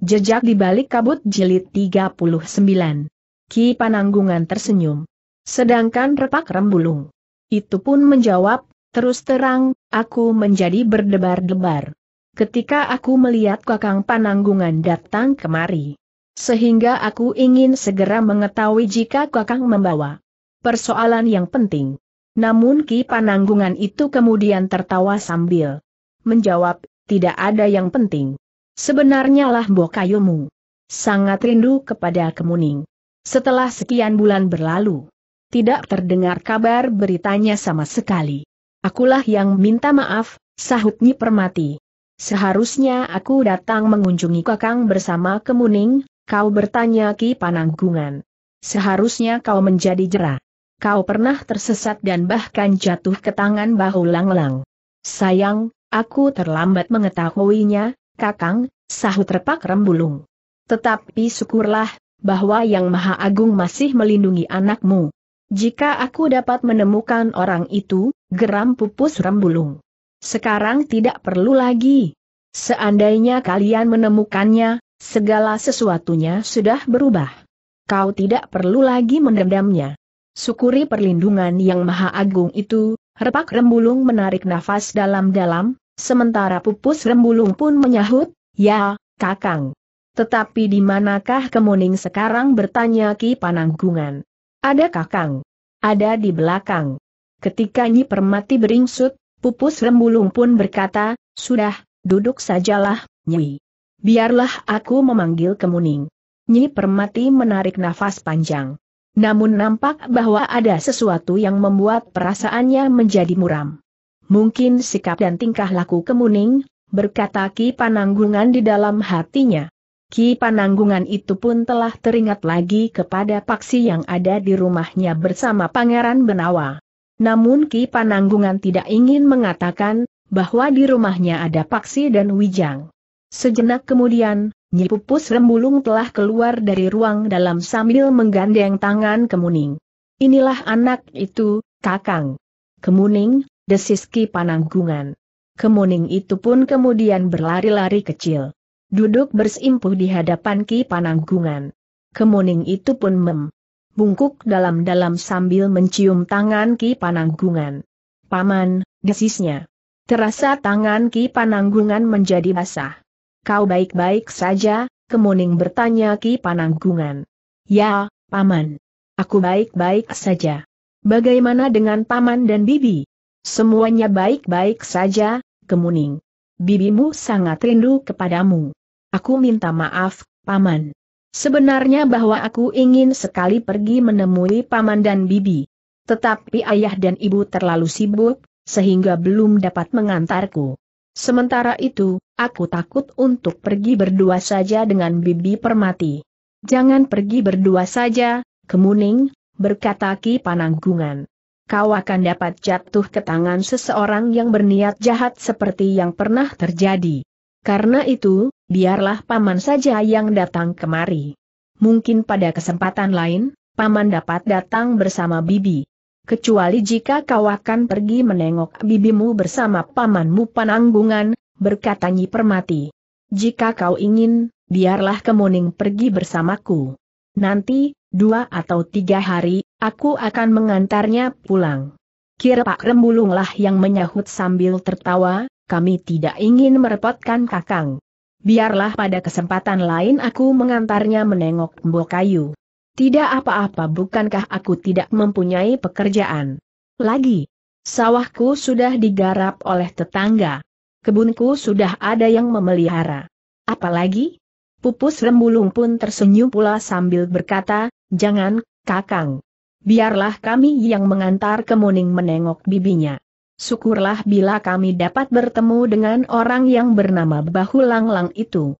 Jejak di balik kabut jilid 39. Ki Pananggungan tersenyum. Sedangkan repak rembulung. Itu pun menjawab, terus terang, aku menjadi berdebar-debar. Ketika aku melihat kakang Pananggungan datang kemari. Sehingga aku ingin segera mengetahui jika kakang membawa persoalan yang penting. Namun Ki Pananggungan itu kemudian tertawa sambil menjawab, tidak ada yang penting. Sebenarnya lah Bokayomu. Sangat rindu kepada Kemuning. Setelah sekian bulan berlalu, tidak terdengar kabar beritanya sama sekali. Akulah yang minta maaf, sahutnya Nyi Permati. Seharusnya aku datang mengunjungi Kakang bersama Kemuning, kau bertanya Ki Pananggungan. Seharusnya kau menjadi jera. Kau pernah tersesat dan bahkan jatuh ke tangan bahu lang Sayang, aku terlambat mengetahuinya, Kakang, sahut repak Rembulung. Tetapi syukurlah, bahwa Yang Maha Agung masih melindungi anakmu. Jika aku dapat menemukan orang itu, geram pupus Rembulung. Sekarang tidak perlu lagi. Seandainya kalian menemukannya, segala sesuatunya sudah berubah. Kau tidak perlu lagi mendendamnya. Syukuri perlindungan yang maha agung itu, repak rembulung menarik nafas dalam-dalam, Sementara pupus rembulung pun menyahut, ya, kakang. Tetapi di manakah kemuning sekarang bertanya Ki Pananggungan? Ada kakang. Ada di belakang. Ketika Nyi Permati beringsut, pupus rembulung pun berkata, sudah, duduk sajalah, Nyi. Biarlah aku memanggil kemuning. Nyi Permati menarik nafas panjang. Namun nampak bahwa ada sesuatu yang membuat perasaannya menjadi muram mungkin sikap dan tingkah laku kemuning, berkata Ki Pananggungan di dalam hatinya. Ki Pananggungan itu pun telah teringat lagi kepada paksi yang ada di rumahnya bersama Pangeran Benawa. Namun Ki Pananggungan tidak ingin mengatakan, bahwa di rumahnya ada paksi dan wijang. Sejenak kemudian, Nyi Pupus Rembulung telah keluar dari ruang dalam sambil menggandeng tangan Kemuning. Inilah anak itu, Kakang. Kemuning, desis Ki Pananggungan. Kemuning itu pun kemudian berlari-lari kecil. Duduk bersimpuh di hadapan Ki Pananggungan. Kemuning itu pun mem. Bungkuk dalam-dalam sambil mencium tangan Ki Pananggungan. Paman, desisnya. Terasa tangan Ki Pananggungan menjadi basah. Kau baik-baik saja, kemuning bertanya Ki Pananggungan. Ya, Paman. Aku baik-baik saja. Bagaimana dengan Paman dan Bibi? Semuanya baik-baik saja, Kemuning. Bibimu sangat rindu kepadamu. Aku minta maaf, Paman. Sebenarnya bahwa aku ingin sekali pergi menemui Paman dan Bibi. Tetapi ayah dan ibu terlalu sibuk, sehingga belum dapat mengantarku. Sementara itu, aku takut untuk pergi berdua saja dengan Bibi Permati. Jangan pergi berdua saja, Kemuning, berkata Ki Pananggungan kau akan dapat jatuh ke tangan seseorang yang berniat jahat seperti yang pernah terjadi. Karena itu, biarlah paman saja yang datang kemari. Mungkin pada kesempatan lain, paman dapat datang bersama bibi. Kecuali jika kau akan pergi menengok bibimu bersama pamanmu Pananggungan, berkata Nyi Permati. Jika kau ingin, biarlah Kemuning pergi bersamaku. Nanti, dua atau tiga hari, aku akan mengantarnya pulang. Kira Pak Rembulunglah yang menyahut sambil tertawa, kami tidak ingin merepotkan kakang. Biarlah pada kesempatan lain aku mengantarnya menengok Mbok Kayu. Tidak apa-apa bukankah aku tidak mempunyai pekerjaan. Lagi, sawahku sudah digarap oleh tetangga. Kebunku sudah ada yang memelihara. Apalagi, Pupus Rembulung pun tersenyum pula sambil berkata, jangan, kakang. Biarlah kami yang mengantar ke kemuning menengok bibinya. Syukurlah bila kami dapat bertemu dengan orang yang bernama Bahu Langlang itu.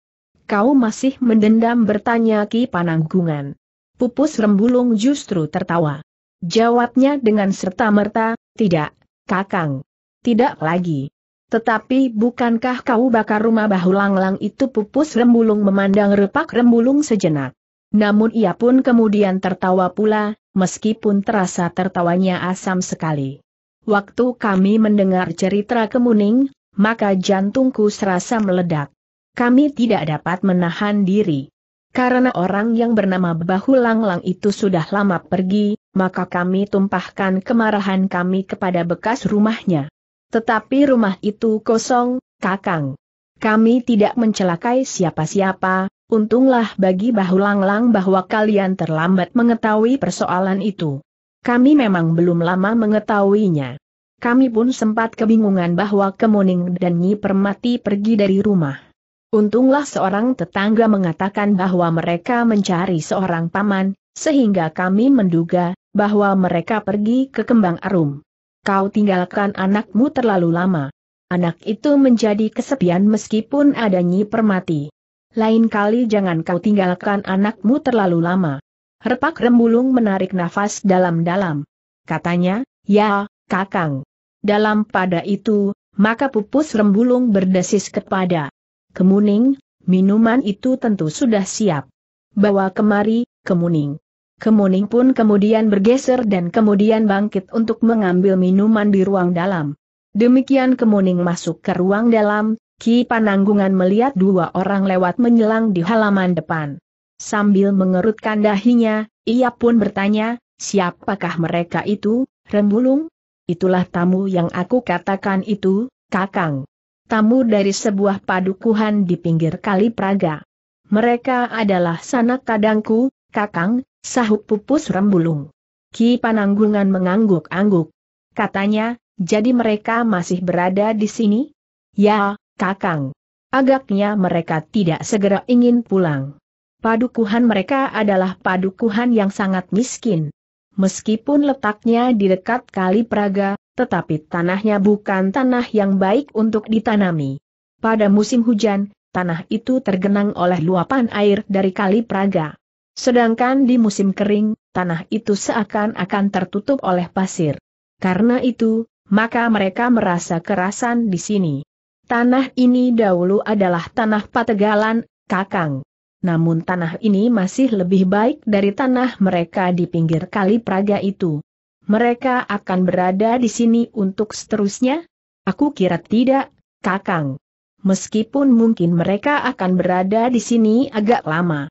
Kau masih mendendam bertanya Ki Pananggungan. Pupus Rembulung justru tertawa. Jawabnya dengan serta-merta, tidak, kakang. Tidak lagi. Tetapi bukankah kau bakar rumah bahu langlang itu pupus rembulung memandang repak rembulung sejenak. Namun ia pun kemudian tertawa pula, meskipun terasa tertawanya asam sekali. Waktu kami mendengar cerita kemuning, maka jantungku serasa meledak. Kami tidak dapat menahan diri. Karena orang yang bernama Bahu Langlang itu sudah lama pergi, maka kami tumpahkan kemarahan kami kepada bekas rumahnya. Tetapi rumah itu kosong, Kakang. Kami tidak mencelakai siapa-siapa, untunglah bagi bahu lang bahwa kalian terlambat mengetahui persoalan itu. Kami memang belum lama mengetahuinya. Kami pun sempat kebingungan bahwa Kemuning dan Nyi Permati pergi dari rumah. Untunglah seorang tetangga mengatakan bahwa mereka mencari seorang paman, sehingga kami menduga bahwa mereka pergi ke Kembang Arum kau tinggalkan anakmu terlalu lama. Anak itu menjadi kesepian meskipun ada Nyi Permati. Lain kali jangan kau tinggalkan anakmu terlalu lama. Repak Rembulung menarik nafas dalam-dalam. Katanya, ya, kakang. Dalam pada itu, maka pupus Rembulung berdesis kepada. Kemuning, minuman itu tentu sudah siap. Bawa kemari, Kemuning. Kemuning pun kemudian bergeser dan kemudian bangkit untuk mengambil minuman di ruang dalam. Demikian Kemuning masuk ke ruang dalam, Ki Pananggungan melihat dua orang lewat menyelang di halaman depan. Sambil mengerutkan dahinya, ia pun bertanya, siapakah mereka itu, Rembulung? Itulah tamu yang aku katakan itu, Kakang. Tamu dari sebuah padukuhan di pinggir Kali Praga. Mereka adalah sanak kadangku, Kakang, Sahut pupus rembulung. Ki Pananggungan mengangguk-angguk. Katanya, jadi mereka masih berada di sini? Ya, Kakang. Agaknya mereka tidak segera ingin pulang. Padukuhan mereka adalah padukuhan yang sangat miskin. Meskipun letaknya di dekat Kali Praga, tetapi tanahnya bukan tanah yang baik untuk ditanami. Pada musim hujan, tanah itu tergenang oleh luapan air dari Kali Praga. Sedangkan di musim kering, tanah itu seakan-akan tertutup oleh pasir. Karena itu, maka mereka merasa kerasan di sini. Tanah ini dahulu adalah tanah pategalan, kakang. Namun tanah ini masih lebih baik dari tanah mereka di pinggir kali Praga itu. Mereka akan berada di sini untuk seterusnya? Aku kira tidak, Kakang. Meskipun mungkin mereka akan berada di sini agak lama.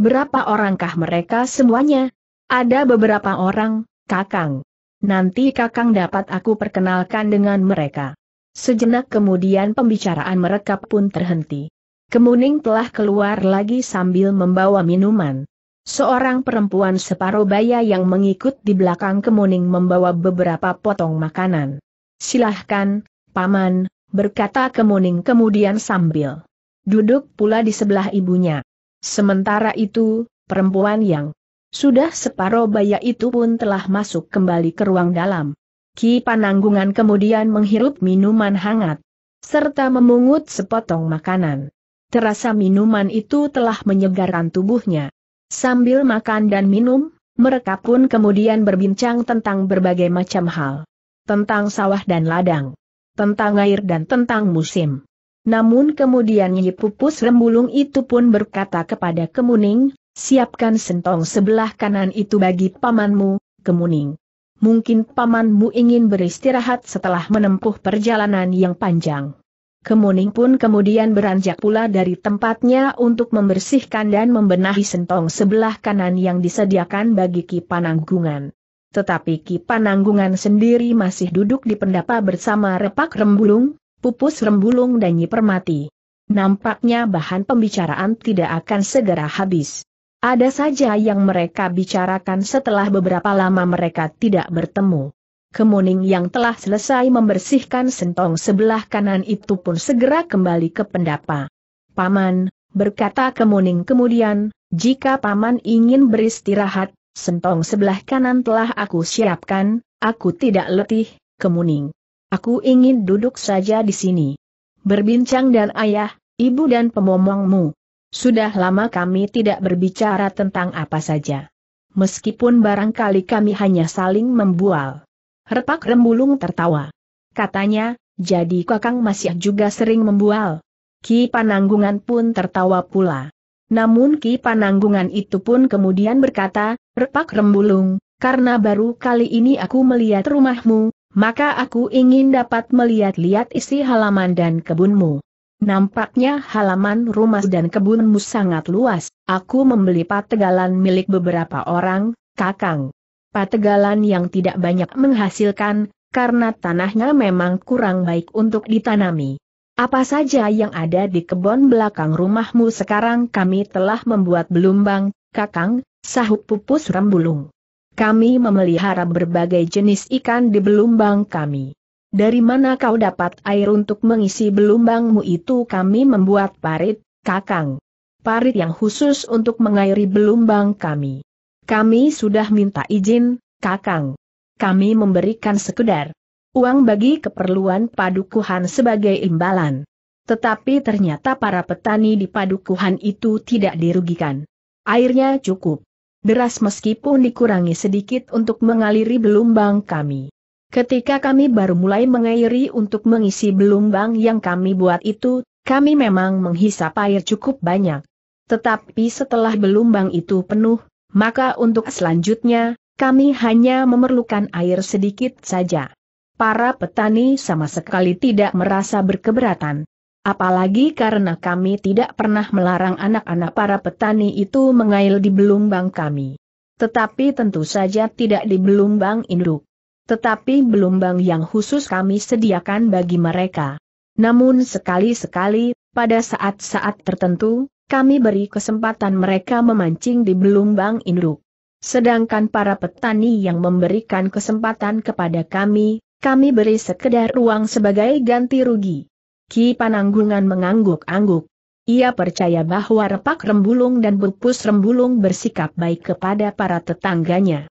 Berapa orangkah mereka semuanya? Ada beberapa orang, Kakang. Nanti Kakang dapat aku perkenalkan dengan mereka. Sejenak kemudian pembicaraan mereka pun terhenti. Kemuning telah keluar lagi sambil membawa minuman. Seorang perempuan separuh baya yang mengikut di belakang kemuning membawa beberapa potong makanan. Silahkan, Paman, berkata kemuning kemudian sambil duduk pula di sebelah ibunya. Sementara itu, perempuan yang sudah separoh baya itu pun telah masuk kembali ke ruang dalam. Ki Pananggungan kemudian menghirup minuman hangat, serta memungut sepotong makanan. Terasa minuman itu telah menyegarkan tubuhnya. Sambil makan dan minum, mereka pun kemudian berbincang tentang berbagai macam hal. Tentang sawah dan ladang. Tentang air dan tentang musim. Namun kemudian Nyi Pupus Rembulung itu pun berkata kepada Kemuning, siapkan sentong sebelah kanan itu bagi pamanmu, Kemuning. Mungkin pamanmu ingin beristirahat setelah menempuh perjalanan yang panjang. Kemuning pun kemudian beranjak pula dari tempatnya untuk membersihkan dan membenahi sentong sebelah kanan yang disediakan bagi Ki Pananggungan. Tetapi Ki Pananggungan sendiri masih duduk di pendapa bersama Repak Rembulung, Pupus Rembulung dan Nyi Permati. Nampaknya bahan pembicaraan tidak akan segera habis. Ada saja yang mereka bicarakan setelah beberapa lama mereka tidak bertemu. Kemuning yang telah selesai membersihkan sentong sebelah kanan itu pun segera kembali ke pendapa. Paman, berkata Kemuning kemudian, jika Paman ingin beristirahat, sentong sebelah kanan telah aku siapkan, aku tidak letih, Kemuning. Aku ingin duduk saja di sini. Berbincang dan ayah, ibu dan pemomongmu. Sudah lama kami tidak berbicara tentang apa saja. Meskipun barangkali kami hanya saling membual. Repak Rembulung tertawa. Katanya, jadi kakang masih juga sering membual. Ki Pananggungan pun tertawa pula. Namun Ki Pananggungan itu pun kemudian berkata, Repak Rembulung, karena baru kali ini aku melihat rumahmu, maka aku ingin dapat melihat-lihat isi halaman dan kebunmu. Nampaknya halaman rumah dan kebunmu sangat luas, aku membeli pategalan milik beberapa orang, kakang. Pategalan yang tidak banyak menghasilkan, karena tanahnya memang kurang baik untuk ditanami. Apa saja yang ada di kebun belakang rumahmu sekarang kami telah membuat belumbang, kakang, sahut pupus rembulung. Kami memelihara berbagai jenis ikan di belumbang kami. Dari mana kau dapat air untuk mengisi belumbangmu itu kami membuat parit, kakang. Parit yang khusus untuk mengairi belumbang kami. Kami sudah minta izin, kakang. Kami memberikan sekedar uang bagi keperluan padukuhan sebagai imbalan. Tetapi ternyata para petani di padukuhan itu tidak dirugikan. Airnya cukup deras meskipun dikurangi sedikit untuk mengaliri belumbang kami. Ketika kami baru mulai mengairi untuk mengisi belumbang yang kami buat itu, kami memang menghisap air cukup banyak. Tetapi setelah belumbang itu penuh, maka untuk selanjutnya, kami hanya memerlukan air sedikit saja. Para petani sama sekali tidak merasa berkeberatan. Apalagi karena kami tidak pernah melarang anak-anak para petani itu mengail di belumbang kami. Tetapi tentu saja tidak di belumbang induk. Tetapi belumbang yang khusus kami sediakan bagi mereka. Namun sekali-sekali, pada saat-saat tertentu, kami beri kesempatan mereka memancing di belumbang induk. Sedangkan para petani yang memberikan kesempatan kepada kami, kami beri sekedar ruang sebagai ganti rugi. Ki Pananggungan mengangguk-angguk. Ia percaya bahwa Repak Rembulung dan Bupus Rembulung bersikap baik kepada para tetangganya.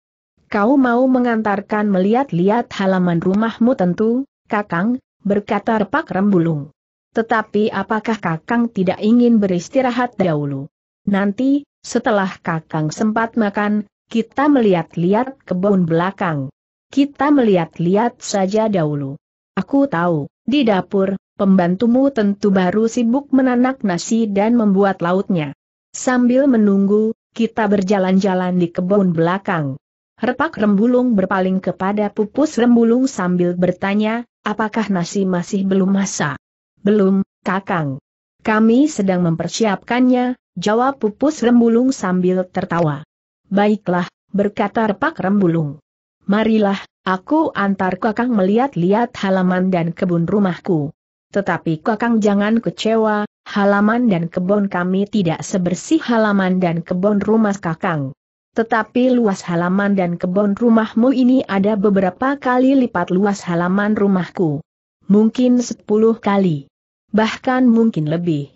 Kau mau mengantarkan melihat-lihat halaman rumahmu tentu, Kakang, berkata Repak Rembulung. Tetapi apakah Kakang tidak ingin beristirahat dahulu? Nanti, setelah Kakang sempat makan, kita melihat-lihat kebun belakang. Kita melihat-lihat saja dahulu. Aku tahu, di dapur, pembantumu tentu baru sibuk menanak nasi dan membuat lautnya. Sambil menunggu, kita berjalan-jalan di kebun belakang. Repak Rembulung berpaling kepada Pupus Rembulung sambil bertanya, apakah nasi masih belum masak? Belum, Kakang. Kami sedang mempersiapkannya, jawab Pupus Rembulung sambil tertawa. Baiklah, berkata Repak Rembulung. Marilah, aku antar Kakang melihat-lihat halaman dan kebun rumahku. Tetapi kakang jangan kecewa, halaman dan kebun kami tidak sebersih halaman dan kebun rumah kakang. Tetapi luas halaman dan kebun rumahmu ini ada beberapa kali lipat luas halaman rumahku. Mungkin sepuluh kali. Bahkan mungkin lebih.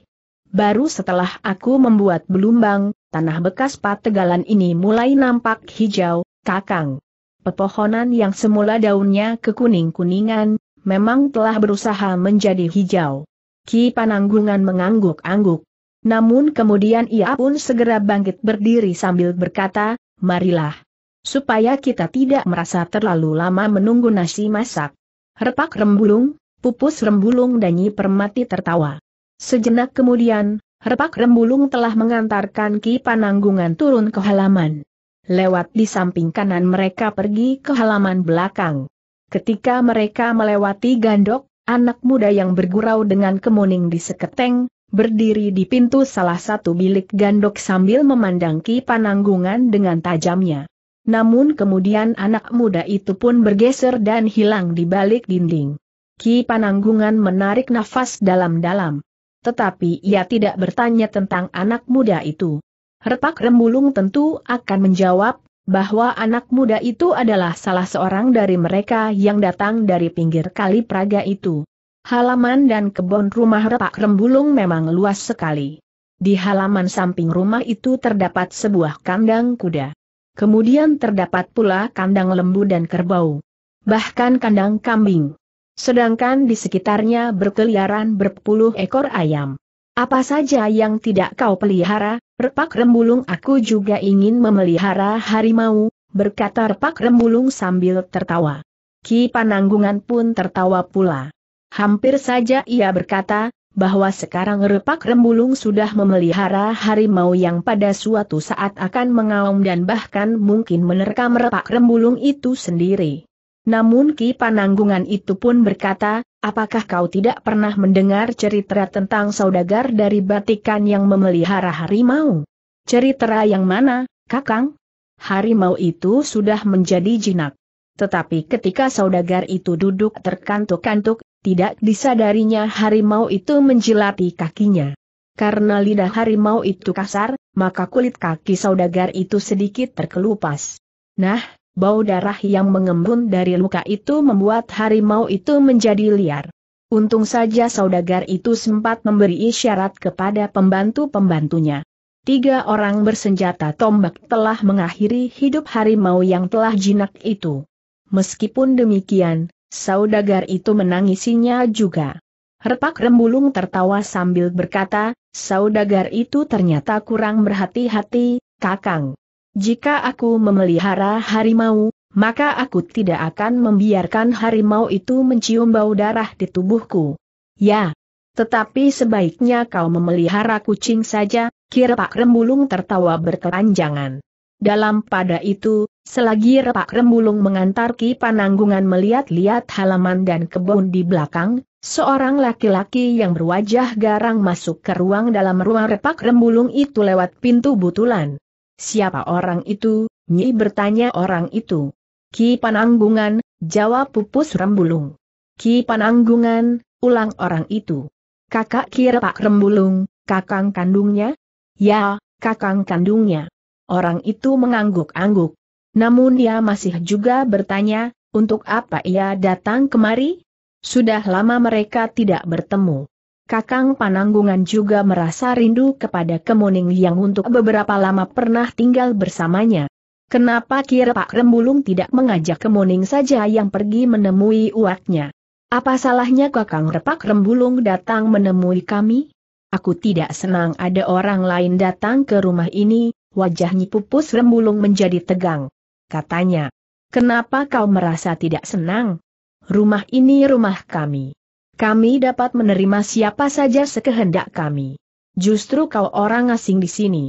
Baru setelah aku membuat belumbang, tanah bekas pategalan ini mulai nampak hijau, kakang. Pepohonan yang semula daunnya kekuning-kuningan, memang telah berusaha menjadi hijau. Ki Pananggungan mengangguk-angguk. Namun kemudian ia pun segera bangkit berdiri sambil berkata, marilah. Supaya kita tidak merasa terlalu lama menunggu nasi masak. Repak rembulung, pupus rembulung dan Nyi Permati tertawa. Sejenak kemudian, repak rembulung telah mengantarkan Ki Pananggungan turun ke halaman. Lewat di samping kanan mereka pergi ke halaman belakang. Ketika mereka melewati gandok, anak muda yang bergurau dengan kemuning di seketeng, berdiri di pintu salah satu bilik gandok sambil memandang ki pananggungan dengan tajamnya. Namun kemudian anak muda itu pun bergeser dan hilang di balik dinding. Ki Pananggungan menarik nafas dalam-dalam. Tetapi ia tidak bertanya tentang anak muda itu. Retak Rembulung tentu akan menjawab, bahwa anak muda itu adalah salah seorang dari mereka yang datang dari pinggir kali Praga itu. Halaman dan kebun rumah Pak Rembulung memang luas sekali. Di halaman samping rumah itu terdapat sebuah kandang kuda. Kemudian terdapat pula kandang lembu dan kerbau. Bahkan kandang kambing. Sedangkan di sekitarnya berkeliaran berpuluh ekor ayam. Apa saja yang tidak kau pelihara, Repak Rembulung aku juga ingin memelihara harimau, berkata Repak Rembulung sambil tertawa. Ki Pananggungan pun tertawa pula. Hampir saja ia berkata, bahwa sekarang Repak Rembulung sudah memelihara harimau yang pada suatu saat akan mengaum dan bahkan mungkin menerkam Repak Rembulung itu sendiri. Namun Ki Pananggungan itu pun berkata, Apakah kau tidak pernah mendengar cerita tentang saudagar dari batikan yang memelihara harimau? Cerita yang mana, Kakang? Harimau itu sudah menjadi jinak. Tetapi ketika saudagar itu duduk terkantuk-kantuk, tidak disadarinya harimau itu menjilati kakinya. Karena lidah harimau itu kasar, maka kulit kaki saudagar itu sedikit terkelupas. Nah, bau darah yang mengembun dari luka itu membuat harimau itu menjadi liar. Untung saja saudagar itu sempat memberi isyarat kepada pembantu-pembantunya. Tiga orang bersenjata tombak telah mengakhiri hidup harimau yang telah jinak itu. Meskipun demikian, saudagar itu menangisinya juga. Repak Rembulung tertawa sambil berkata, saudagar itu ternyata kurang berhati-hati, kakang. Jika aku memelihara harimau, maka aku tidak akan membiarkan harimau itu mencium bau darah di tubuhku. Ya, tetapi sebaiknya kau memelihara kucing saja, kira Pak Rembulung tertawa berkepanjangan. Dalam pada itu, selagi Pak Rembulung mengantar Ki Pananggungan melihat-lihat halaman dan kebun di belakang, seorang laki-laki yang berwajah garang masuk ke ruang dalam ruang Repak Rembulung itu lewat pintu butulan. Siapa orang itu? Nyi bertanya orang itu. Ki Pananggungan, jawab pupus Rembulung. Ki Pananggungan, ulang orang itu. Kakak kira Pak Rembulung, kakang kandungnya? Ya, kakang kandungnya. Orang itu mengangguk-angguk. Namun dia masih juga bertanya, untuk apa ia datang kemari? Sudah lama mereka tidak bertemu. Kakang Pananggungan juga merasa rindu kepada Kemuning yang untuk beberapa lama pernah tinggal bersamanya. Kenapa kira Pak Rembulung tidak mengajak Kemuning saja yang pergi menemui uaknya? Apa salahnya Kakang Repak Rembulung datang menemui kami? Aku tidak senang ada orang lain datang ke rumah ini, Wajahnya Pupus Rembulung menjadi tegang. Katanya, kenapa kau merasa tidak senang? Rumah ini rumah kami. Kami dapat menerima siapa saja sekehendak kami. Justru kau orang asing di sini.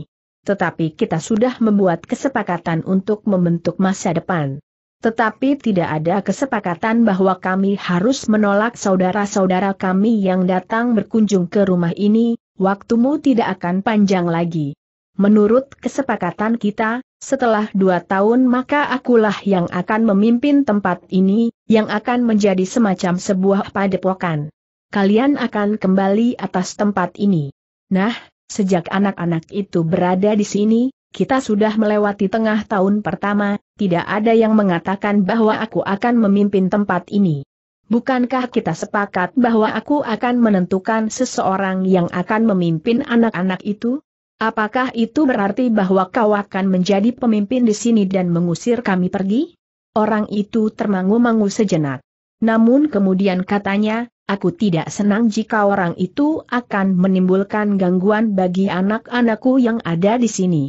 Tetapi kita sudah membuat kesepakatan untuk membentuk masa depan. Tetapi tidak ada kesepakatan bahwa kami harus menolak saudara-saudara kami yang datang berkunjung ke rumah ini, waktumu tidak akan panjang lagi. Menurut kesepakatan kita, setelah dua tahun maka akulah yang akan memimpin tempat ini, yang akan menjadi semacam sebuah padepokan. Kalian akan kembali atas tempat ini. Nah, sejak anak-anak itu berada di sini, kita sudah melewati tengah tahun pertama, tidak ada yang mengatakan bahwa aku akan memimpin tempat ini. Bukankah kita sepakat bahwa aku akan menentukan seseorang yang akan memimpin anak-anak itu? Apakah itu berarti bahwa kau akan menjadi pemimpin di sini dan mengusir kami pergi? Orang itu termangu-mangu sejenak. Namun kemudian katanya, aku tidak senang jika orang itu akan menimbulkan gangguan bagi anak-anakku yang ada di sini.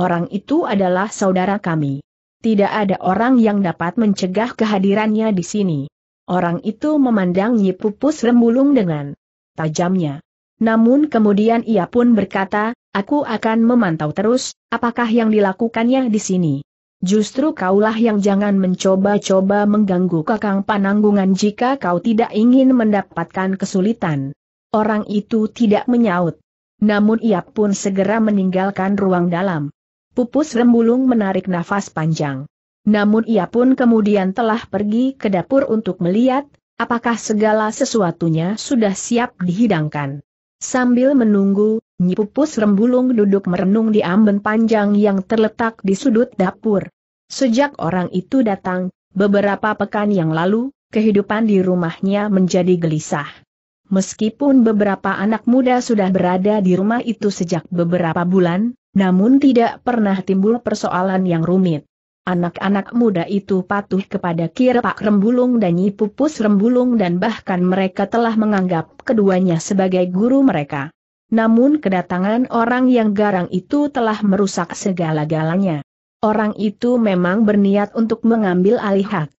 Orang itu adalah saudara kami. Tidak ada orang yang dapat mencegah kehadirannya di sini. Orang itu memandang Nyi Pupus Rembulung dengan tajamnya. Namun kemudian ia pun berkata, aku akan memantau terus, apakah yang dilakukannya di sini. Justru kaulah yang jangan mencoba-coba mengganggu kakang pananggungan jika kau tidak ingin mendapatkan kesulitan. Orang itu tidak menyaut. Namun ia pun segera meninggalkan ruang dalam. Pupus Rembulung menarik nafas panjang. Namun ia pun kemudian telah pergi ke dapur untuk melihat, apakah segala sesuatunya sudah siap dihidangkan. Sambil menunggu, Nyipupus Rembulung duduk merenung di amben panjang yang terletak di sudut dapur. Sejak orang itu datang, beberapa pekan yang lalu, kehidupan di rumahnya menjadi gelisah. Meskipun beberapa anak muda sudah berada di rumah itu sejak beberapa bulan, namun tidak pernah timbul persoalan yang rumit. Anak-anak muda itu patuh kepada Pak Rembulung dan Nyipupus Pupus Rembulung dan bahkan mereka telah menganggap keduanya sebagai guru mereka. Namun kedatangan orang yang garang itu telah merusak segala-galanya. Orang itu memang berniat untuk mengambil alih hak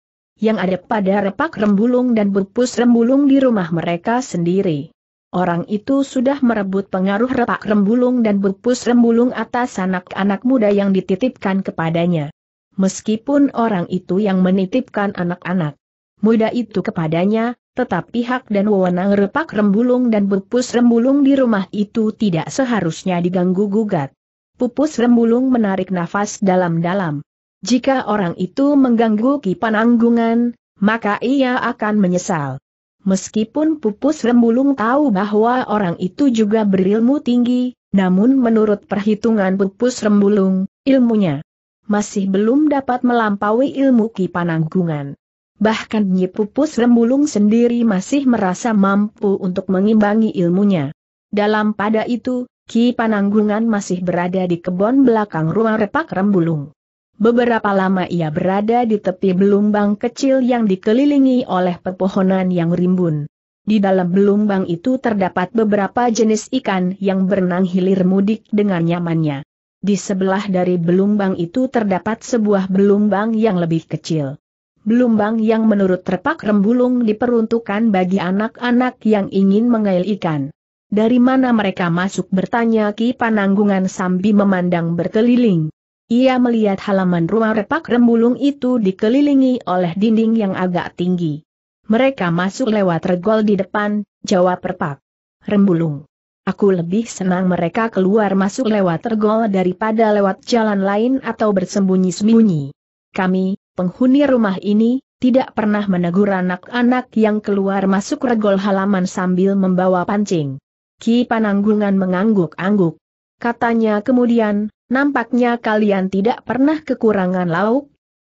yang ada pada repak rembulung dan pupus rembulung di rumah mereka sendiri. Orang itu sudah merebut pengaruh repak rembulung dan pupus rembulung atas anak-anak muda yang dititipkan kepadanya. Meskipun orang itu yang menitipkan anak-anak muda itu kepadanya, tetapi hak dan wewenang repak rembulung dan pupus rembulung di rumah itu tidak seharusnya diganggu-gugat. Pupus rembulung menarik nafas dalam-dalam. Jika orang itu mengganggu kipananggungan, anggungan, maka ia akan menyesal. Meskipun pupus rembulung tahu bahwa orang itu juga berilmu tinggi, namun menurut perhitungan pupus rembulung, ilmunya masih belum dapat melampaui ilmu kipananggungan. anggungan bahkan Nyipupus Rembulung sendiri masih merasa mampu untuk mengimbangi ilmunya. Dalam pada itu, Ki Pananggungan masih berada di kebun belakang rumah repak Rembulung. Beberapa lama ia berada di tepi belumbang kecil yang dikelilingi oleh pepohonan yang rimbun. Di dalam belumbang itu terdapat beberapa jenis ikan yang berenang hilir mudik dengan nyamannya. Di sebelah dari belumbang itu terdapat sebuah belumbang yang lebih kecil. Belumbang yang menurut terpak rembulung diperuntukkan bagi anak-anak yang ingin mengail ikan. Dari mana mereka masuk bertanya Ki Pananggungan sambil memandang berkeliling. Ia melihat halaman rumah repak rembulung itu dikelilingi oleh dinding yang agak tinggi. Mereka masuk lewat regol di depan, jawab repak. Rembulung. Aku lebih senang mereka keluar masuk lewat regol daripada lewat jalan lain atau bersembunyi-sembunyi. Kami, penghuni rumah ini, tidak pernah menegur anak-anak yang keluar masuk regol halaman sambil membawa pancing. Ki Pananggungan mengangguk-angguk. Katanya kemudian, nampaknya kalian tidak pernah kekurangan lauk.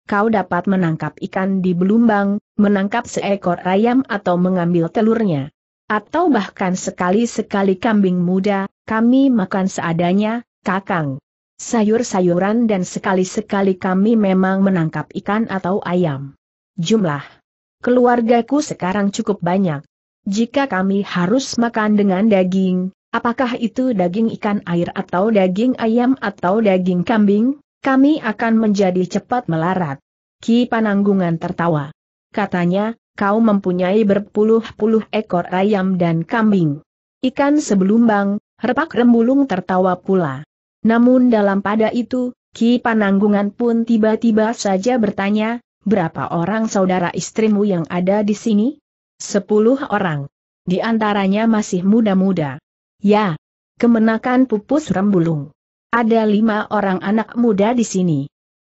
Kau dapat menangkap ikan di belumbang, menangkap seekor ayam atau mengambil telurnya. Atau bahkan sekali-sekali kambing muda, kami makan seadanya, kakang sayur-sayuran dan sekali-sekali kami memang menangkap ikan atau ayam. Jumlah keluargaku sekarang cukup banyak. Jika kami harus makan dengan daging, apakah itu daging ikan air atau daging ayam atau daging kambing, kami akan menjadi cepat melarat. Ki Pananggungan tertawa. Katanya, kau mempunyai berpuluh-puluh ekor ayam dan kambing. Ikan sebelum bang, repak rembulung tertawa pula. Namun dalam pada itu, Ki Pananggungan pun tiba-tiba saja bertanya, berapa orang saudara istrimu yang ada di sini? Sepuluh orang. Di antaranya masih muda-muda. Ya, kemenakan pupus rembulung. Ada lima orang anak muda di sini.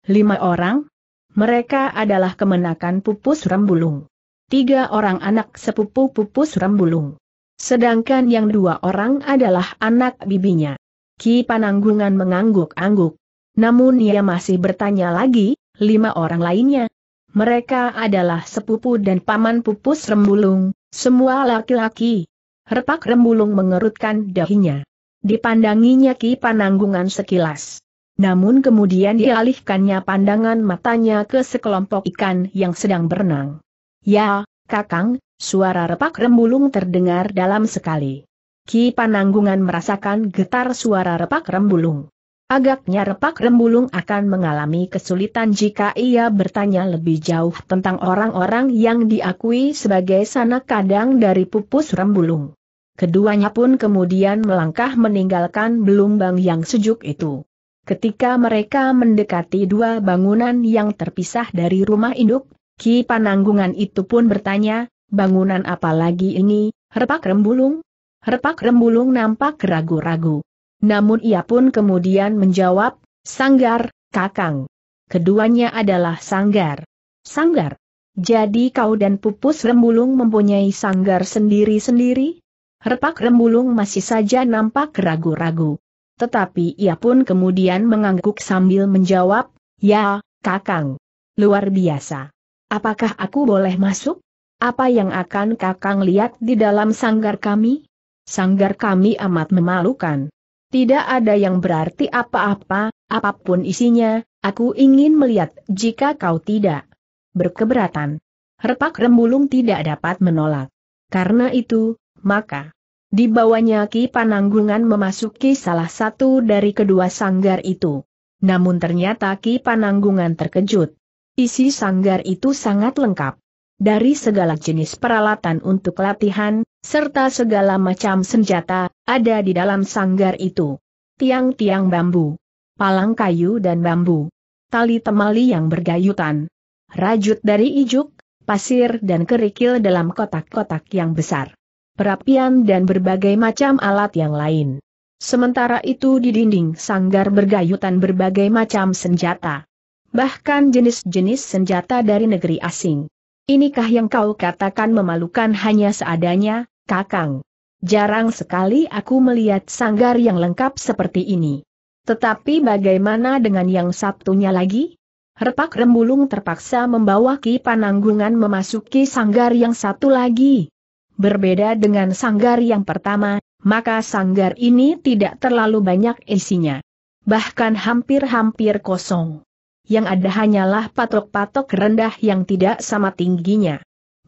Lima orang? Mereka adalah kemenakan pupus rembulung. Tiga orang anak sepupu pupus rembulung. Sedangkan yang dua orang adalah anak bibinya. Ki Pananggungan mengangguk-angguk. Namun ia masih bertanya lagi, lima orang lainnya. Mereka adalah sepupu dan paman pupus Rembulung, semua laki-laki. Repak Rembulung mengerutkan dahinya. Dipandanginya Ki Pananggungan sekilas. Namun kemudian dialihkannya pandangan matanya ke sekelompok ikan yang sedang berenang. Ya, Kakang, suara repak Rembulung terdengar dalam sekali. Ki Pananggungan merasakan getar suara repak rembulung. Agaknya repak rembulung akan mengalami kesulitan jika ia bertanya lebih jauh tentang orang-orang yang diakui sebagai sanak kadang dari pupus rembulung. Keduanya pun kemudian melangkah meninggalkan belumbang yang sejuk itu. Ketika mereka mendekati dua bangunan yang terpisah dari rumah induk, Ki Pananggungan itu pun bertanya, bangunan apa lagi ini, repak rembulung? Herpak Rembulung nampak ragu-ragu. Namun ia pun kemudian menjawab, Sanggar, Kakang. Keduanya adalah Sanggar. Sanggar. Jadi kau dan Pupus Rembulung mempunyai sanggar sendiri-sendiri? Herpak Rembulung masih saja nampak ragu-ragu. Tetapi ia pun kemudian mengangguk sambil menjawab, Ya, Kakang. Luar biasa. Apakah aku boleh masuk? Apa yang akan Kakang lihat di dalam sanggar kami? sanggar kami amat memalukan. Tidak ada yang berarti apa-apa, apapun isinya, aku ingin melihat jika kau tidak berkeberatan. Repak Rembulung tidak dapat menolak. Karena itu, maka dibawanya Ki Pananggungan memasuki salah satu dari kedua sanggar itu. Namun ternyata Ki Pananggungan terkejut. Isi sanggar itu sangat lengkap. Dari segala jenis peralatan untuk latihan, serta segala macam senjata, ada di dalam sanggar itu. Tiang-tiang bambu, palang kayu dan bambu, tali temali yang bergayutan, rajut dari ijuk, pasir dan kerikil dalam kotak-kotak yang besar. Perapian dan berbagai macam alat yang lain. Sementara itu di dinding sanggar bergayutan berbagai macam senjata. Bahkan jenis-jenis senjata dari negeri asing. Inikah yang kau katakan memalukan hanya seadanya, Kakang. Jarang sekali aku melihat sanggar yang lengkap seperti ini. Tetapi bagaimana dengan yang Sabtunya lagi? Repak Rembulung terpaksa membawa Ki Pananggungan memasuki sanggar yang satu lagi. Berbeda dengan sanggar yang pertama, maka sanggar ini tidak terlalu banyak isinya. Bahkan hampir-hampir kosong. Yang ada hanyalah patok-patok rendah yang tidak sama tingginya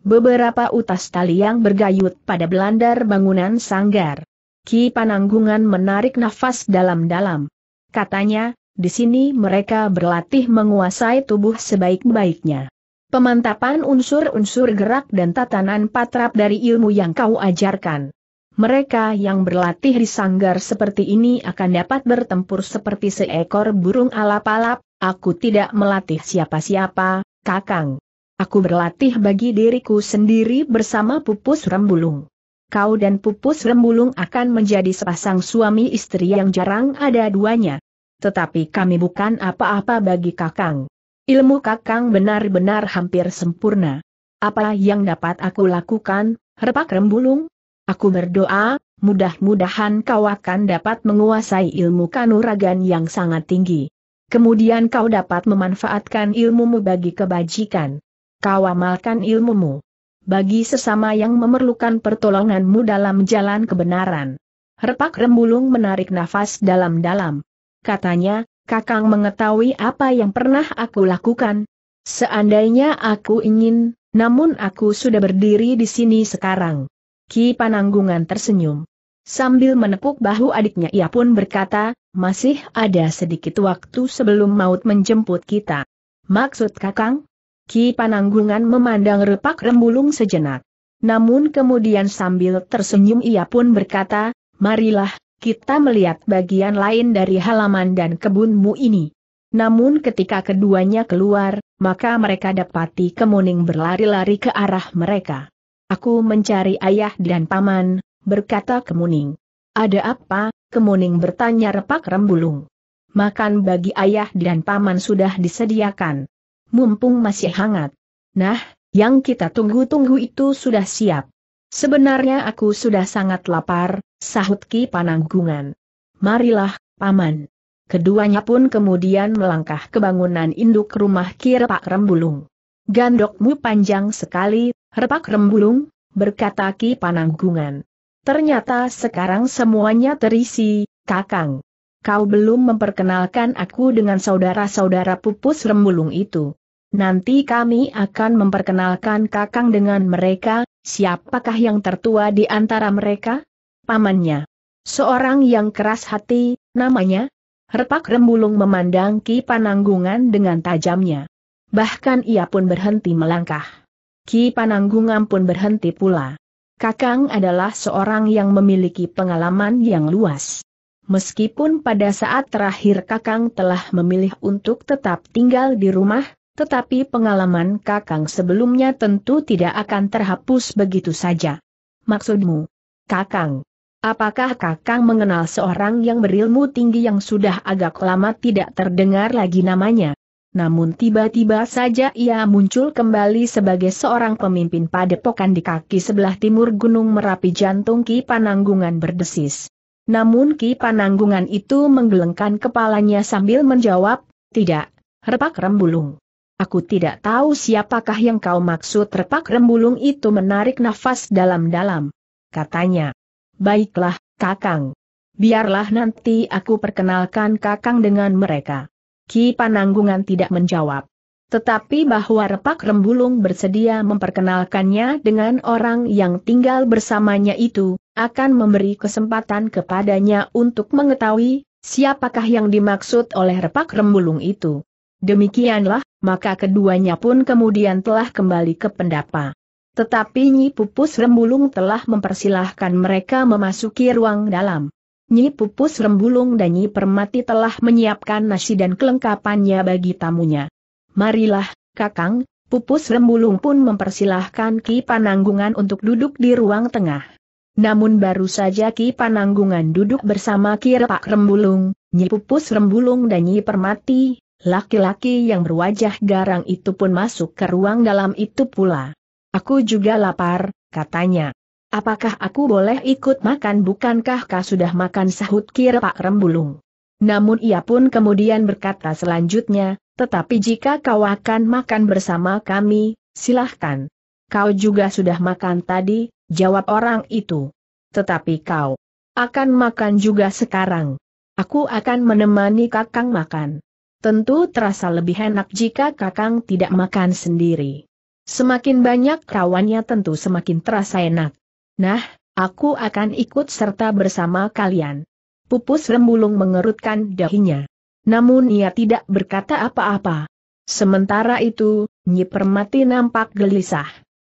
beberapa utas tali yang bergayut pada belandar bangunan sanggar. Ki Pananggungan menarik nafas dalam-dalam. Katanya, di sini mereka berlatih menguasai tubuh sebaik-baiknya. Pemantapan unsur-unsur gerak dan tatanan patrap dari ilmu yang kau ajarkan. Mereka yang berlatih di sanggar seperti ini akan dapat bertempur seperti seekor burung alap-alap, aku tidak melatih siapa-siapa, Kakang. Aku berlatih bagi diriku sendiri bersama pupus rembulung. Kau dan pupus rembulung akan menjadi sepasang suami istri yang jarang ada duanya. Tetapi kami bukan apa-apa bagi kakang. Ilmu kakang benar-benar hampir sempurna. Apa yang dapat aku lakukan, repak rembulung? Aku berdoa, mudah-mudahan kau akan dapat menguasai ilmu kanuragan yang sangat tinggi. Kemudian kau dapat memanfaatkan ilmumu bagi kebajikan kau amalkan ilmumu. Bagi sesama yang memerlukan pertolonganmu dalam jalan kebenaran. Repak Rembulung menarik nafas dalam-dalam. Katanya, Kakang mengetahui apa yang pernah aku lakukan. Seandainya aku ingin, namun aku sudah berdiri di sini sekarang. Ki Pananggungan tersenyum. Sambil menepuk bahu adiknya ia pun berkata, masih ada sedikit waktu sebelum maut menjemput kita. Maksud kakang? Ki Pananggungan memandang repak rembulung sejenak. Namun kemudian sambil tersenyum ia pun berkata, marilah, kita melihat bagian lain dari halaman dan kebunmu ini. Namun ketika keduanya keluar, maka mereka dapati kemuning berlari-lari ke arah mereka. Aku mencari ayah dan paman, berkata kemuning. Ada apa, kemuning bertanya repak rembulung. Makan bagi ayah dan paman sudah disediakan mumpung masih hangat. Nah, yang kita tunggu-tunggu itu sudah siap. Sebenarnya aku sudah sangat lapar, sahut Ki Pananggungan. Marilah, Paman. Keduanya pun kemudian melangkah ke bangunan induk rumah Ki Repak Rembulung. Gandokmu panjang sekali, Repak Rembulung, berkata Ki Pananggungan. Ternyata sekarang semuanya terisi, Kakang kau belum memperkenalkan aku dengan saudara-saudara pupus rembulung itu. Nanti kami akan memperkenalkan kakang dengan mereka, siapakah yang tertua di antara mereka? Pamannya. Seorang yang keras hati, namanya? Repak Rembulung memandang Ki Pananggungan dengan tajamnya. Bahkan ia pun berhenti melangkah. Ki Pananggungan pun berhenti pula. Kakang adalah seorang yang memiliki pengalaman yang luas. Meskipun pada saat terakhir Kakang telah memilih untuk tetap tinggal di rumah, tetapi pengalaman Kakang sebelumnya tentu tidak akan terhapus begitu saja. Maksudmu, Kakang, apakah Kakang mengenal seorang yang berilmu tinggi yang sudah agak lama tidak terdengar lagi namanya? Namun tiba-tiba saja ia muncul kembali sebagai seorang pemimpin padepokan di kaki sebelah timur Gunung Merapi Jantung Ki Pananggungan berdesis. Namun Ki Pananggungan itu menggelengkan kepalanya sambil menjawab, tidak, repak rembulung. Aku tidak tahu siapakah yang kau maksud repak rembulung itu menarik nafas dalam-dalam. Katanya. Baiklah, Kakang. Biarlah nanti aku perkenalkan Kakang dengan mereka. Ki Pananggungan tidak menjawab. Tetapi bahwa repak rembulung bersedia memperkenalkannya dengan orang yang tinggal bersamanya itu, akan memberi kesempatan kepadanya untuk mengetahui siapakah yang dimaksud oleh repak rembulung itu. Demikianlah, maka keduanya pun kemudian telah kembali ke pendapa. Tetapi Nyi Pupus Rembulung telah mempersilahkan mereka memasuki ruang dalam. Nyi Pupus Rembulung dan Nyi Permati telah menyiapkan nasi dan kelengkapannya bagi tamunya. Marilah, Kakang, Pupus Rembulung pun mempersilahkan Ki Pananggungan untuk duduk di ruang tengah. Namun baru saja Ki Pananggungan duduk bersama Ki Repak Rembulung, Nyi Pupus Rembulung dan Nyi Permati, laki-laki yang berwajah garang itu pun masuk ke ruang dalam itu pula. Aku juga lapar, katanya. Apakah aku boleh ikut makan bukankah kau sudah makan sahut Ki Repak Rembulung? Namun ia pun kemudian berkata selanjutnya, tetapi jika kau akan makan bersama kami, silahkan. Kau juga sudah makan tadi, jawab orang itu. Tetapi kau akan makan juga sekarang. Aku akan menemani kakang makan. Tentu terasa lebih enak jika kakang tidak makan sendiri. Semakin banyak kawannya tentu semakin terasa enak. Nah, aku akan ikut serta bersama kalian. Pupus Rembulung mengerutkan dahinya. Namun ia tidak berkata apa-apa. Sementara itu, Nyi Permati nampak gelisah.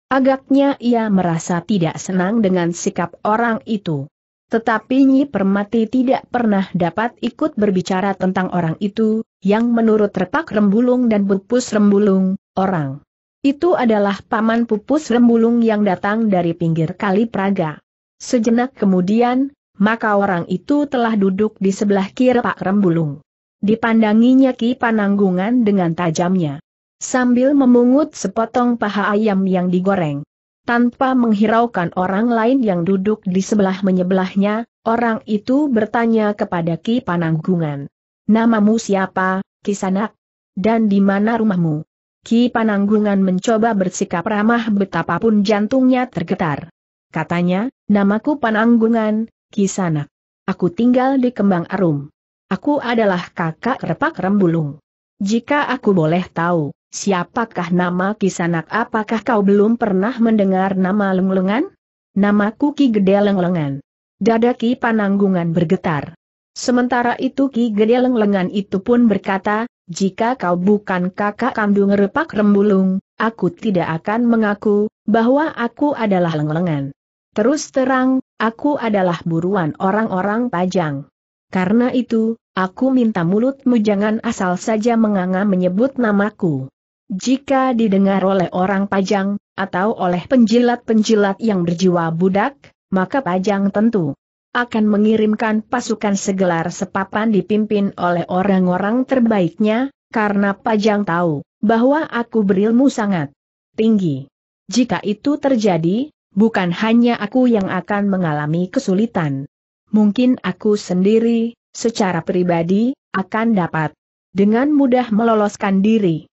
Agaknya ia merasa tidak senang dengan sikap orang itu. Tetapi Nyi Permati tidak pernah dapat ikut berbicara tentang orang itu, yang menurut retak rembulung dan pupus rembulung, orang. Itu adalah paman pupus rembulung yang datang dari pinggir kali Praga. Sejenak kemudian, maka orang itu telah duduk di sebelah kiri Pak Rembulung. Dipandanginya Ki Pananggungan dengan tajamnya sambil memungut sepotong paha ayam yang digoreng. Tanpa menghiraukan orang lain yang duduk di sebelah menyebelahnya, orang itu bertanya kepada Ki Pananggungan. Namamu siapa, Kisanak? Dan di mana rumahmu? Ki Pananggungan mencoba bersikap ramah betapapun jantungnya tergetar. Katanya, namaku Pananggungan, Ki Kisanak. Aku tinggal di Kembang Arum. Aku adalah kakak repak Rembulung. Jika aku boleh tahu, Siapakah nama Kisanak? Apakah kau belum pernah mendengar nama Lenglengan? Namaku Ki Gede Lenglengan. Dada Ki Pananggungan bergetar. Sementara itu Ki Gede Lenglengan itu pun berkata, jika kau bukan kakak kandung repak rembulung, aku tidak akan mengaku, bahwa aku adalah Lenglengan. Terus terang, aku adalah buruan orang-orang pajang. Karena itu, aku minta mulutmu jangan asal saja menganga menyebut namaku. Jika didengar oleh orang pajang, atau oleh penjilat-penjilat yang berjiwa budak, maka pajang tentu akan mengirimkan pasukan segelar sepapan dipimpin oleh orang-orang terbaiknya, karena pajang tahu bahwa aku berilmu sangat tinggi. Jika itu terjadi, bukan hanya aku yang akan mengalami kesulitan. Mungkin aku sendiri, secara pribadi, akan dapat dengan mudah meloloskan diri.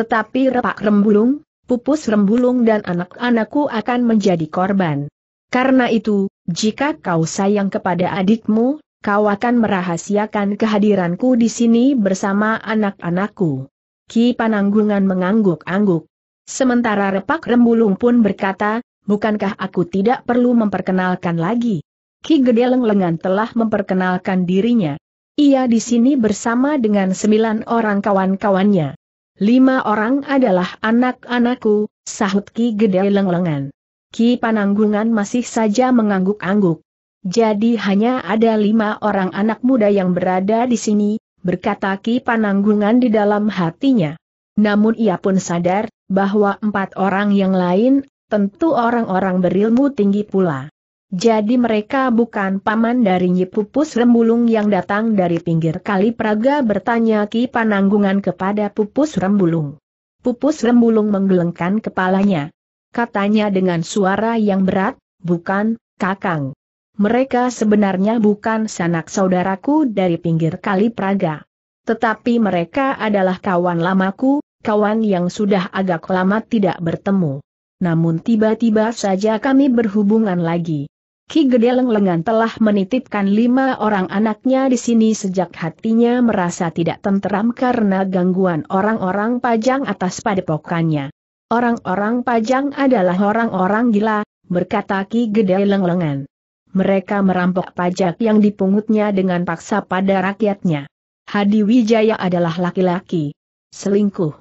Tetapi repak rembulung, pupus rembulung dan anak-anakku akan menjadi korban. Karena itu, jika kau sayang kepada adikmu, kau akan merahasiakan kehadiranku di sini bersama anak-anakku. Ki Pananggungan mengangguk-angguk. Sementara repak rembulung pun berkata, bukankah aku tidak perlu memperkenalkan lagi? Ki Gede Lenglengan telah memperkenalkan dirinya. Ia di sini bersama dengan sembilan orang kawan-kawannya. Lima orang adalah anak-anakku, sahut Ki Gede lenglengan. Ki Pananggungan masih saja mengangguk-angguk. Jadi hanya ada lima orang anak muda yang berada di sini, berkata Ki Pananggungan di dalam hatinya. Namun ia pun sadar, bahwa empat orang yang lain, tentu orang-orang berilmu tinggi pula. Jadi mereka bukan paman dari Pupus Rembulung yang datang dari pinggir kali Praga bertanya Ki Pananggungan kepada Pupus Rembulung. Pupus Rembulung menggelengkan kepalanya. Katanya dengan suara yang berat, bukan, Kakang. Mereka sebenarnya bukan sanak saudaraku dari pinggir kali Praga. Tetapi mereka adalah kawan lamaku, kawan yang sudah agak lama tidak bertemu. Namun tiba-tiba saja kami berhubungan lagi. Ki Gede Lenglengan telah menitipkan lima orang anaknya di sini sejak hatinya merasa tidak tenteram karena gangguan orang-orang pajang atas padepokannya. Orang-orang pajang adalah orang-orang gila, berkata Ki Gede Lenglengan. Mereka merampok pajak yang dipungutnya dengan paksa pada rakyatnya. Hadi Wijaya adalah laki-laki. Selingkuh.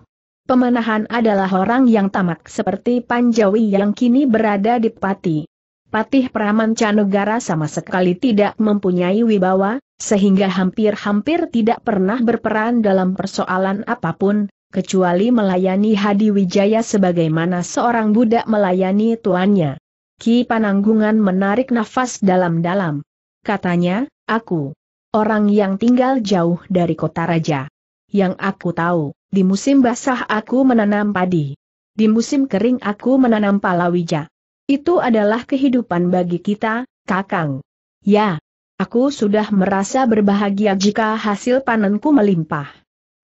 Pemanahan adalah orang yang tamak seperti Panjawi yang kini berada di Pati. Patih Praman Canegara sama sekali tidak mempunyai wibawa, sehingga hampir-hampir tidak pernah berperan dalam persoalan apapun, kecuali melayani Hadi Wijaya sebagaimana seorang budak melayani tuannya. Ki Pananggungan menarik nafas dalam-dalam. Katanya, aku, orang yang tinggal jauh dari kota raja. Yang aku tahu, di musim basah aku menanam padi. Di musim kering aku menanam palawija. Itu adalah kehidupan bagi kita, Kakang. Ya, aku sudah merasa berbahagia jika hasil panenku melimpah.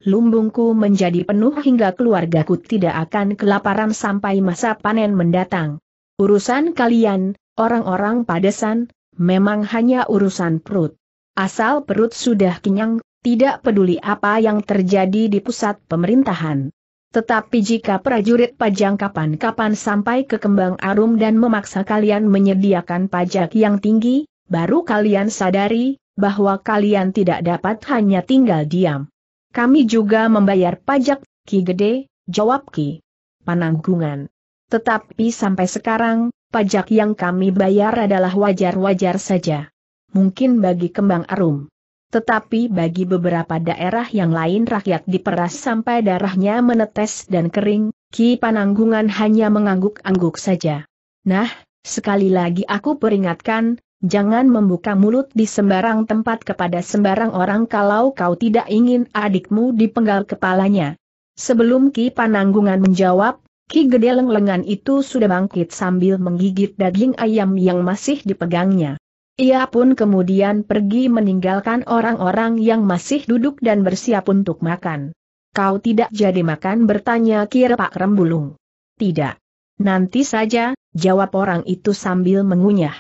Lumbungku menjadi penuh hingga keluargaku tidak akan kelaparan sampai masa panen mendatang. Urusan kalian, orang-orang padesan, memang hanya urusan perut. Asal perut sudah kenyang, tidak peduli apa yang terjadi di pusat pemerintahan. Tetapi jika prajurit pajang kapan-kapan sampai ke kembang arum dan memaksa kalian menyediakan pajak yang tinggi, baru kalian sadari bahwa kalian tidak dapat hanya tinggal diam. Kami juga membayar pajak, Ki Gede, jawab Ki Pananggungan. Tetapi sampai sekarang, pajak yang kami bayar adalah wajar-wajar saja. Mungkin bagi kembang arum. Tetapi bagi beberapa daerah yang lain rakyat diperas sampai darahnya menetes dan kering, Ki Pananggungan hanya mengangguk-angguk saja. Nah, sekali lagi aku peringatkan, jangan membuka mulut di sembarang tempat kepada sembarang orang kalau kau tidak ingin adikmu dipenggal kepalanya. Sebelum Ki Pananggungan menjawab, Ki Gede Leng-lengan itu sudah bangkit sambil menggigit daging ayam yang masih dipegangnya. Ia pun kemudian pergi meninggalkan orang-orang yang masih duduk dan bersiap untuk makan. Kau tidak jadi makan bertanya kira Pak Rembulung. Tidak. Nanti saja, jawab orang itu sambil mengunyah.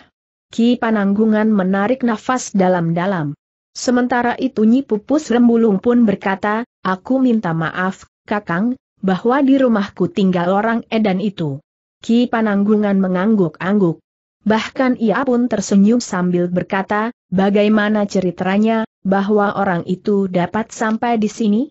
Ki Pananggungan menarik nafas dalam-dalam. Sementara itu Nyi Pupus Rembulung pun berkata, aku minta maaf, Kakang, bahwa di rumahku tinggal orang edan itu. Ki Pananggungan mengangguk-angguk. Bahkan ia pun tersenyum sambil berkata, bagaimana ceritanya, bahwa orang itu dapat sampai di sini?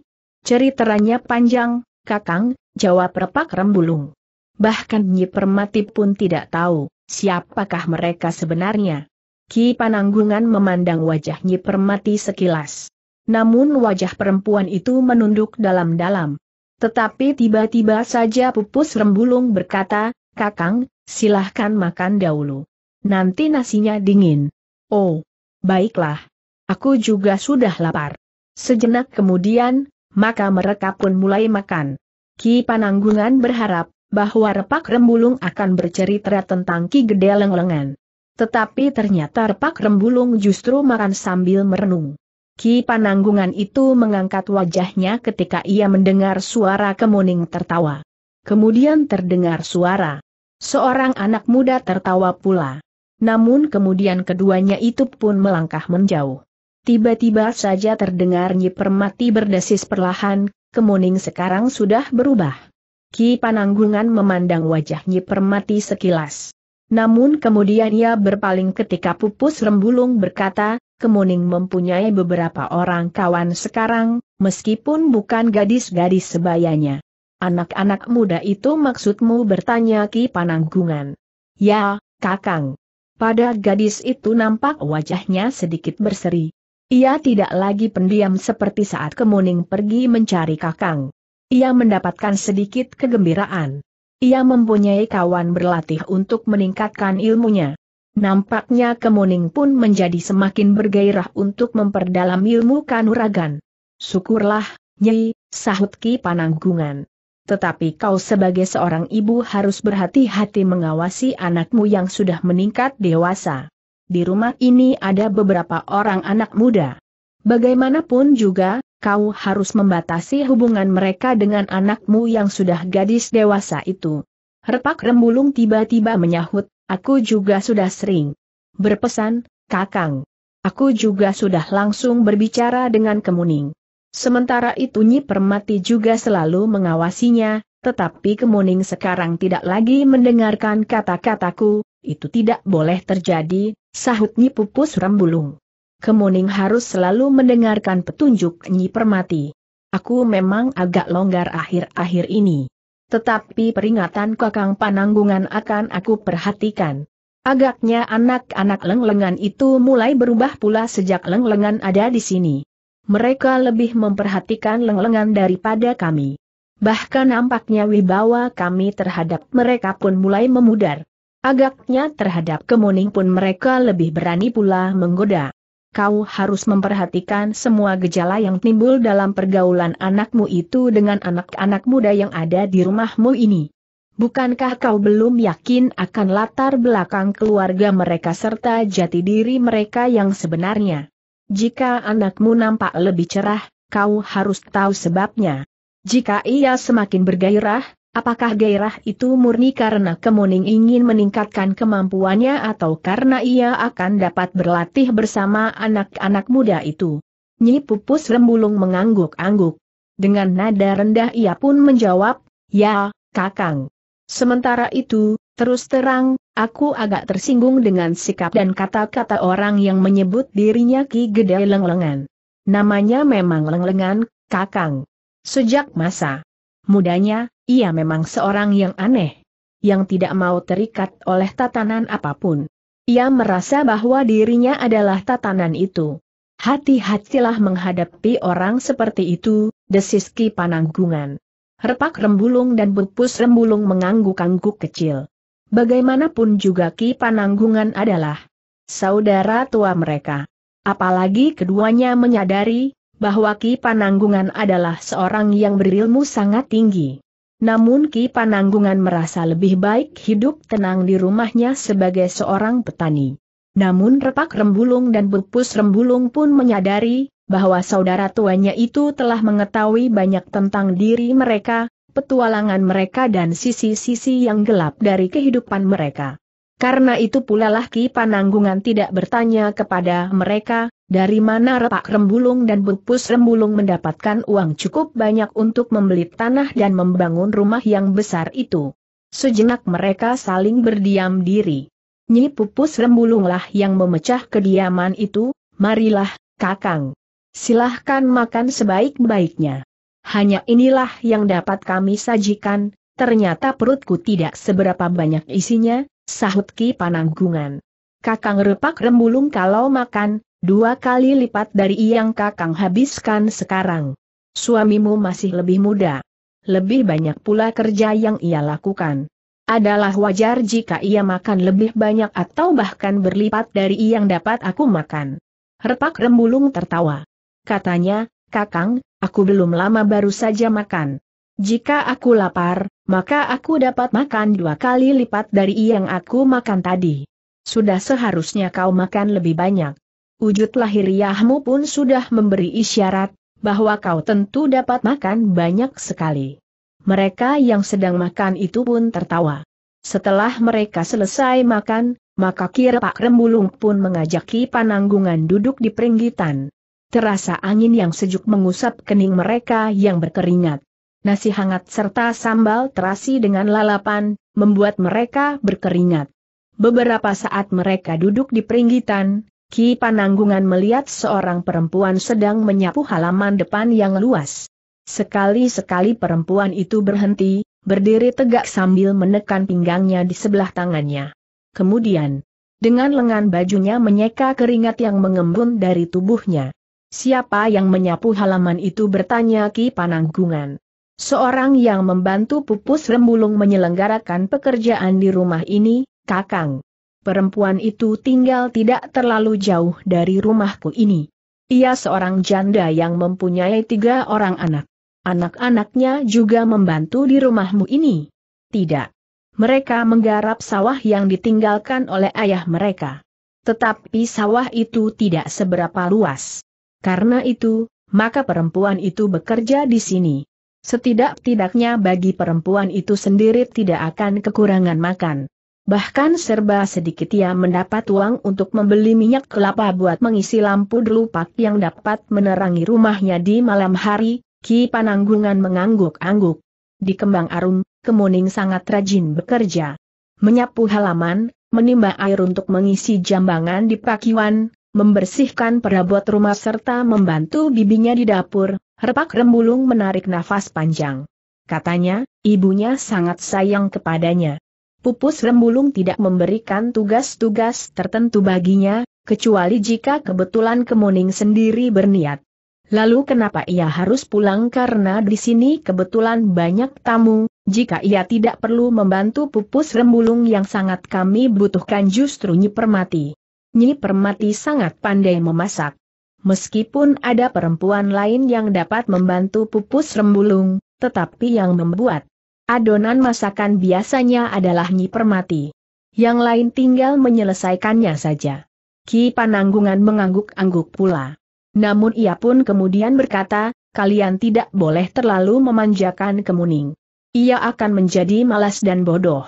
Ceritanya panjang, kakang, jawab repak rembulung. Bahkan Nyi Permati pun tidak tahu, siapakah mereka sebenarnya. Ki Pananggungan memandang wajah Nyi Permati sekilas. Namun wajah perempuan itu menunduk dalam-dalam. Tetapi tiba-tiba saja Pupus Rembulung berkata, Kakang, Silahkan makan dahulu. Nanti nasinya dingin. Oh, baiklah. Aku juga sudah lapar. Sejenak kemudian, maka mereka pun mulai makan. Ki Pananggungan berharap bahwa repak rembulung akan bercerita tentang Ki Gede Lenglengan. Tetapi ternyata repak rembulung justru makan sambil merenung. Ki Pananggungan itu mengangkat wajahnya ketika ia mendengar suara kemuning tertawa. Kemudian terdengar suara Seorang anak muda tertawa pula. Namun kemudian keduanya itu pun melangkah menjauh. Tiba-tiba saja terdengar Nyi Permati berdesis perlahan, kemuning sekarang sudah berubah. Ki Pananggungan memandang wajah Nyi Permati sekilas. Namun kemudian ia berpaling ketika pupus rembulung berkata, Kemuning mempunyai beberapa orang kawan sekarang, meskipun bukan gadis-gadis sebayanya. Anak-anak muda itu maksudmu bertanya Ki Pananggungan. Ya, Kakang. Pada gadis itu nampak wajahnya sedikit berseri. Ia tidak lagi pendiam seperti saat Kemuning pergi mencari Kakang. Ia mendapatkan sedikit kegembiraan. Ia mempunyai kawan berlatih untuk meningkatkan ilmunya. Nampaknya Kemuning pun menjadi semakin bergairah untuk memperdalam ilmu kanuragan. Syukurlah, nyi, sahut Ki Pananggungan. Tetapi kau sebagai seorang ibu harus berhati-hati mengawasi anakmu yang sudah meningkat dewasa. Di rumah ini ada beberapa orang anak muda. Bagaimanapun juga, kau harus membatasi hubungan mereka dengan anakmu yang sudah gadis dewasa itu. Repak Rembulung tiba-tiba menyahut, aku juga sudah sering berpesan, Kakang. Aku juga sudah langsung berbicara dengan Kemuning. Sementara itu Nyi Permati juga selalu mengawasinya, tetapi Kemuning sekarang tidak lagi mendengarkan kata-kataku, itu tidak boleh terjadi, sahut Nyi Pupus Rembulung. Kemuning harus selalu mendengarkan petunjuk Nyi Permati. Aku memang agak longgar akhir-akhir ini. Tetapi peringatan kakang pananggungan akan aku perhatikan. Agaknya anak-anak lenglengan itu mulai berubah pula sejak lenglengan ada di sini mereka lebih memperhatikan lenglengan daripada kami. Bahkan nampaknya wibawa kami terhadap mereka pun mulai memudar. Agaknya terhadap kemuning pun mereka lebih berani pula menggoda. Kau harus memperhatikan semua gejala yang timbul dalam pergaulan anakmu itu dengan anak-anak muda yang ada di rumahmu ini. Bukankah kau belum yakin akan latar belakang keluarga mereka serta jati diri mereka yang sebenarnya? Jika anakmu nampak lebih cerah, kau harus tahu sebabnya. Jika ia semakin bergairah, apakah gairah itu murni karena kemuning ingin meningkatkan kemampuannya atau karena ia akan dapat berlatih bersama anak-anak muda itu? Nyi Pupus Rembulung mengangguk-angguk. Dengan nada rendah ia pun menjawab, Ya, Kakang. Sementara itu, terus terang, Aku agak tersinggung dengan sikap dan kata-kata orang yang menyebut dirinya Ki Gede Lenglengan. Namanya memang Lenglengan, Kakang. Sejak masa mudanya, ia memang seorang yang aneh, yang tidak mau terikat oleh tatanan apapun. Ia merasa bahwa dirinya adalah tatanan itu. Hati-hatilah menghadapi orang seperti itu, desiski Pananggungan. Repak Rembulung dan bupus Rembulung mengangguk-angguk kecil. Bagaimanapun juga Ki Pananggungan adalah saudara tua mereka. Apalagi keduanya menyadari bahwa Ki Pananggungan adalah seorang yang berilmu sangat tinggi. Namun Ki Pananggungan merasa lebih baik hidup tenang di rumahnya sebagai seorang petani. Namun repak rembulung dan bupus rembulung pun menyadari bahwa saudara tuanya itu telah mengetahui banyak tentang diri mereka, petualangan mereka dan sisi-sisi yang gelap dari kehidupan mereka. Karena itu pula lah Ki Pananggungan tidak bertanya kepada mereka, dari mana Repak Rembulung dan Bupus Rembulung mendapatkan uang cukup banyak untuk membeli tanah dan membangun rumah yang besar itu. Sejenak mereka saling berdiam diri. Nyi Pupus Rembulunglah yang memecah kediaman itu, marilah, kakang. Silahkan makan sebaik-baiknya hanya inilah yang dapat kami sajikan, ternyata perutku tidak seberapa banyak isinya, sahut Ki Pananggungan. Kakang repak rembulung kalau makan, dua kali lipat dari yang kakang habiskan sekarang. Suamimu masih lebih muda. Lebih banyak pula kerja yang ia lakukan. Adalah wajar jika ia makan lebih banyak atau bahkan berlipat dari yang dapat aku makan. Repak Rembulung tertawa. Katanya, Kakang, aku belum lama baru saja makan. Jika aku lapar, maka aku dapat makan dua kali lipat dari yang aku makan tadi. Sudah seharusnya kau makan lebih banyak. Wujud lahiriahmu pun sudah memberi isyarat, bahwa kau tentu dapat makan banyak sekali. Mereka yang sedang makan itu pun tertawa. Setelah mereka selesai makan, maka Kira Pak Rembulung pun mengajak Ki Pananggungan duduk di peringgitan terasa angin yang sejuk mengusap kening mereka yang berkeringat. Nasi hangat serta sambal terasi dengan lalapan, membuat mereka berkeringat. Beberapa saat mereka duduk di peringgitan, Ki Pananggungan melihat seorang perempuan sedang menyapu halaman depan yang luas. Sekali-sekali perempuan itu berhenti, berdiri tegak sambil menekan pinggangnya di sebelah tangannya. Kemudian, dengan lengan bajunya menyeka keringat yang mengembun dari tubuhnya. Siapa yang menyapu halaman itu bertanya Ki Pananggungan. Seorang yang membantu Pupus Remulung menyelenggarakan pekerjaan di rumah ini, Kakang. Perempuan itu tinggal tidak terlalu jauh dari rumahku ini. Ia seorang janda yang mempunyai tiga orang anak. Anak-anaknya juga membantu di rumahmu ini. Tidak. Mereka menggarap sawah yang ditinggalkan oleh ayah mereka. Tetapi sawah itu tidak seberapa luas. Karena itu, maka perempuan itu bekerja di sini. Setidak-tidaknya bagi perempuan itu sendiri tidak akan kekurangan makan. Bahkan serba sedikit ia mendapat uang untuk membeli minyak kelapa buat mengisi lampu delupak yang dapat menerangi rumahnya di malam hari, Ki Pananggungan mengangguk-angguk. Di Kembang Arum, Kemuning sangat rajin bekerja. Menyapu halaman, menimba air untuk mengisi jambangan di pakiwan, membersihkan perabot rumah serta membantu bibinya di dapur, Repak Rembulung menarik nafas panjang. Katanya, ibunya sangat sayang kepadanya. Pupus Rembulung tidak memberikan tugas-tugas tertentu baginya, kecuali jika kebetulan Kemuning sendiri berniat. Lalu kenapa ia harus pulang karena di sini kebetulan banyak tamu, jika ia tidak perlu membantu pupus Rembulung yang sangat kami butuhkan justru nyipermati. Nyi Permati sangat pandai memasak. Meskipun ada perempuan lain yang dapat membantu pupus rembulung, tetapi yang membuat adonan masakan biasanya adalah Nyi Permati. Yang lain tinggal menyelesaikannya saja. Ki Pananggungan mengangguk-angguk pula. Namun ia pun kemudian berkata, kalian tidak boleh terlalu memanjakan kemuning. Ia akan menjadi malas dan bodoh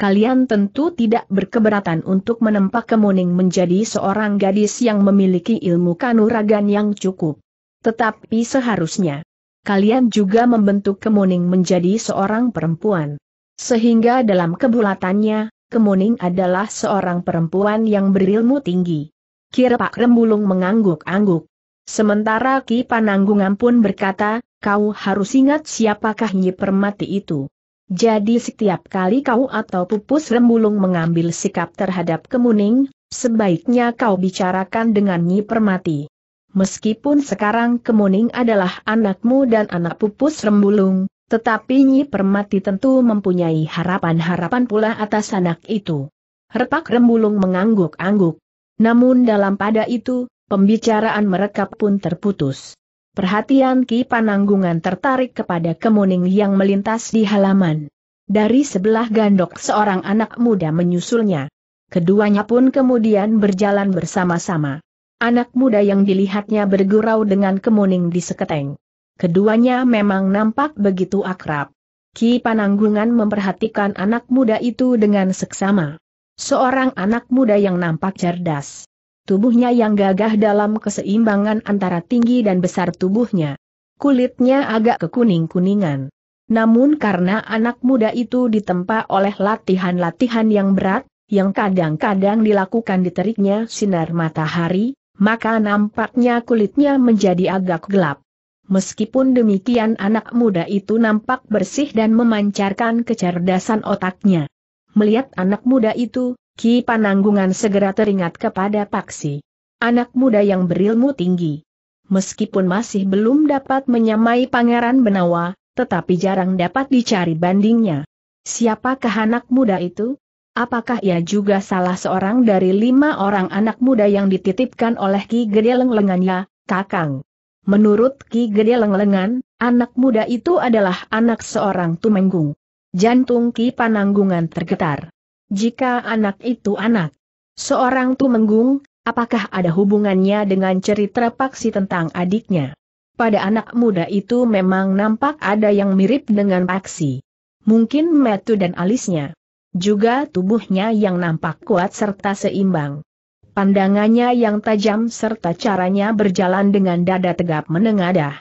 kalian tentu tidak berkeberatan untuk menempa Kemuning menjadi seorang gadis yang memiliki ilmu kanuragan yang cukup. Tetapi seharusnya, kalian juga membentuk Kemuning menjadi seorang perempuan. Sehingga dalam kebulatannya, Kemuning adalah seorang perempuan yang berilmu tinggi. Kira Pak Rembulung mengangguk-angguk. Sementara Ki Pananggungan pun berkata, kau harus ingat siapakah Nyi Permati itu. Jadi setiap kali kau atau pupus rembulung mengambil sikap terhadap kemuning, sebaiknya kau bicarakan dengan Nyi Permati. Meskipun sekarang kemuning adalah anakmu dan anak pupus rembulung, tetapi Nyi Permati tentu mempunyai harapan-harapan pula atas anak itu. Repak rembulung mengangguk-angguk. Namun dalam pada itu, pembicaraan mereka pun terputus. Perhatian Ki Pananggungan tertarik kepada kemuning yang melintas di halaman. Dari sebelah gandok seorang anak muda menyusulnya. Keduanya pun kemudian berjalan bersama-sama. Anak muda yang dilihatnya bergurau dengan kemuning di seketeng. Keduanya memang nampak begitu akrab. Ki Pananggungan memperhatikan anak muda itu dengan seksama. Seorang anak muda yang nampak cerdas tubuhnya yang gagah dalam keseimbangan antara tinggi dan besar tubuhnya. Kulitnya agak kekuning-kuningan. Namun karena anak muda itu ditempa oleh latihan-latihan yang berat, yang kadang-kadang dilakukan di teriknya sinar matahari, maka nampaknya kulitnya menjadi agak gelap. Meskipun demikian anak muda itu nampak bersih dan memancarkan kecerdasan otaknya. Melihat anak muda itu, Ki Pananggungan segera teringat kepada Paksi. Anak muda yang berilmu tinggi. Meskipun masih belum dapat menyamai Pangeran Benawa, tetapi jarang dapat dicari bandingnya. Siapakah anak muda itu? Apakah ia juga salah seorang dari lima orang anak muda yang dititipkan oleh Ki Gede Lenglengannya, Kakang? Menurut Ki Gede Lenglengan, anak muda itu adalah anak seorang tumenggung. Jantung Ki Pananggungan tergetar. Jika anak itu anak seorang tumenggung, apakah ada hubungannya dengan cerita Paksi tentang adiknya? Pada anak muda itu memang nampak ada yang mirip dengan Paksi. Mungkin metu dan alisnya. Juga tubuhnya yang nampak kuat serta seimbang. Pandangannya yang tajam serta caranya berjalan dengan dada tegap menengadah.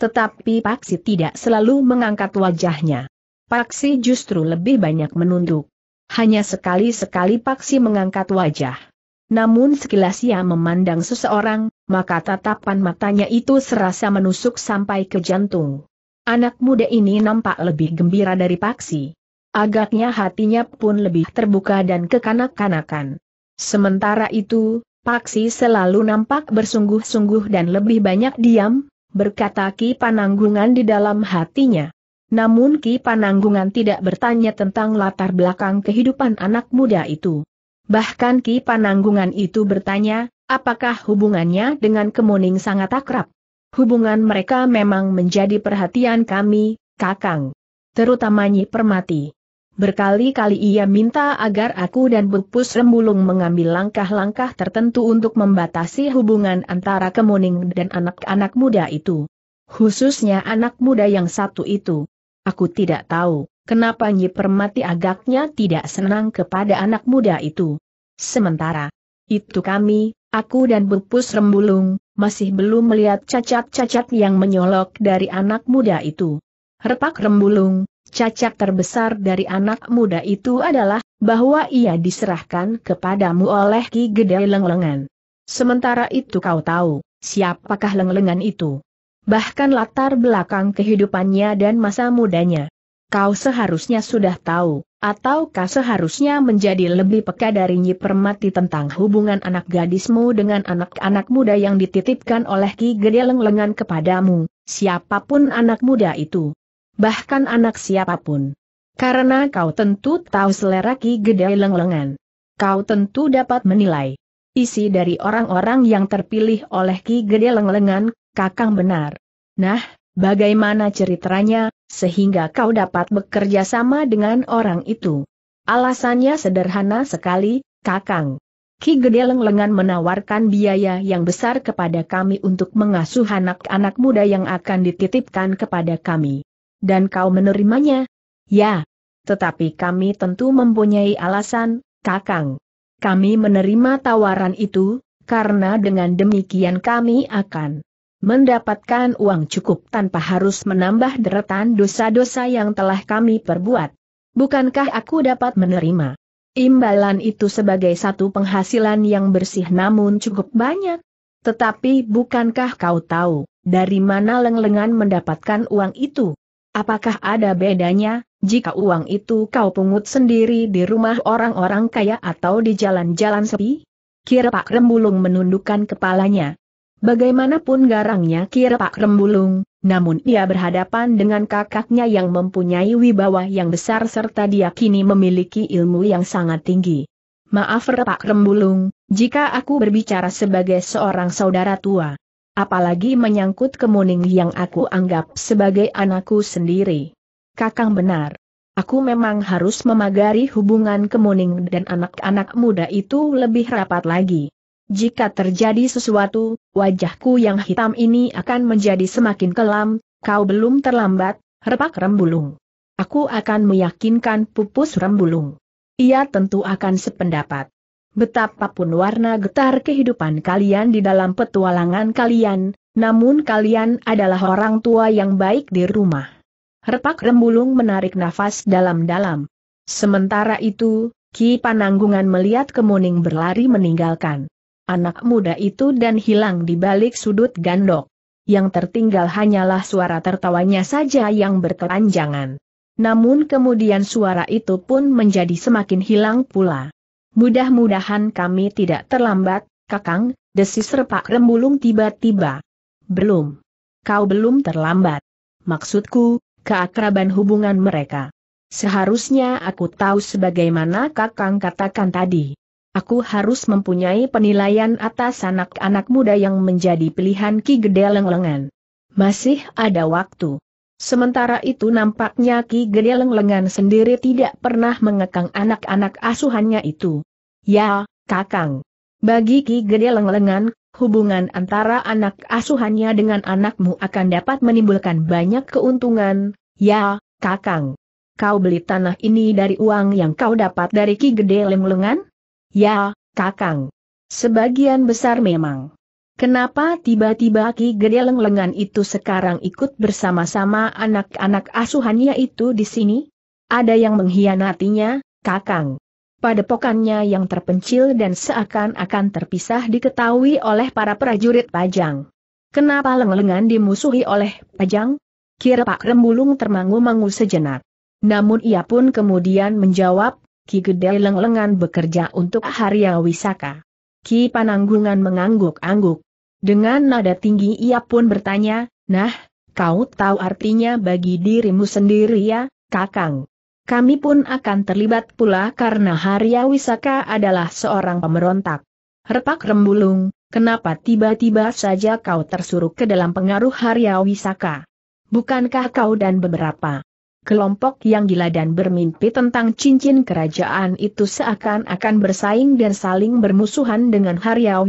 Tetapi Paksi tidak selalu mengangkat wajahnya. Paksi justru lebih banyak menunduk. Hanya sekali-sekali Paksi mengangkat wajah. Namun sekilas ia memandang seseorang, maka tatapan matanya itu serasa menusuk sampai ke jantung. Anak muda ini nampak lebih gembira dari Paksi. Agaknya hatinya pun lebih terbuka dan kekanak-kanakan. Sementara itu, Paksi selalu nampak bersungguh-sungguh dan lebih banyak diam, berkata Ki Pananggungan di dalam hatinya. Namun Ki Pananggungan tidak bertanya tentang latar belakang kehidupan anak muda itu. Bahkan Ki Pananggungan itu bertanya, apakah hubungannya dengan Kemuning sangat akrab? Hubungan mereka memang menjadi perhatian kami, Kakang. Terutama Nyi Permati. Berkali-kali ia minta agar aku dan Bupus Rembulung mengambil langkah-langkah tertentu untuk membatasi hubungan antara Kemuning dan anak-anak muda itu. Khususnya anak muda yang satu itu. Aku tidak tahu, kenapa Nyi Permati agaknya tidak senang kepada anak muda itu. Sementara itu kami, aku dan Bupus Rembulung, masih belum melihat cacat-cacat yang menyolok dari anak muda itu. Repak Rembulung, cacat terbesar dari anak muda itu adalah bahwa ia diserahkan kepadamu oleh Ki Gede Lenglengan. Sementara itu kau tahu, siapakah Lenglengan itu? bahkan latar belakang kehidupannya dan masa mudanya. Kau seharusnya sudah tahu, atau kau seharusnya menjadi lebih peka dari Nyi Permati tentang hubungan anak gadismu dengan anak-anak muda yang dititipkan oleh Ki Gede Lengan kepadamu, siapapun anak muda itu. Bahkan anak siapapun. Karena kau tentu tahu selera Ki Gede Lengan, Kau tentu dapat menilai isi dari orang-orang yang terpilih oleh Ki Gede Lengan. Kakang benar. Nah, bagaimana ceritanya, sehingga kau dapat bekerja sama dengan orang itu? Alasannya sederhana sekali, Kakang. Ki Gede lengan menawarkan biaya yang besar kepada kami untuk mengasuh anak-anak muda yang akan dititipkan kepada kami. Dan kau menerimanya? Ya. Tetapi kami tentu mempunyai alasan, Kakang. Kami menerima tawaran itu, karena dengan demikian kami akan mendapatkan uang cukup tanpa harus menambah deretan dosa-dosa yang telah kami perbuat. Bukankah aku dapat menerima imbalan itu sebagai satu penghasilan yang bersih namun cukup banyak? Tetapi bukankah kau tahu, dari mana leng-lengan mendapatkan uang itu? Apakah ada bedanya, jika uang itu kau pungut sendiri di rumah orang-orang kaya atau di jalan-jalan sepi? Kira Pak Rembulung menundukkan kepalanya. Bagaimanapun garangnya kira Pak Rembulung, namun ia berhadapan dengan kakaknya yang mempunyai wibawa yang besar serta dia kini memiliki ilmu yang sangat tinggi. Maaf Pak Rembulung, jika aku berbicara sebagai seorang saudara tua. Apalagi menyangkut kemuning yang aku anggap sebagai anakku sendiri. Kakang benar. Aku memang harus memagari hubungan kemuning dan anak-anak muda itu lebih rapat lagi. Jika terjadi sesuatu, wajahku yang hitam ini akan menjadi semakin kelam, kau belum terlambat, repak Rembulung. Aku akan meyakinkan pupus Rembulung. Ia tentu akan sependapat. Betapapun warna getar kehidupan kalian di dalam petualangan kalian, namun kalian adalah orang tua yang baik di rumah. Repak Rembulung menarik nafas dalam-dalam. Sementara itu, Ki Pananggungan melihat Kemuning berlari meninggalkan anak muda itu dan hilang di balik sudut gandok. Yang tertinggal hanyalah suara tertawanya saja yang berkepanjangan. Namun kemudian suara itu pun menjadi semakin hilang pula. Mudah-mudahan kami tidak terlambat, Kakang, desis repak rembulung tiba-tiba. Belum. Kau belum terlambat. Maksudku, keakraban hubungan mereka. Seharusnya aku tahu sebagaimana Kakang katakan tadi. Aku harus mempunyai penilaian atas anak-anak muda yang menjadi pilihan Ki Gede Lenglengan. Masih ada waktu. Sementara itu nampaknya Ki Gede Lenglengan sendiri tidak pernah mengekang anak-anak asuhannya itu. Ya, Kakang. Bagi Ki Gede Lenglengan, hubungan antara anak asuhannya dengan anakmu akan dapat menimbulkan banyak keuntungan, ya, Kakang. Kau beli tanah ini dari uang yang kau dapat dari Ki Gede Lenglengan? Ya, Kakang. Sebagian besar memang. Kenapa tiba-tiba Ki Gede Lenglengan itu sekarang ikut bersama-sama anak-anak asuhannya itu di sini? Ada yang mengkhianatinya, Kakang. Padepokannya yang terpencil dan seakan-akan terpisah diketahui oleh para prajurit Pajang. Kenapa Lenglengan dimusuhi oleh Pajang? Kira Pak Rembulung termangu-mangu sejenak. Namun ia pun kemudian menjawab, Ki Gede leng-lengan bekerja untuk Harya Wisaka. Ki Pananggungan mengangguk-angguk. Dengan nada tinggi ia pun bertanya, Nah, kau tahu artinya bagi dirimu sendiri ya, Kakang. Kami pun akan terlibat pula karena Harya Wisaka adalah seorang pemberontak. Repak Rembulung, kenapa tiba-tiba saja kau tersuruh ke dalam pengaruh Harya Wisaka? Bukankah kau dan beberapa kelompok yang gila dan bermimpi tentang cincin kerajaan itu seakan-akan bersaing dan saling bermusuhan dengan Harya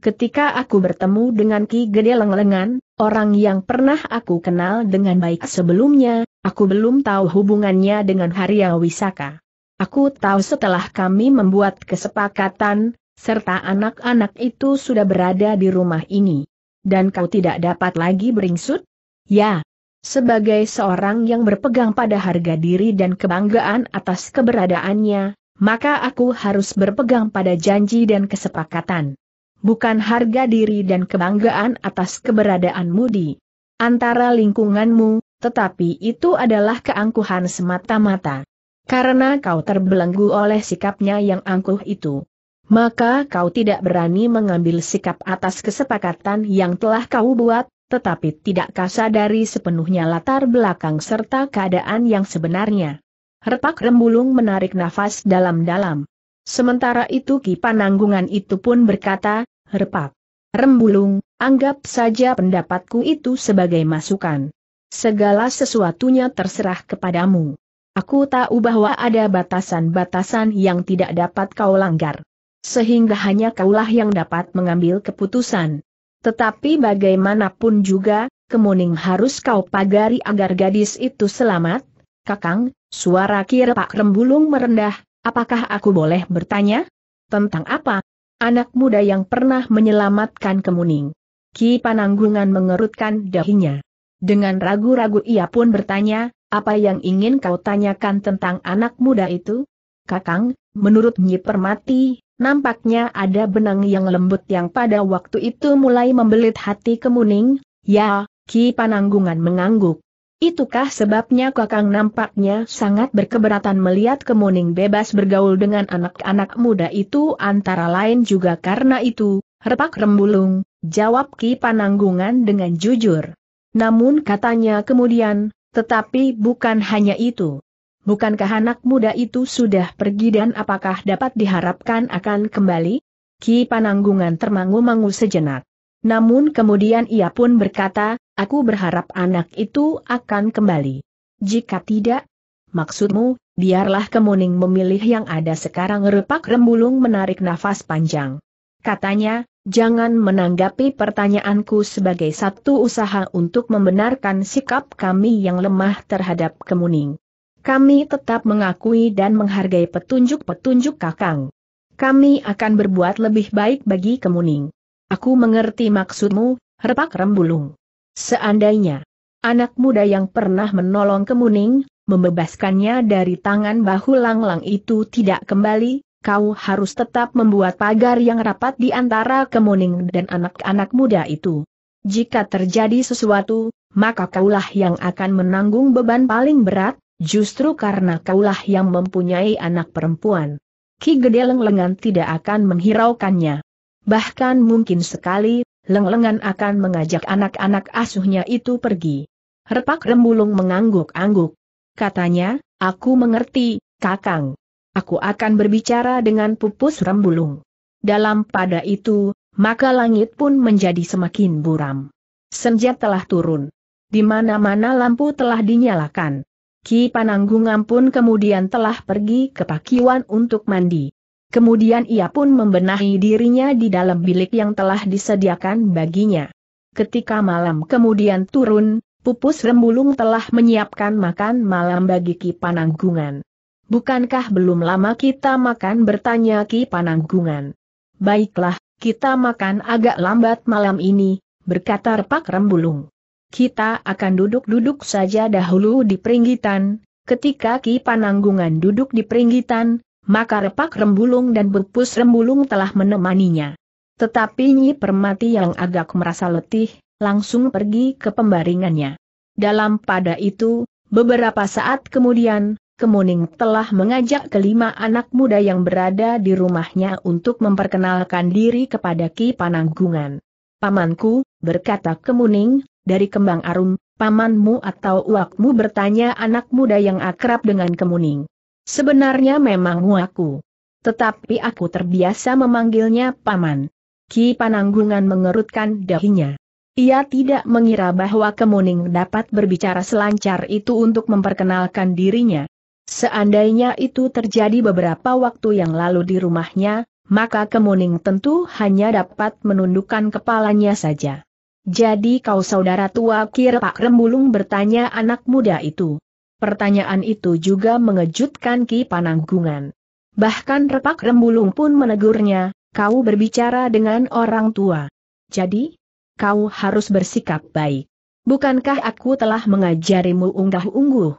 Ketika aku bertemu dengan Ki Gede Lenglengan, orang yang pernah aku kenal dengan baik sebelumnya, aku belum tahu hubungannya dengan Harya Aku tahu setelah kami membuat kesepakatan, serta anak-anak itu sudah berada di rumah ini. Dan kau tidak dapat lagi beringsut? Ya, sebagai seorang yang berpegang pada harga diri dan kebanggaan atas keberadaannya, maka aku harus berpegang pada janji dan kesepakatan. Bukan harga diri dan kebanggaan atas keberadaanmu di antara lingkunganmu, tetapi itu adalah keangkuhan semata-mata. Karena kau terbelenggu oleh sikapnya yang angkuh itu. Maka kau tidak berani mengambil sikap atas kesepakatan yang telah kau buat, tetapi tidak dari sepenuhnya latar belakang serta keadaan yang sebenarnya. Repak Rembulung menarik nafas dalam-dalam. Sementara itu Ki Pananggungan itu pun berkata, Repak. Rembulung, anggap saja pendapatku itu sebagai masukan. Segala sesuatunya terserah kepadamu. Aku tahu bahwa ada batasan-batasan yang tidak dapat kau langgar. Sehingga hanya kaulah yang dapat mengambil keputusan. Tetapi bagaimanapun juga, kemuning harus kau pagari agar gadis itu selamat. Kakang, suara kira Pak Rembulung merendah, apakah aku boleh bertanya? Tentang apa? Anak muda yang pernah menyelamatkan kemuning. Ki Pananggungan mengerutkan dahinya. Dengan ragu-ragu ia pun bertanya, apa yang ingin kau tanyakan tentang anak muda itu? Kakang, menurut Nyi Permati, Nampaknya ada benang yang lembut yang pada waktu itu mulai membelit hati kemuning, ya, Ki Pananggungan mengangguk. Itukah sebabnya Kakang nampaknya sangat berkeberatan melihat Kemuning bebas bergaul dengan anak-anak muda itu antara lain juga karena itu, repak rembulung, jawab Ki Pananggungan dengan jujur. Namun katanya kemudian, tetapi bukan hanya itu bukankah anak muda itu sudah pergi dan apakah dapat diharapkan akan kembali? Ki Pananggungan termangu-mangu sejenak. Namun kemudian ia pun berkata, aku berharap anak itu akan kembali. Jika tidak, maksudmu, biarlah Kemuning memilih yang ada sekarang repak rembulung menarik nafas panjang. Katanya, Jangan menanggapi pertanyaanku sebagai satu usaha untuk membenarkan sikap kami yang lemah terhadap kemuning. Kami tetap mengakui dan menghargai petunjuk-petunjuk Kakang. Kami akan berbuat lebih baik bagi Kemuning. Aku mengerti maksudmu, repak Rembulung. Seandainya anak muda yang pernah menolong Kemuning, membebaskannya dari tangan bahu langlang itu tidak kembali, kau harus tetap membuat pagar yang rapat di antara kemuning dan anak-anak muda itu. Jika terjadi sesuatu, maka kaulah yang akan menanggung beban paling berat, Justru karena kaulah yang mempunyai anak perempuan. Ki Gede Lenglengan tidak akan menghiraukannya. Bahkan mungkin sekali, Lenglengan akan mengajak anak-anak asuhnya itu pergi. Repak Rembulung mengangguk-angguk. Katanya, aku mengerti, Kakang. Aku akan berbicara dengan pupus Rembulung. Dalam pada itu, maka langit pun menjadi semakin buram. Senja telah turun. Di mana-mana lampu telah dinyalakan. Ki Pananggungan pun kemudian telah pergi ke pakiwan untuk mandi. Kemudian ia pun membenahi dirinya di dalam bilik yang telah disediakan baginya. Ketika malam kemudian turun, Pupus Rembulung telah menyiapkan makan malam bagi Ki Pananggungan. Bukankah belum lama kita makan bertanya Ki Pananggungan. Baiklah, kita makan agak lambat malam ini, berkata Pak Rembulung kita akan duduk-duduk saja dahulu di peringgitan, ketika Ki Pananggungan duduk di peringgitan, maka repak rembulung dan bupus rembulung telah menemaninya. Tetapi Nyi Permati yang agak merasa letih, langsung pergi ke pembaringannya. Dalam pada itu, beberapa saat kemudian, Kemuning telah mengajak kelima anak muda yang berada di rumahnya untuk memperkenalkan diri kepada Ki Pananggungan. Pamanku, berkata Kemuning, dari kembang arum, pamanmu atau uakmu bertanya anak muda yang akrab dengan kemuning. Sebenarnya memang uakku. Tetapi aku terbiasa memanggilnya paman. Ki Pananggungan mengerutkan dahinya. Ia tidak mengira bahwa Kemuning dapat berbicara selancar itu untuk memperkenalkan dirinya. Seandainya itu terjadi beberapa waktu yang lalu di rumahnya, maka Kemuning tentu hanya dapat menundukkan kepalanya saja. Jadi kau saudara tua kira Pak Rembulung bertanya anak muda itu. Pertanyaan itu juga mengejutkan Ki Pananggungan. Bahkan Repak Rembulung pun menegurnya, kau berbicara dengan orang tua. Jadi, kau harus bersikap baik. Bukankah aku telah mengajarimu unggah-ungguh?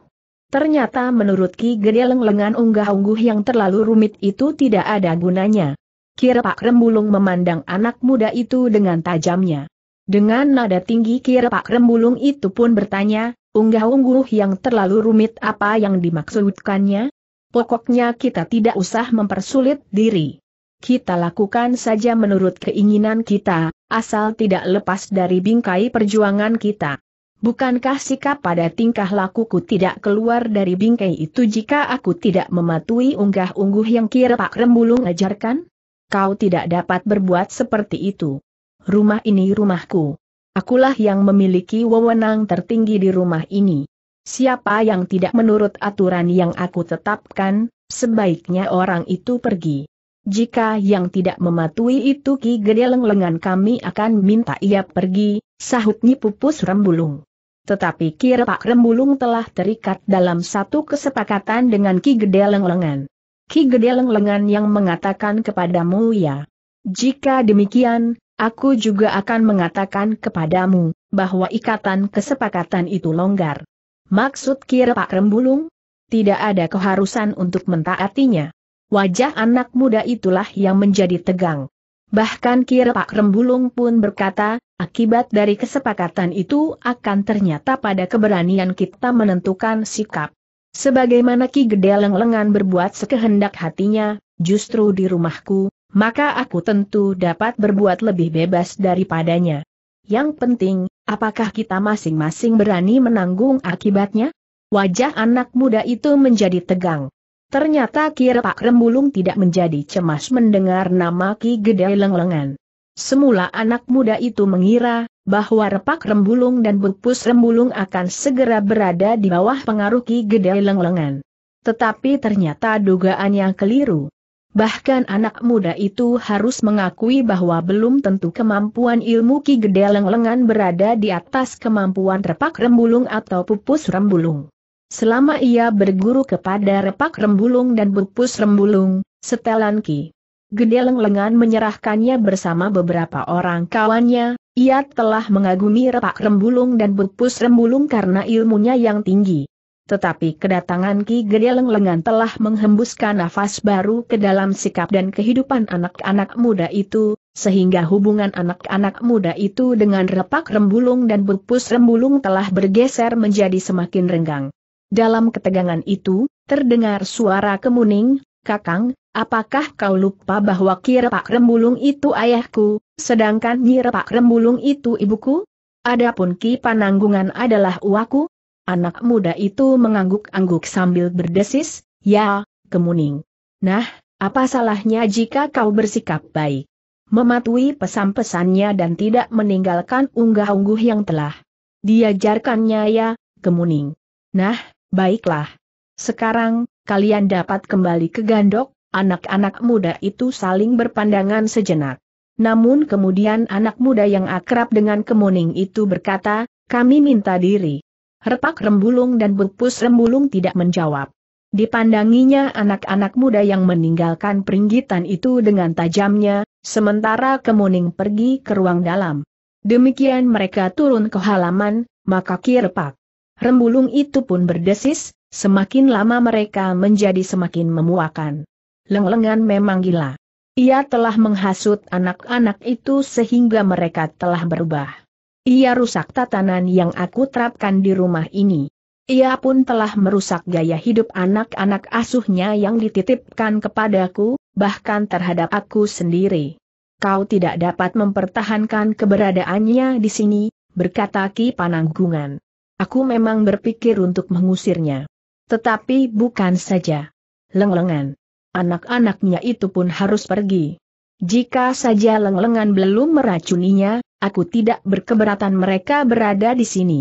Ternyata menurut Ki Gede lengan unggah-ungguh yang terlalu rumit itu tidak ada gunanya. Kira Pak Rembulung memandang anak muda itu dengan tajamnya. Dengan nada tinggi kira Pak Rembulung itu pun bertanya, unggah-ungguh yang terlalu rumit apa yang dimaksudkannya? Pokoknya kita tidak usah mempersulit diri. Kita lakukan saja menurut keinginan kita, asal tidak lepas dari bingkai perjuangan kita. Bukankah sikap pada tingkah lakuku tidak keluar dari bingkai itu jika aku tidak mematuhi unggah-ungguh yang kira Pak Rembulung ajarkan? Kau tidak dapat berbuat seperti itu rumah ini rumahku. Akulah yang memiliki wewenang tertinggi di rumah ini. Siapa yang tidak menurut aturan yang aku tetapkan, sebaiknya orang itu pergi. Jika yang tidak mematuhi itu Ki Gede Lengan kami akan minta ia pergi, sahutnya Pupus Rembulung. Tetapi kira Pak Rembulung telah terikat dalam satu kesepakatan dengan Ki Gede Lengan. Ki Gede Lengan yang mengatakan kepadamu ya. Jika demikian, Aku juga akan mengatakan kepadamu, bahwa ikatan kesepakatan itu longgar. Maksud kira Pak Rembulung? Tidak ada keharusan untuk mentaatinya. Wajah anak muda itulah yang menjadi tegang. Bahkan kira Pak Rembulung pun berkata, akibat dari kesepakatan itu akan ternyata pada keberanian kita menentukan sikap. Sebagaimana Ki Gede Leng-Lengan berbuat sekehendak hatinya, justru di rumahku, maka aku tentu dapat berbuat lebih bebas daripadanya. Yang penting, apakah kita masing-masing berani menanggung akibatnya? Wajah anak muda itu menjadi tegang. Ternyata kira Pak Rembulung tidak menjadi cemas mendengar nama Ki Gede Lenglengan. Semula anak muda itu mengira bahwa Repak Rembulung dan Bupus Rembulung akan segera berada di bawah pengaruh Ki Gede Lenglengan. Tetapi ternyata dugaannya keliru. Bahkan anak muda itu harus mengakui bahwa belum tentu kemampuan ilmu Ki Gede Leng-Lengan berada di atas kemampuan repak rembulung atau pupus rembulung. Selama ia berguru kepada repak rembulung dan pupus rembulung, setelan Ki Gede Leng-Lengan menyerahkannya bersama beberapa orang kawannya, ia telah mengagumi repak rembulung dan pupus rembulung karena ilmunya yang tinggi. Tetapi kedatangan Ki Gede Lengan telah menghembuskan nafas baru ke dalam sikap dan kehidupan anak-anak muda itu, sehingga hubungan anak-anak muda itu dengan repak rembulung dan Bupus rembulung telah bergeser menjadi semakin renggang. Dalam ketegangan itu, terdengar suara kemuning, Kakang, apakah kau lupa bahwa Ki Repak Rembulung itu ayahku, sedangkan Nyi Repak Rembulung itu ibuku? Adapun Ki Pananggungan adalah uaku, Anak muda itu mengangguk-angguk sambil berdesis, ya, kemuning. Nah, apa salahnya jika kau bersikap baik? Mematuhi pesan-pesannya dan tidak meninggalkan unggah-ungguh yang telah diajarkannya ya, kemuning. Nah, baiklah. Sekarang, kalian dapat kembali ke gandok, anak-anak muda itu saling berpandangan sejenak. Namun kemudian anak muda yang akrab dengan kemuning itu berkata, kami minta diri. Repak Rembulung dan Bungpus Rembulung tidak menjawab. Dipandanginya anak-anak muda yang meninggalkan peringgitan itu dengan tajamnya, sementara Kemuning pergi ke ruang dalam. Demikian mereka turun ke halaman, maka kirepak. Rembulung itu pun berdesis, semakin lama mereka menjadi semakin memuakan. Lenglengan memang gila. Ia telah menghasut anak-anak itu sehingga mereka telah berubah. Ia rusak tatanan yang aku terapkan di rumah ini. Ia pun telah merusak gaya hidup anak-anak asuhnya yang dititipkan kepadaku, bahkan terhadap aku sendiri. Kau tidak dapat mempertahankan keberadaannya di sini, berkata Ki Pananggungan. Aku memang berpikir untuk mengusirnya. Tetapi bukan saja. Lenglengan. Anak-anaknya itu pun harus pergi. Jika saja lenglengan belum meracuninya, Aku tidak berkeberatan mereka berada di sini.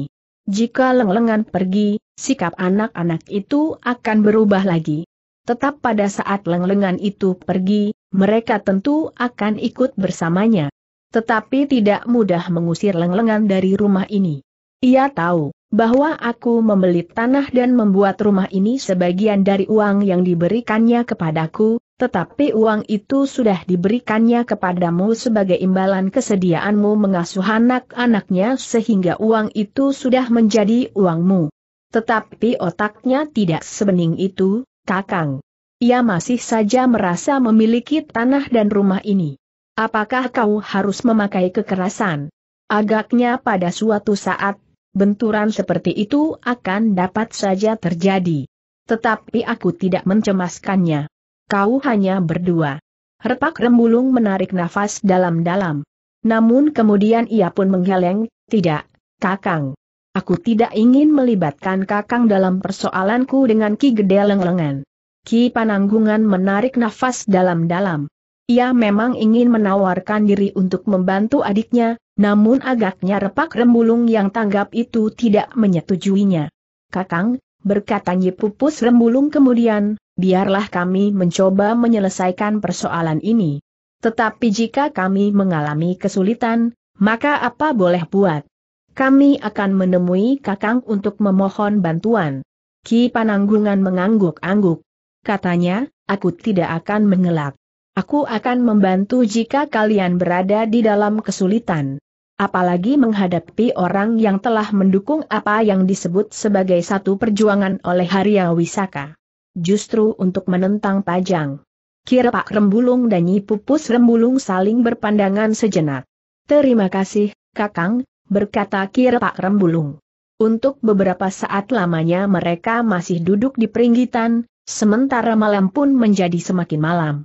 Jika lenglengan pergi, sikap anak-anak itu akan berubah lagi. Tetap pada saat lenglengan itu pergi, mereka tentu akan ikut bersamanya. Tetapi tidak mudah mengusir lenglengan dari rumah ini. Ia tahu, bahwa aku membeli tanah dan membuat rumah ini sebagian dari uang yang diberikannya kepadaku, tetapi uang itu sudah diberikannya kepadamu sebagai imbalan kesediaanmu mengasuh anak-anaknya sehingga uang itu sudah menjadi uangmu. Tetapi otaknya tidak sebening itu, Kakang. Ia masih saja merasa memiliki tanah dan rumah ini. Apakah kau harus memakai kekerasan? Agaknya pada suatu saat benturan seperti itu akan dapat saja terjadi. Tetapi aku tidak mencemaskannya. Kau hanya berdua. Repak Rembulung menarik nafas dalam-dalam. Namun kemudian ia pun menggeleng, tidak, Kakang. Aku tidak ingin melibatkan Kakang dalam persoalanku dengan Ki Gede Lengan. Ki Pananggungan menarik nafas dalam-dalam. Ia memang ingin menawarkan diri untuk membantu adiknya, namun agaknya repak Rembulung yang tanggap itu tidak menyetujuinya. Kakang, berkata Nyipupus Rembulung kemudian, biarlah kami mencoba menyelesaikan persoalan ini. Tetapi jika kami mengalami kesulitan, maka apa boleh buat? Kami akan menemui Kakang untuk memohon bantuan. Ki Pananggungan mengangguk-angguk. Katanya, aku tidak akan mengelak. Aku akan membantu jika kalian berada di dalam kesulitan apalagi menghadapi orang yang telah mendukung apa yang disebut sebagai satu perjuangan oleh Harya Wisaka. Justru untuk menentang Pajang. Kira Pak Rembulung dan Nyi Pupus Rembulung saling berpandangan sejenak. Terima kasih, Kakang, berkata Kira Pak Rembulung. Untuk beberapa saat lamanya mereka masih duduk di peringgitan, sementara malam pun menjadi semakin malam.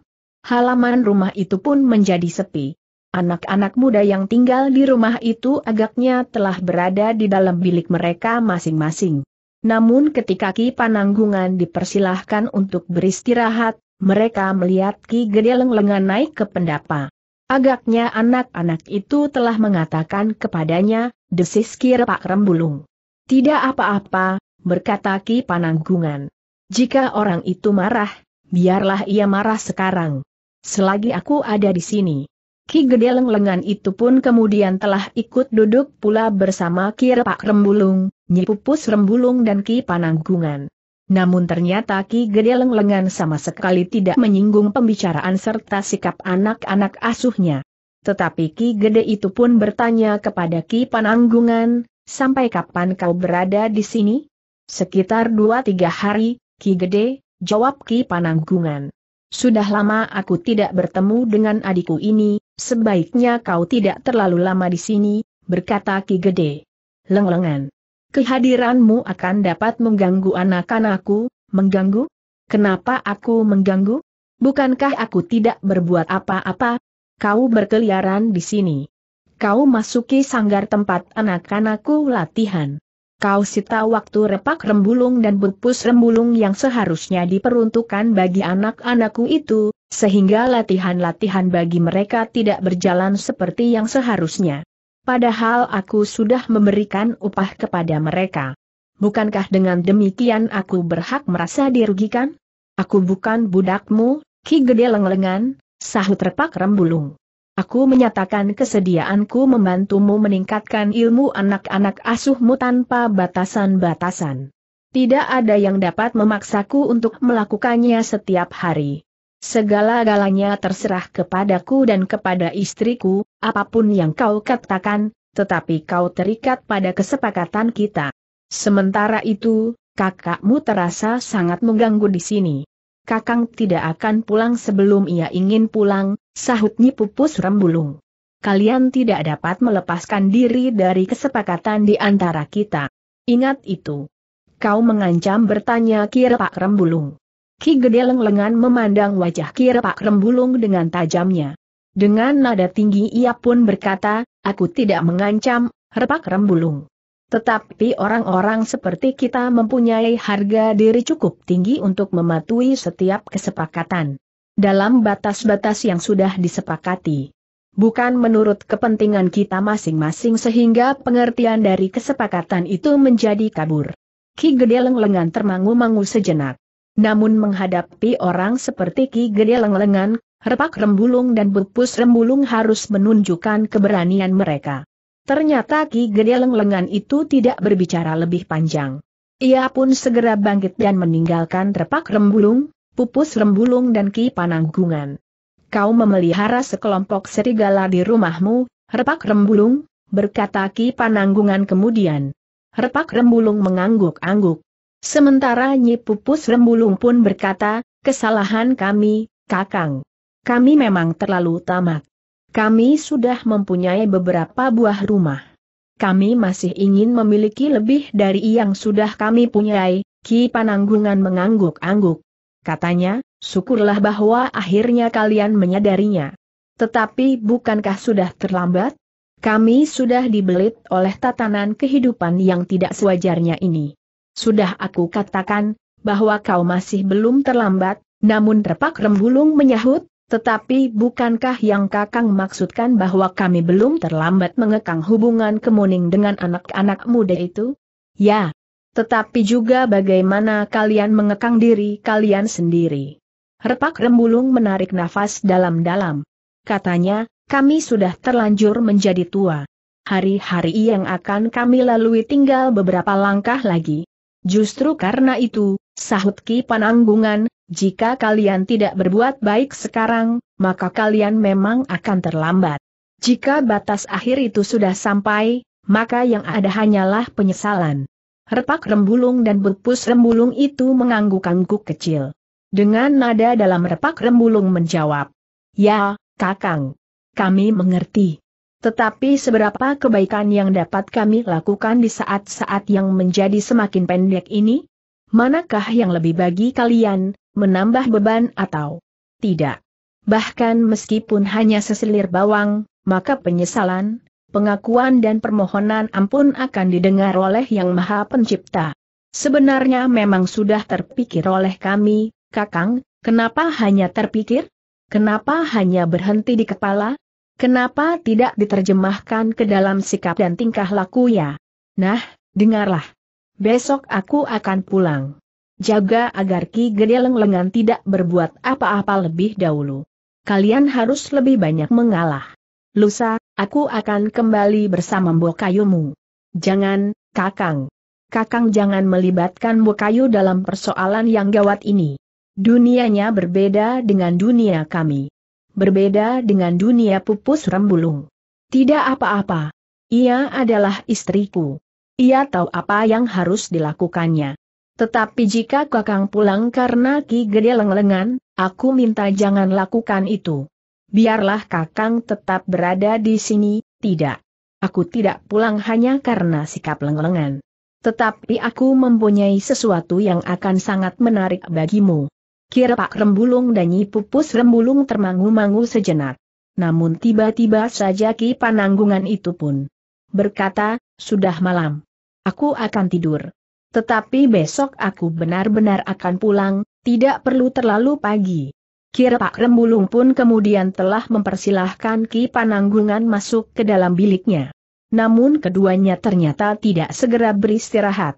Halaman rumah itu pun menjadi sepi. Anak-anak muda yang tinggal di rumah itu agaknya telah berada di dalam bilik mereka masing-masing. Namun ketika Ki Pananggungan dipersilahkan untuk beristirahat, mereka melihat Ki Gede lengan naik ke pendapa. Agaknya anak-anak itu telah mengatakan kepadanya, desis Ki Pak Rembulung. Tidak apa-apa, berkata Ki Pananggungan. Jika orang itu marah, biarlah ia marah sekarang. Selagi aku ada di sini Ki Gede Lenglengan itu pun kemudian telah ikut duduk pula bersama Ki Repak Rembulung, Nyi Pupus Rembulung dan Ki Pananggungan. Namun ternyata Ki Gede Lenglengan sama sekali tidak menyinggung pembicaraan serta sikap anak-anak asuhnya. Tetapi Ki Gede itu pun bertanya kepada Ki Pananggungan, sampai kapan kau berada di sini? Sekitar dua-tiga hari, Ki Gede, jawab Ki Pananggungan. Sudah lama aku tidak bertemu dengan adikku ini, Sebaiknya kau tidak terlalu lama di sini, berkata Ki Gede. Leng-lengan. Kehadiranmu akan dapat mengganggu anak-anakku, mengganggu? Kenapa aku mengganggu? Bukankah aku tidak berbuat apa-apa? Kau berkeliaran di sini. Kau masuki sanggar tempat anak-anakku latihan. Kau sita waktu repak rembulung dan bupus rembulung yang seharusnya diperuntukkan bagi anak-anakku itu, sehingga latihan-latihan bagi mereka tidak berjalan seperti yang seharusnya. Padahal aku sudah memberikan upah kepada mereka. Bukankah dengan demikian aku berhak merasa dirugikan? Aku bukan budakmu, Ki Gede Lenglengan, sahut repak rembulung. Aku menyatakan kesediaanku membantumu meningkatkan ilmu anak-anak asuhmu tanpa batasan-batasan. Tidak ada yang dapat memaksaku untuk melakukannya setiap hari. Segala-galanya terserah kepadaku dan kepada istriku, apapun yang kau katakan, tetapi kau terikat pada kesepakatan kita. Sementara itu, kakakmu terasa sangat mengganggu di sini. Kakang tidak akan pulang sebelum ia ingin pulang, sahutnya Pupus Rembulung. Kalian tidak dapat melepaskan diri dari kesepakatan di antara kita. Ingat itu. Kau mengancam bertanya Kira Pak Rembulung. Ki Gede lengan memandang wajah Ki Repak Rembulung dengan tajamnya. Dengan nada tinggi ia pun berkata, aku tidak mengancam, Repak Rembulung. Tetapi orang-orang seperti kita mempunyai harga diri cukup tinggi untuk mematuhi setiap kesepakatan. Dalam batas-batas yang sudah disepakati. Bukan menurut kepentingan kita masing-masing sehingga pengertian dari kesepakatan itu menjadi kabur. Ki Gede lengan termangu-mangu sejenak. Namun menghadapi orang seperti Ki Gede Lengan, Repak Rembulung dan Bupus Rembulung harus menunjukkan keberanian mereka. Ternyata Ki Gede Lengan itu tidak berbicara lebih panjang. Ia pun segera bangkit dan meninggalkan Repak Rembulung, Pupus Rembulung dan Ki Pananggungan. Kau memelihara sekelompok serigala di rumahmu, Repak Rembulung, berkata Ki Pananggungan kemudian. Repak Rembulung mengangguk-angguk. Sementara Nyi Pupus Rembulung pun berkata, kesalahan kami, Kakang. Kami memang terlalu tamak. Kami sudah mempunyai beberapa buah rumah. Kami masih ingin memiliki lebih dari yang sudah kami punyai, Ki Pananggungan mengangguk-angguk. Katanya, syukurlah bahwa akhirnya kalian menyadarinya. Tetapi bukankah sudah terlambat? Kami sudah dibelit oleh tatanan kehidupan yang tidak sewajarnya ini. Sudah aku katakan, bahwa kau masih belum terlambat, namun Repak rembulung menyahut, tetapi bukankah yang kakang maksudkan bahwa kami belum terlambat mengekang hubungan kemuning dengan anak-anak muda itu? Ya. Tetapi juga bagaimana kalian mengekang diri kalian sendiri. Repak Rembulung menarik nafas dalam-dalam. Katanya, kami sudah terlanjur menjadi tua. Hari-hari yang akan kami lalui tinggal beberapa langkah lagi. Justru karena itu, sahut Ki Pananggungan, jika kalian tidak berbuat baik sekarang, maka kalian memang akan terlambat. Jika batas akhir itu sudah sampai, maka yang ada hanyalah penyesalan. Repak rembulung dan berpus rembulung itu mengangguk-angguk kecil. Dengan nada dalam repak rembulung menjawab, Ya, kakang. Kami mengerti. Tetapi seberapa kebaikan yang dapat kami lakukan di saat-saat yang menjadi semakin pendek ini? Manakah yang lebih bagi kalian, menambah beban atau tidak? Bahkan meskipun hanya seselir bawang, maka penyesalan, pengakuan dan permohonan ampun akan didengar oleh Yang Maha Pencipta. Sebenarnya memang sudah terpikir oleh kami, Kakang, kenapa hanya terpikir? Kenapa hanya berhenti di kepala? Kenapa tidak diterjemahkan ke dalam sikap dan tingkah laku ya? Nah, dengarlah. Besok aku akan pulang. Jaga agar Ki Gede Lengan tidak berbuat apa-apa lebih dahulu. Kalian harus lebih banyak mengalah. Lusa, aku akan kembali bersama Bokayumu. Jangan, Kakang. Kakang jangan melibatkan Bokayu dalam persoalan yang gawat ini. Dunianya berbeda dengan dunia kami berbeda dengan dunia pupus rembulung. Tidak apa-apa. Ia adalah istriku. Ia tahu apa yang harus dilakukannya. Tetapi jika kakang pulang karena Ki Gede lenglengan, aku minta jangan lakukan itu. Biarlah kakang tetap berada di sini, tidak. Aku tidak pulang hanya karena sikap lenglengan. Tetapi aku mempunyai sesuatu yang akan sangat menarik bagimu. Kira Pak Rembulung dan Nyi Pupus Rembulung termangu-mangu sejenak. Namun tiba-tiba saja Ki Pananggungan itu pun berkata, sudah malam. Aku akan tidur. Tetapi besok aku benar-benar akan pulang, tidak perlu terlalu pagi. Kira Pak Rembulung pun kemudian telah mempersilahkan Ki Pananggungan masuk ke dalam biliknya. Namun keduanya ternyata tidak segera beristirahat.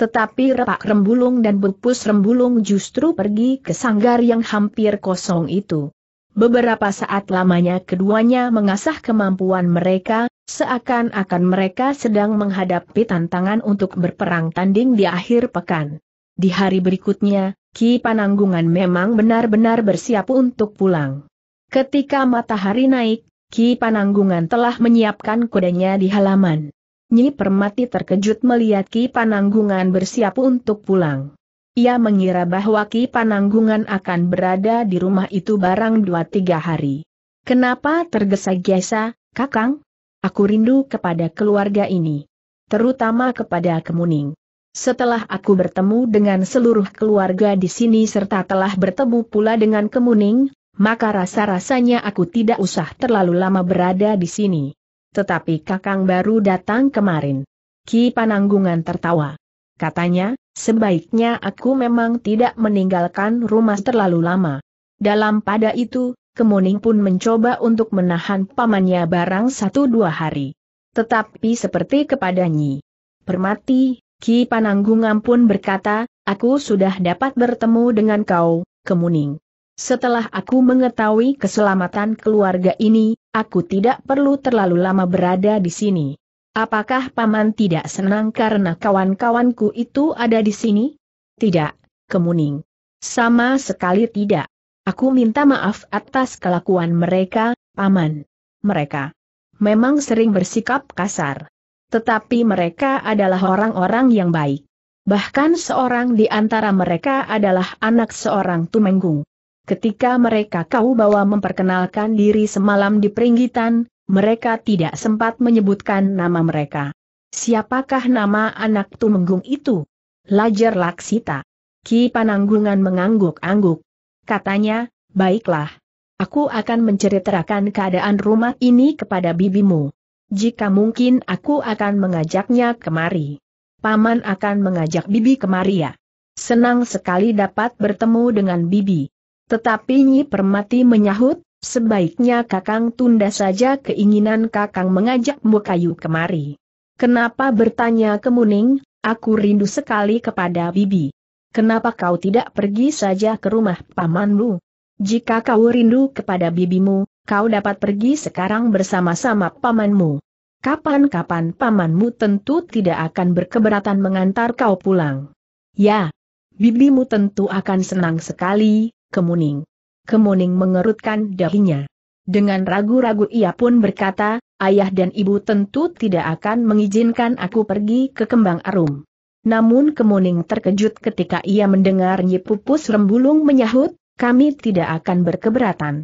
Tetapi repak rembulung dan bupus rembulung justru pergi ke sanggar yang hampir kosong itu. Beberapa saat lamanya keduanya mengasah kemampuan mereka, seakan-akan mereka sedang menghadapi tantangan untuk berperang tanding di akhir pekan. Di hari berikutnya, Ki Pananggungan memang benar-benar bersiap untuk pulang. Ketika matahari naik, Ki Pananggungan telah menyiapkan kudanya di halaman. Nyi Permati terkejut melihat Ki Pananggungan bersiap untuk pulang. Ia mengira bahwa Ki Pananggungan akan berada di rumah itu barang dua tiga hari. Kenapa tergesa-gesa, Kakang? Aku rindu kepada keluarga ini. Terutama kepada Kemuning. Setelah aku bertemu dengan seluruh keluarga di sini serta telah bertemu pula dengan Kemuning, maka rasa-rasanya aku tidak usah terlalu lama berada di sini. Tetapi Kakang baru datang kemarin. Ki Pananggungan tertawa. Katanya, sebaiknya aku memang tidak meninggalkan rumah terlalu lama. Dalam pada itu, Kemuning pun mencoba untuk menahan pamannya barang satu dua hari. Tetapi seperti kepada Nyi Permati, Ki Pananggungan pun berkata, aku sudah dapat bertemu dengan kau, Kemuning. Setelah aku mengetahui keselamatan keluarga ini, aku tidak perlu terlalu lama berada di sini. Apakah paman tidak senang karena kawan-kawanku itu ada di sini? Tidak, Kemuning. Sama sekali tidak. Aku minta maaf atas kelakuan mereka, paman. Mereka memang sering bersikap kasar. Tetapi mereka adalah orang-orang yang baik. Bahkan seorang di antara mereka adalah anak seorang tumenggung. Ketika mereka kau bawa memperkenalkan diri semalam di peringgitan, mereka tidak sempat menyebutkan nama mereka. Siapakah nama anak tumenggung itu? Lajar Laksita. Ki Pananggungan mengangguk-angguk. Katanya, baiklah. Aku akan menceritakan keadaan rumah ini kepada bibimu. Jika mungkin aku akan mengajaknya kemari. Paman akan mengajak bibi kemari ya. Senang sekali dapat bertemu dengan bibi. Tetapi Nyi Permati menyahut, sebaiknya Kakang tunda saja keinginan Kakang mengajak Mukayu kemari. Kenapa bertanya Kemuning, aku rindu sekali kepada Bibi. Kenapa kau tidak pergi saja ke rumah pamanmu? Jika kau rindu kepada bibimu, kau dapat pergi sekarang bersama-sama pamanmu. Kapan-kapan pamanmu tentu tidak akan berkeberatan mengantar kau pulang. Ya, bibimu tentu akan senang sekali, Kemuning. Kemuning mengerutkan dahinya. Dengan ragu-ragu ia pun berkata, ayah dan ibu tentu tidak akan mengizinkan aku pergi ke kembang arum. Namun Kemuning terkejut ketika ia mendengar Pupus Rembulung menyahut, kami tidak akan berkeberatan.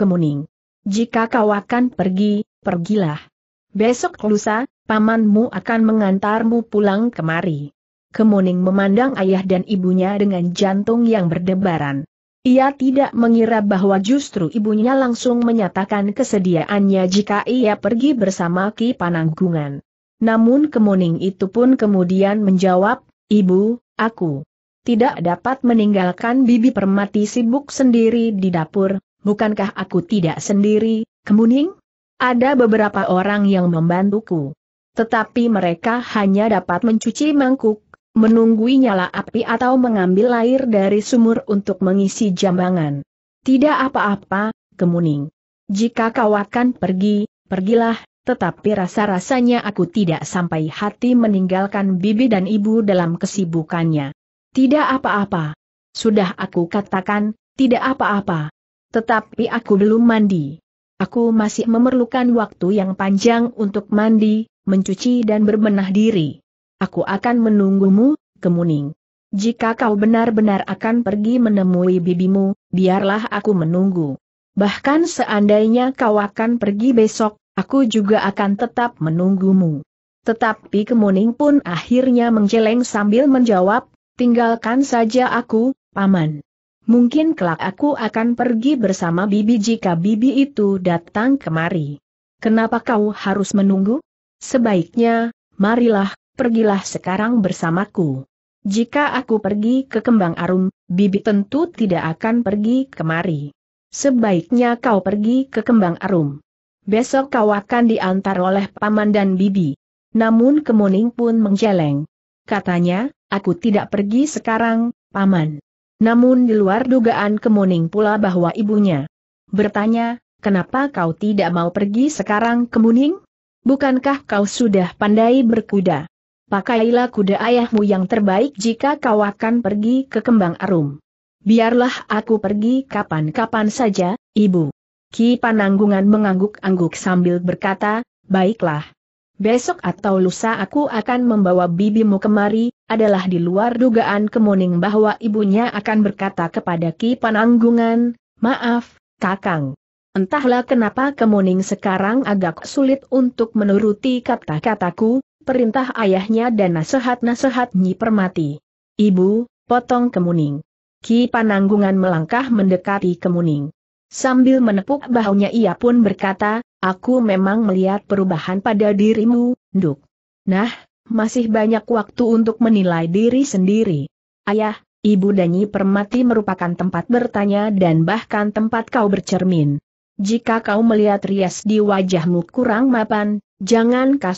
Kemuning. Jika kau akan pergi, pergilah. Besok lusa, pamanmu akan mengantarmu pulang kemari. Kemuning memandang ayah dan ibunya dengan jantung yang berdebaran. Ia tidak mengira bahwa justru ibunya langsung menyatakan kesediaannya jika ia pergi bersama Ki Pananggungan. Namun kemuning itu pun kemudian menjawab, Ibu, aku tidak dapat meninggalkan bibi permati sibuk sendiri di dapur, bukankah aku tidak sendiri, kemuning? Ada beberapa orang yang membantuku. Tetapi mereka hanya dapat mencuci mangkuk, menunggui nyala api atau mengambil air dari sumur untuk mengisi jambangan. Tidak apa-apa, kemuning. Jika kau akan pergi, pergilah, tetapi rasa-rasanya aku tidak sampai hati meninggalkan bibi dan ibu dalam kesibukannya. Tidak apa-apa. Sudah aku katakan, tidak apa-apa. Tetapi aku belum mandi. Aku masih memerlukan waktu yang panjang untuk mandi, mencuci dan berbenah diri aku akan menunggumu, Kemuning. Jika kau benar-benar akan pergi menemui bibimu, biarlah aku menunggu. Bahkan seandainya kau akan pergi besok, aku juga akan tetap menunggumu. Tetapi Kemuning pun akhirnya menjeleng sambil menjawab, tinggalkan saja aku, Paman. Mungkin kelak aku akan pergi bersama Bibi jika Bibi itu datang kemari. Kenapa kau harus menunggu? Sebaiknya, marilah pergilah sekarang bersamaku. Jika aku pergi ke Kembang Arum, Bibi tentu tidak akan pergi kemari. Sebaiknya kau pergi ke Kembang Arum. Besok kau akan diantar oleh Paman dan Bibi. Namun Kemuning pun menjeleng. Katanya, aku tidak pergi sekarang, Paman. Namun di luar dugaan Kemuning pula bahwa ibunya bertanya, kenapa kau tidak mau pergi sekarang Kemuning? Bukankah kau sudah pandai berkuda? pakailah kuda ayahmu yang terbaik jika kau akan pergi ke kembang arum. Biarlah aku pergi kapan-kapan saja, ibu. Ki Pananggungan mengangguk-angguk sambil berkata, baiklah. Besok atau lusa aku akan membawa bibimu kemari, adalah di luar dugaan kemuning bahwa ibunya akan berkata kepada Ki Pananggungan, maaf, kakang. Entahlah kenapa kemuning sekarang agak sulit untuk menuruti kata-kataku, perintah ayahnya dan nasihat-nasihat Nyi Permati. Ibu, potong kemuning. Ki Pananggungan melangkah mendekati kemuning. Sambil menepuk bahunya ia pun berkata, aku memang melihat perubahan pada dirimu, Duk. Nah, masih banyak waktu untuk menilai diri sendiri. Ayah, Ibu dan Nyi Permati merupakan tempat bertanya dan bahkan tempat kau bercermin. Jika kau melihat rias di wajahmu kurang mapan, jangan kau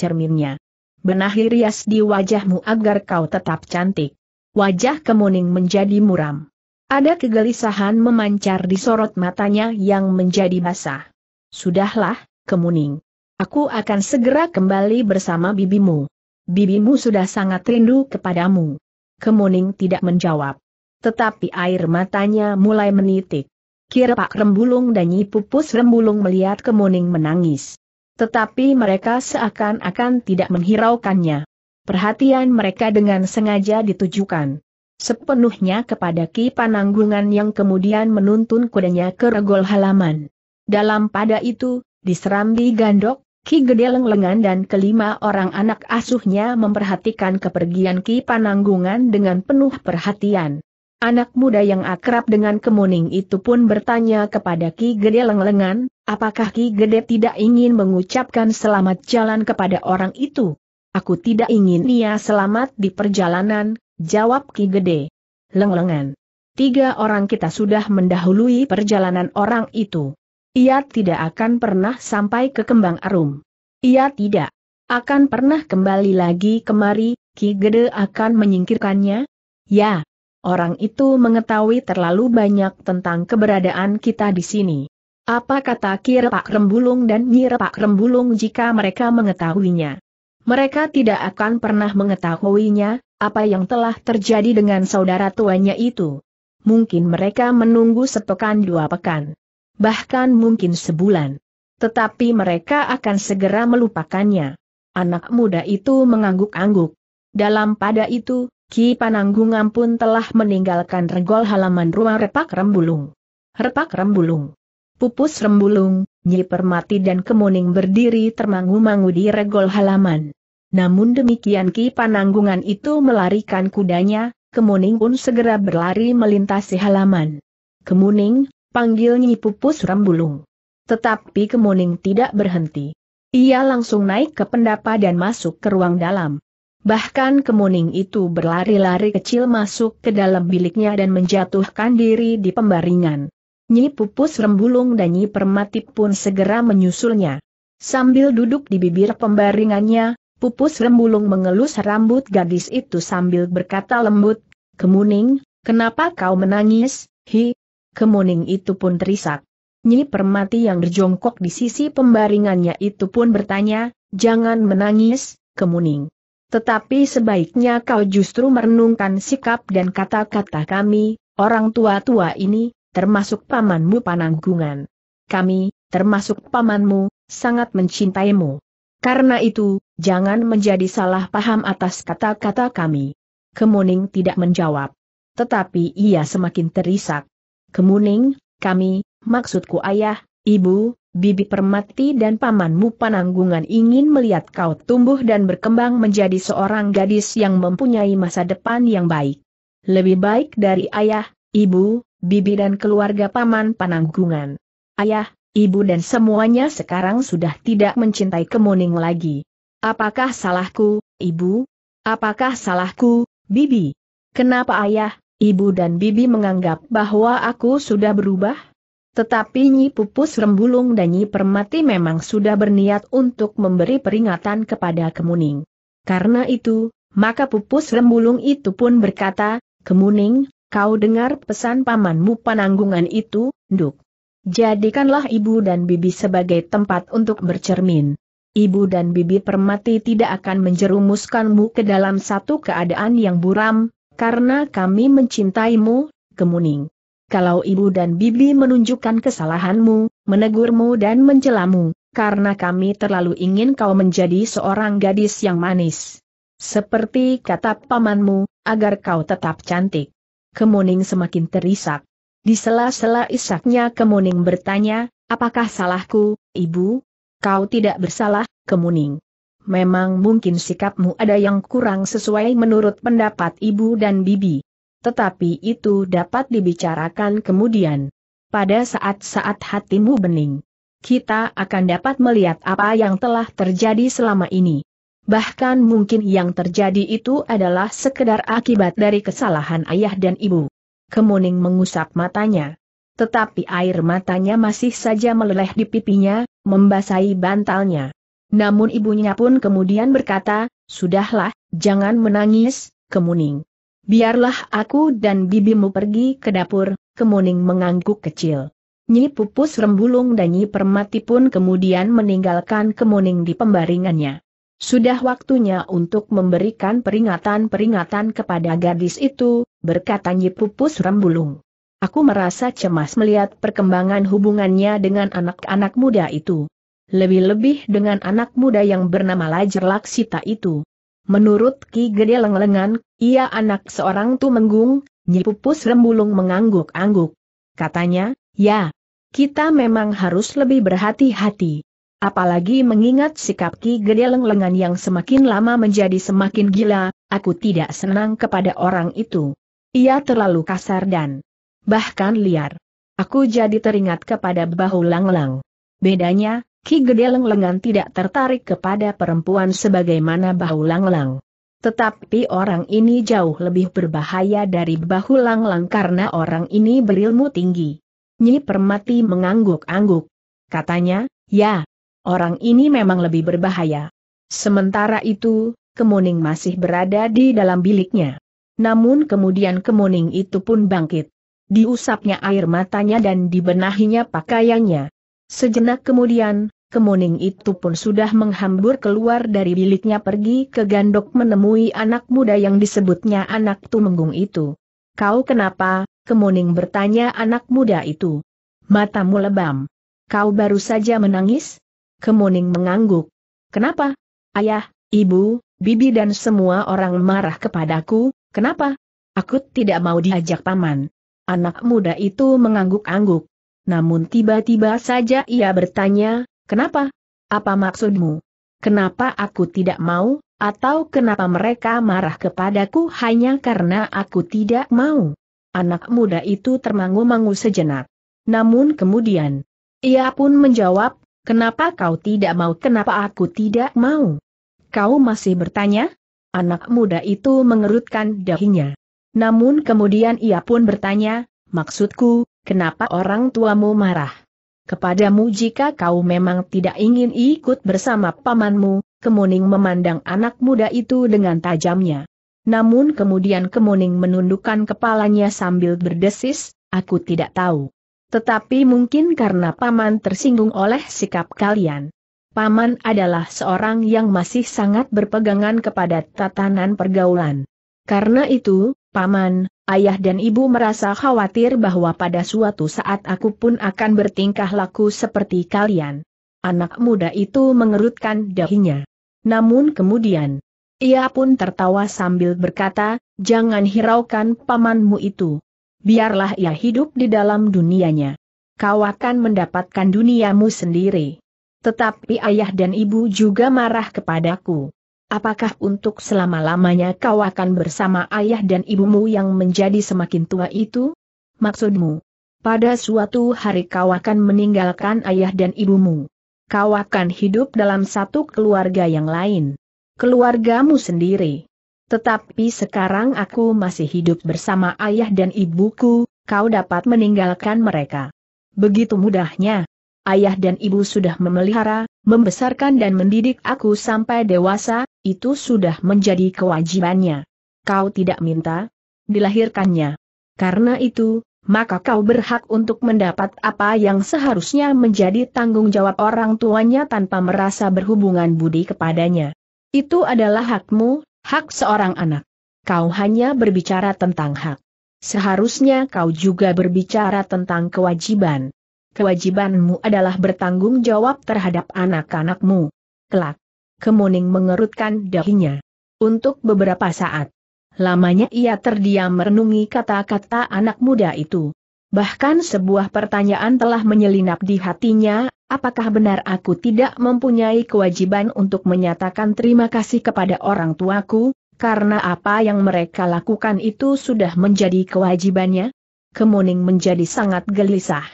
cerminnya. Benahi rias di wajahmu agar kau tetap cantik. Wajah kemuning menjadi muram. Ada kegelisahan memancar di sorot matanya yang menjadi basah. Sudahlah, kemuning. Aku akan segera kembali bersama bibimu. Bibimu sudah sangat rindu kepadamu. Kemuning tidak menjawab. Tetapi air matanya mulai menitik. Kira pak Rembulung dan Nyi Pupus Rembulung melihat Kemuning menangis. Tetapi mereka seakan-akan tidak menghiraukannya. Perhatian mereka dengan sengaja ditujukan sepenuhnya kepada Ki Pananggungan yang kemudian menuntun kudanya ke regol halaman. Dalam pada itu, diserambi gandok, Ki Gede Lenglengan dan kelima orang anak asuhnya memperhatikan kepergian Ki Pananggungan dengan penuh perhatian. Anak muda yang akrab dengan kemuning itu pun bertanya kepada Ki Gede Lenglengan, apakah Ki Gede tidak ingin mengucapkan selamat jalan kepada orang itu? Aku tidak ingin ia selamat di perjalanan, jawab Ki Gede. Lenglengan. Tiga orang kita sudah mendahului perjalanan orang itu. Ia tidak akan pernah sampai ke Kembang Arum. Ia tidak akan pernah kembali lagi kemari, Ki Gede akan menyingkirkannya? Ya, Orang itu mengetahui terlalu banyak tentang keberadaan kita di sini. Apa kata Kira Pak Rembulung dan Nyir Pak Rembulung jika mereka mengetahuinya? Mereka tidak akan pernah mengetahuinya, apa yang telah terjadi dengan saudara tuanya itu. Mungkin mereka menunggu sepekan dua pekan. Bahkan mungkin sebulan. Tetapi mereka akan segera melupakannya. Anak muda itu mengangguk-angguk. Dalam pada itu, Ki Pananggungan pun telah meninggalkan regol halaman rumah repak rembulung. Repak rembulung. Pupus rembulung, Nyi Permati dan Kemuning berdiri termangu-mangu di regol halaman. Namun demikian Ki Pananggungan itu melarikan kudanya, Kemuning pun segera berlari melintasi halaman. Kemuning, panggil Nyi Pupus rembulung. Tetapi Kemuning tidak berhenti. Ia langsung naik ke pendapa dan masuk ke ruang dalam. Bahkan kemuning itu berlari-lari kecil masuk ke dalam biliknya dan menjatuhkan diri di pembaringan. Nyi Pupus Rembulung dan Nyi Permati pun segera menyusulnya. Sambil duduk di bibir pembaringannya, Pupus Rembulung mengelus rambut gadis itu sambil berkata lembut, Kemuning, kenapa kau menangis, hi? Kemuning itu pun terisak. Nyi Permati yang berjongkok di sisi pembaringannya itu pun bertanya, jangan menangis, Kemuning. Tetapi sebaiknya kau justru merenungkan sikap dan kata-kata kami, orang tua-tua ini, termasuk pamanmu Pananggungan. Kami, termasuk pamanmu, sangat mencintaimu. Karena itu, jangan menjadi salah paham atas kata-kata kami. Kemuning tidak menjawab. Tetapi ia semakin terisak. Kemuning, kami, maksudku ayah, ibu, Bibi Permati dan pamanmu Pananggungan ingin melihat kau tumbuh dan berkembang menjadi seorang gadis yang mempunyai masa depan yang baik. Lebih baik dari ayah, ibu, bibi dan keluarga paman Pananggungan. Ayah, ibu dan semuanya sekarang sudah tidak mencintai Kemuning lagi. Apakah salahku, ibu? Apakah salahku, bibi? Kenapa ayah, ibu dan bibi menganggap bahwa aku sudah berubah? Tetapi Nyi Pupus Rembulung dan Nyi Permati memang sudah berniat untuk memberi peringatan kepada Kemuning. Karena itu, maka Pupus Rembulung itu pun berkata, Kemuning, kau dengar pesan pamanmu penanggungan itu, Duk. Jadikanlah ibu dan bibi sebagai tempat untuk bercermin. Ibu dan bibi permati tidak akan menjerumuskanmu ke dalam satu keadaan yang buram, karena kami mencintaimu, kemuning kalau ibu dan bibi menunjukkan kesalahanmu, menegurmu dan mencelamu, karena kami terlalu ingin kau menjadi seorang gadis yang manis. Seperti kata pamanmu, agar kau tetap cantik. Kemuning semakin terisak. Di sela-sela isaknya Kemuning bertanya, apakah salahku, ibu? Kau tidak bersalah, Kemuning. Memang mungkin sikapmu ada yang kurang sesuai menurut pendapat ibu dan bibi tetapi itu dapat dibicarakan kemudian. Pada saat-saat hatimu bening, kita akan dapat melihat apa yang telah terjadi selama ini. Bahkan mungkin yang terjadi itu adalah sekedar akibat dari kesalahan ayah dan ibu. Kemuning mengusap matanya. Tetapi air matanya masih saja meleleh di pipinya, membasahi bantalnya. Namun ibunya pun kemudian berkata, Sudahlah, jangan menangis, Kemuning. Biarlah aku dan bibimu pergi ke dapur, kemuning mengangguk kecil. Nyi Pupus Rembulung dan Nyi Permati pun kemudian meninggalkan kemuning di pembaringannya. Sudah waktunya untuk memberikan peringatan-peringatan kepada gadis itu, berkata Nyi Pupus Rembulung. Aku merasa cemas melihat perkembangan hubungannya dengan anak-anak muda itu. Lebih-lebih dengan anak muda yang bernama Lajer Laksita itu. Menurut Ki Gede Lenglengan, ia anak seorang tumenggung, Nyipupus Rembulung mengangguk-angguk. Katanya, ya, kita memang harus lebih berhati-hati. Apalagi mengingat sikap Ki Gede Lenglengan yang semakin lama menjadi semakin gila, aku tidak senang kepada orang itu. Ia terlalu kasar dan bahkan liar. Aku jadi teringat kepada bahu Langlang. Bedanya, Ki Gede Lenglengan tidak tertarik kepada perempuan sebagaimana Bahu Langlang. Tetapi orang ini jauh lebih berbahaya dari Bahu Langlang karena orang ini berilmu tinggi. Nyi Permati mengangguk-angguk. Katanya, ya, orang ini memang lebih berbahaya. Sementara itu, Kemuning masih berada di dalam biliknya. Namun kemudian Kemuning itu pun bangkit. Diusapnya air matanya dan dibenahinya pakaiannya. Sejenak kemudian, Kemuning itu pun sudah menghambur keluar dari biliknya pergi ke gandok menemui anak muda yang disebutnya anak tumenggung itu. Kau kenapa? Kemuning bertanya anak muda itu. Matamu lebam. Kau baru saja menangis? Kemuning mengangguk. Kenapa? Ayah, ibu, bibi dan semua orang marah kepadaku, kenapa? Aku tidak mau diajak paman. Anak muda itu mengangguk-angguk. Namun tiba-tiba saja ia bertanya, Kenapa? Apa maksudmu? Kenapa aku tidak mau, atau kenapa mereka marah kepadaku hanya karena aku tidak mau? Anak muda itu termangu-mangu sejenak. Namun kemudian, ia pun menjawab, kenapa kau tidak mau kenapa aku tidak mau? Kau masih bertanya? Anak muda itu mengerutkan dahinya. Namun kemudian ia pun bertanya, maksudku, kenapa orang tuamu marah? Kepadamu jika kau memang tidak ingin ikut bersama pamanmu, Kemuning memandang anak muda itu dengan tajamnya. Namun kemudian Kemuning menundukkan kepalanya sambil berdesis, aku tidak tahu. Tetapi mungkin karena paman tersinggung oleh sikap kalian. Paman adalah seorang yang masih sangat berpegangan kepada tatanan pergaulan. Karena itu, paman, Ayah dan ibu merasa khawatir bahwa pada suatu saat aku pun akan bertingkah laku seperti kalian. Anak muda itu mengerutkan dahinya. Namun kemudian, ia pun tertawa sambil berkata, jangan hiraukan pamanmu itu. Biarlah ia hidup di dalam dunianya. Kau akan mendapatkan duniamu sendiri. Tetapi ayah dan ibu juga marah kepadaku apakah untuk selama-lamanya kau akan bersama ayah dan ibumu yang menjadi semakin tua itu? Maksudmu, pada suatu hari kau akan meninggalkan ayah dan ibumu. Kau akan hidup dalam satu keluarga yang lain. Keluargamu sendiri. Tetapi sekarang aku masih hidup bersama ayah dan ibuku, kau dapat meninggalkan mereka. Begitu mudahnya ayah dan ibu sudah memelihara, membesarkan dan mendidik aku sampai dewasa, itu sudah menjadi kewajibannya. Kau tidak minta dilahirkannya. Karena itu, maka kau berhak untuk mendapat apa yang seharusnya menjadi tanggung jawab orang tuanya tanpa merasa berhubungan budi kepadanya. Itu adalah hakmu, hak seorang anak. Kau hanya berbicara tentang hak. Seharusnya kau juga berbicara tentang kewajiban kewajibanmu adalah bertanggung jawab terhadap anak-anakmu. Kelak. Kemuning mengerutkan dahinya. Untuk beberapa saat. Lamanya ia terdiam merenungi kata-kata anak muda itu. Bahkan sebuah pertanyaan telah menyelinap di hatinya, apakah benar aku tidak mempunyai kewajiban untuk menyatakan terima kasih kepada orang tuaku, karena apa yang mereka lakukan itu sudah menjadi kewajibannya? Kemuning menjadi sangat gelisah.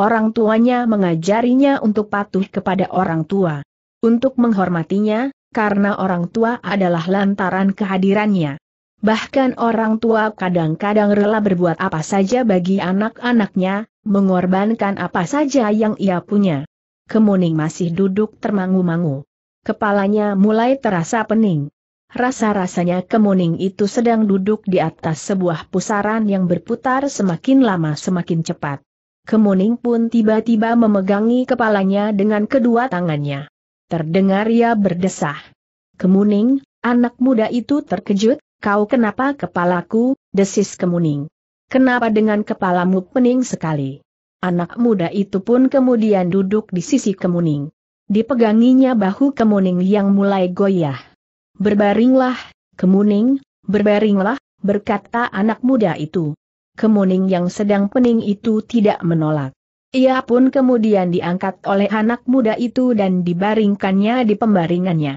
Orang tuanya mengajarinya untuk patuh kepada orang tua. Untuk menghormatinya, karena orang tua adalah lantaran kehadirannya. Bahkan orang tua kadang-kadang rela berbuat apa saja bagi anak-anaknya, mengorbankan apa saja yang ia punya. Kemuning masih duduk termangu-mangu. Kepalanya mulai terasa pening. Rasa-rasanya kemuning itu sedang duduk di atas sebuah pusaran yang berputar semakin lama semakin cepat. Kemuning pun tiba-tiba memegangi kepalanya dengan kedua tangannya. Terdengar ia berdesah. Kemuning, anak muda itu terkejut, kau kenapa kepalaku, desis Kemuning. Kenapa dengan kepalamu pening sekali? Anak muda itu pun kemudian duduk di sisi Kemuning. Dipeganginya bahu Kemuning yang mulai goyah. Berbaringlah, Kemuning, berbaringlah, berkata anak muda itu kemuning yang sedang pening itu tidak menolak. Ia pun kemudian diangkat oleh anak muda itu dan dibaringkannya di pembaringannya.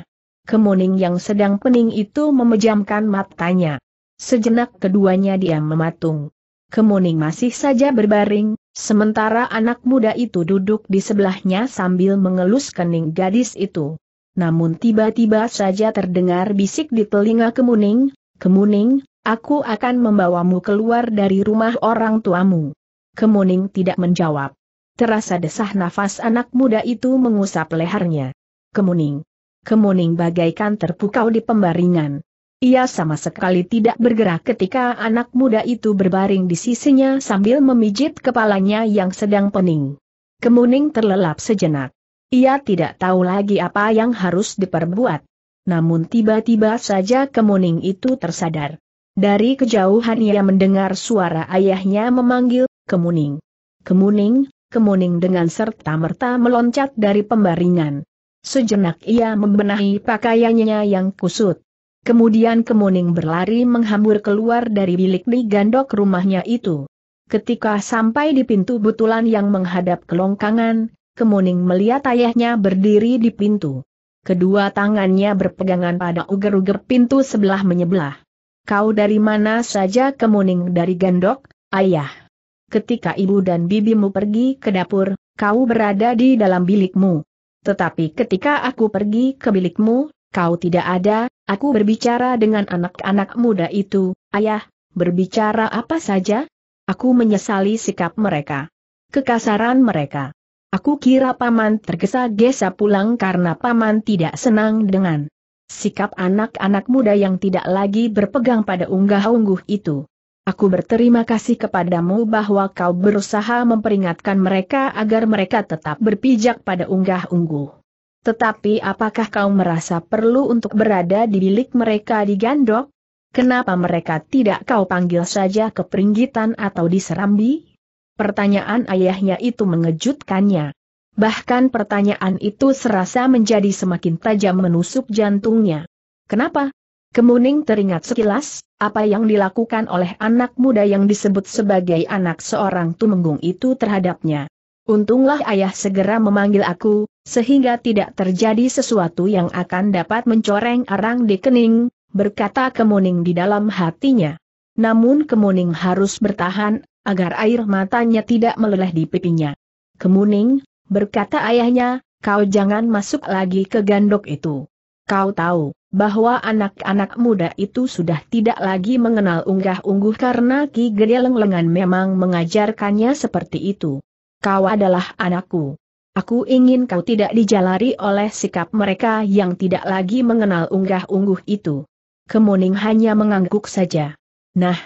Kemuning yang sedang pening itu memejamkan matanya. Sejenak keduanya diam mematung. Kemuning masih saja berbaring, sementara anak muda itu duduk di sebelahnya sambil mengelus kening gadis itu. Namun tiba-tiba saja terdengar bisik di telinga Kemuning, Kemuning, Aku akan membawamu keluar dari rumah orang tuamu. Kemuning tidak menjawab. Terasa desah nafas anak muda itu mengusap lehernya. Kemuning. Kemuning bagaikan terpukau di pembaringan. Ia sama sekali tidak bergerak ketika anak muda itu berbaring di sisinya sambil memijit kepalanya yang sedang pening. Kemuning terlelap sejenak. Ia tidak tahu lagi apa yang harus diperbuat. Namun tiba-tiba saja kemuning itu tersadar. Dari kejauhan ia mendengar suara ayahnya memanggil, Kemuning. Kemuning, Kemuning dengan serta-merta meloncat dari pembaringan. Sejenak ia membenahi pakaiannya yang kusut. Kemudian Kemuning berlari menghambur keluar dari bilik di gandok rumahnya itu. Ketika sampai di pintu butulan yang menghadap kelongkangan, Kemuning melihat ayahnya berdiri di pintu. Kedua tangannya berpegangan pada uger-uger pintu sebelah menyebelah. Kau dari mana saja kemuning dari gendok, ayah? Ketika ibu dan bibimu pergi ke dapur, kau berada di dalam bilikmu. Tetapi ketika aku pergi ke bilikmu, kau tidak ada, aku berbicara dengan anak-anak muda itu, ayah, berbicara apa saja? Aku menyesali sikap mereka. Kekasaran mereka. Aku kira paman tergesa-gesa pulang karena paman tidak senang dengan sikap anak-anak muda yang tidak lagi berpegang pada unggah-ungguh itu. Aku berterima kasih kepadamu bahwa kau berusaha memperingatkan mereka agar mereka tetap berpijak pada unggah-ungguh. Tetapi apakah kau merasa perlu untuk berada di bilik mereka di Gandok? Kenapa mereka tidak kau panggil saja ke peringgitan atau diserambi? Pertanyaan ayahnya itu mengejutkannya. Bahkan pertanyaan itu serasa menjadi semakin tajam menusuk jantungnya. Kenapa? Kemuning teringat sekilas, apa yang dilakukan oleh anak muda yang disebut sebagai anak seorang tumenggung itu terhadapnya. Untunglah ayah segera memanggil aku, sehingga tidak terjadi sesuatu yang akan dapat mencoreng arang di kening, berkata Kemuning di dalam hatinya. Namun Kemuning harus bertahan, agar air matanya tidak meleleh di pipinya. Kemuning, berkata ayahnya, kau jangan masuk lagi ke gandok itu. Kau tahu, bahwa anak-anak muda itu sudah tidak lagi mengenal unggah-ungguh karena Ki Gede lengan memang mengajarkannya seperti itu. Kau adalah anakku. Aku ingin kau tidak dijalari oleh sikap mereka yang tidak lagi mengenal unggah-ungguh itu. Kemuning hanya mengangguk saja. Nah,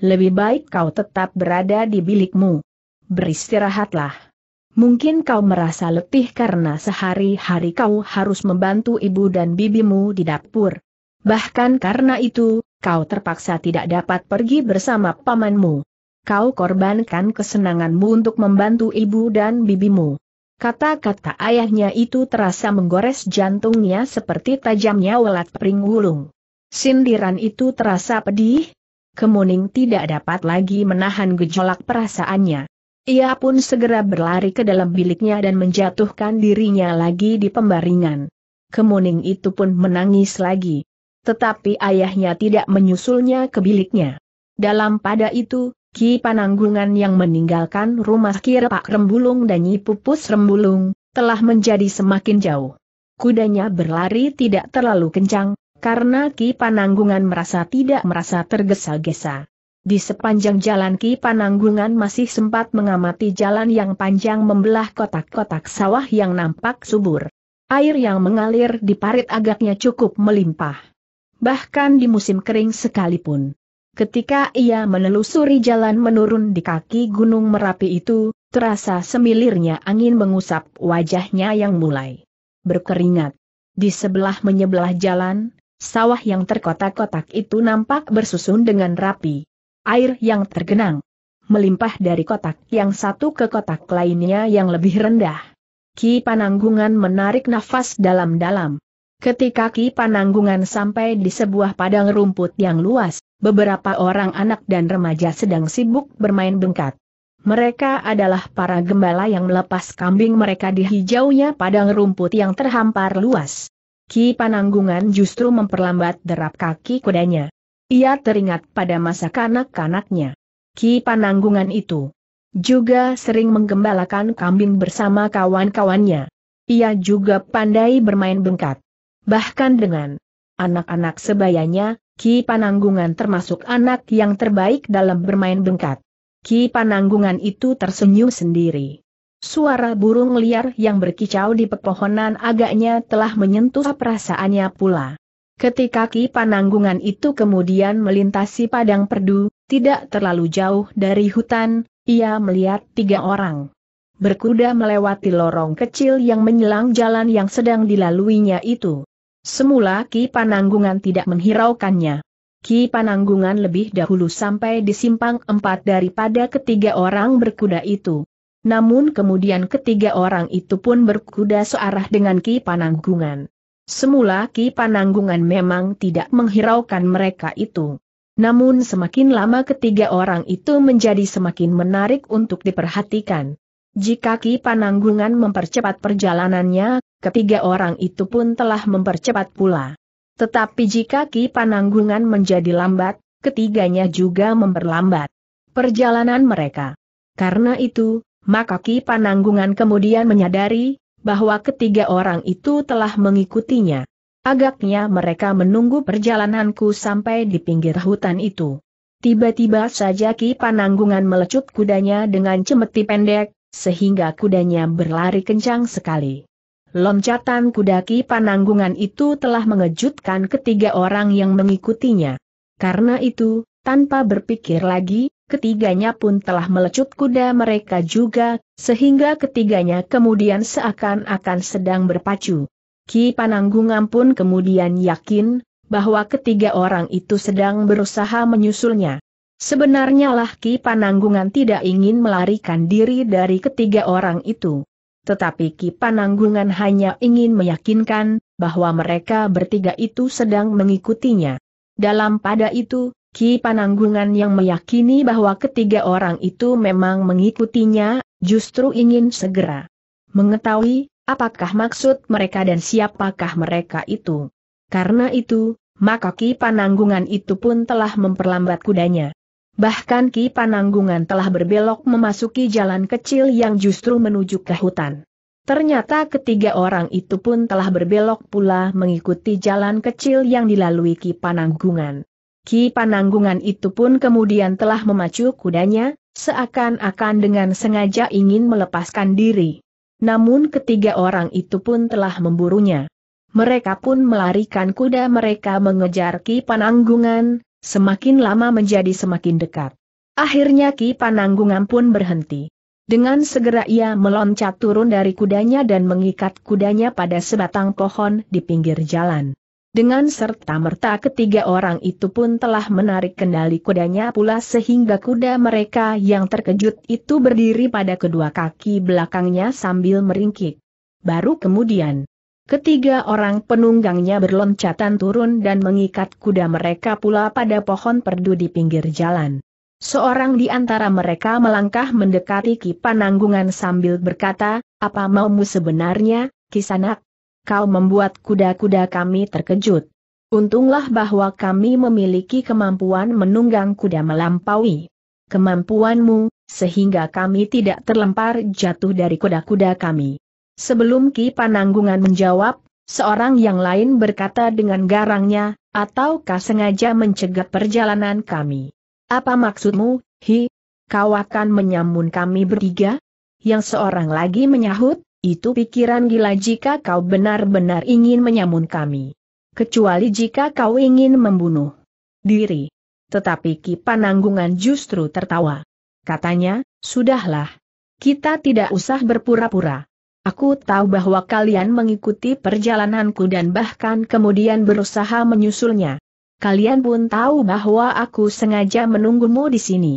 lebih baik kau tetap berada di bilikmu. Beristirahatlah. Mungkin kau merasa letih karena sehari-hari kau harus membantu ibu dan bibimu di dapur. Bahkan karena itu, kau terpaksa tidak dapat pergi bersama pamanmu. Kau korbankan kesenanganmu untuk membantu ibu dan bibimu. Kata-kata ayahnya itu terasa menggores jantungnya seperti tajamnya welat pering wulung. Sindiran itu terasa pedih, Kemuning tidak dapat lagi menahan gejolak perasaannya. Ia pun segera berlari ke dalam biliknya dan menjatuhkan dirinya lagi di pembaringan. Kemuning itu pun menangis lagi. Tetapi ayahnya tidak menyusulnya ke biliknya. Dalam pada itu, Ki Pananggungan yang meninggalkan rumah Pak Rembulung dan Nyi Pupus Rembulung, telah menjadi semakin jauh. Kudanya berlari tidak terlalu kencang, karena Ki Pananggungan merasa tidak merasa tergesa-gesa. Di sepanjang jalan Ki Pananggungan masih sempat mengamati jalan yang panjang membelah kotak-kotak sawah yang nampak subur. Air yang mengalir di parit agaknya cukup melimpah. Bahkan di musim kering sekalipun. Ketika ia menelusuri jalan menurun di kaki Gunung Merapi itu, terasa semilirnya angin mengusap wajahnya yang mulai berkeringat. Di sebelah menyebelah jalan, sawah yang terkotak-kotak itu nampak bersusun dengan rapi. Air yang tergenang melimpah dari kotak yang satu ke kotak lainnya yang lebih rendah. Ki Pananggungan menarik nafas dalam-dalam. Ketika Ki Pananggungan sampai di sebuah padang rumput yang luas, beberapa orang anak dan remaja sedang sibuk bermain bengkat. Mereka adalah para gembala yang melepas kambing mereka di hijaunya padang rumput yang terhampar luas. Ki Pananggungan justru memperlambat derap kaki kudanya. Ia teringat pada masa kanak-kanaknya. Ki Pananggungan itu juga sering menggembalakan kambing bersama kawan-kawannya. Ia juga pandai bermain bengkak. Bahkan dengan anak-anak sebayanya, Ki Pananggungan termasuk anak yang terbaik dalam bermain bengkak. Ki Pananggungan itu tersenyum sendiri. Suara burung liar yang berkicau di pepohonan agaknya telah menyentuh perasaannya pula. Ketika Ki Pananggungan itu kemudian melintasi padang perdu, tidak terlalu jauh dari hutan, ia melihat tiga orang. Berkuda melewati lorong kecil yang menyelang jalan yang sedang dilaluinya itu. Semula Ki Pananggungan tidak menghiraukannya. Ki Pananggungan lebih dahulu sampai di simpang empat daripada ketiga orang berkuda itu. Namun kemudian ketiga orang itu pun berkuda searah dengan Ki Pananggungan. Semula Ki Pananggungan memang tidak menghiraukan mereka itu. Namun semakin lama ketiga orang itu menjadi semakin menarik untuk diperhatikan. Jika Ki Pananggungan mempercepat perjalanannya, ketiga orang itu pun telah mempercepat pula. Tetapi jika Ki Pananggungan menjadi lambat, ketiganya juga memperlambat perjalanan mereka. Karena itu, maka Ki Pananggungan kemudian menyadari bahwa ketiga orang itu telah mengikutinya. Agaknya mereka menunggu perjalananku sampai di pinggir hutan itu. Tiba-tiba saja Ki Pananggungan melecut kudanya dengan cemeti pendek, sehingga kudanya berlari kencang sekali. Loncatan kuda Ki Pananggungan itu telah mengejutkan ketiga orang yang mengikutinya. Karena itu, tanpa berpikir lagi, ketiganya pun telah melecut kuda mereka juga, sehingga ketiganya kemudian seakan-akan sedang berpacu. Ki Pananggungan pun kemudian yakin, bahwa ketiga orang itu sedang berusaha menyusulnya. Sebenarnya lah Ki Pananggungan tidak ingin melarikan diri dari ketiga orang itu. Tetapi Ki Pananggungan hanya ingin meyakinkan, bahwa mereka bertiga itu sedang mengikutinya. Dalam pada itu, Ki Pananggungan yang meyakini bahwa ketiga orang itu memang mengikutinya, justru ingin segera mengetahui apakah maksud mereka dan siapakah mereka itu. Karena itu, maka Ki Pananggungan itu pun telah memperlambat kudanya. Bahkan Ki Pananggungan telah berbelok memasuki jalan kecil yang justru menuju ke hutan. Ternyata ketiga orang itu pun telah berbelok pula mengikuti jalan kecil yang dilalui Ki Pananggungan. Ki Pananggungan itu pun kemudian telah memacu kudanya, seakan-akan dengan sengaja ingin melepaskan diri. Namun ketiga orang itu pun telah memburunya. Mereka pun melarikan kuda mereka mengejar Ki Pananggungan, semakin lama menjadi semakin dekat. Akhirnya Ki Pananggungan pun berhenti. Dengan segera ia meloncat turun dari kudanya dan mengikat kudanya pada sebatang pohon di pinggir jalan. Dengan serta-merta ketiga orang itu pun telah menarik kendali kudanya pula sehingga kuda mereka yang terkejut itu berdiri pada kedua kaki belakangnya sambil meringkik. Baru kemudian, ketiga orang penunggangnya berloncatan turun dan mengikat kuda mereka pula pada pohon perdu di pinggir jalan. Seorang di antara mereka melangkah mendekati kipananggungan sambil berkata, apa maumu sebenarnya, Kisanak? kau membuat kuda-kuda kami terkejut. Untunglah bahwa kami memiliki kemampuan menunggang kuda melampaui kemampuanmu, sehingga kami tidak terlempar jatuh dari kuda-kuda kami. Sebelum Ki Pananggungan menjawab, seorang yang lain berkata dengan garangnya, ataukah sengaja mencegat perjalanan kami? Apa maksudmu, Hi? Kau akan menyamun kami bertiga? Yang seorang lagi menyahut, itu pikiran gila jika kau benar-benar ingin menyamun kami. Kecuali jika kau ingin membunuh diri. Tetapi Ki Pananggungan justru tertawa. Katanya, sudahlah. Kita tidak usah berpura-pura. Aku tahu bahwa kalian mengikuti perjalananku dan bahkan kemudian berusaha menyusulnya. Kalian pun tahu bahwa aku sengaja menunggumu di sini.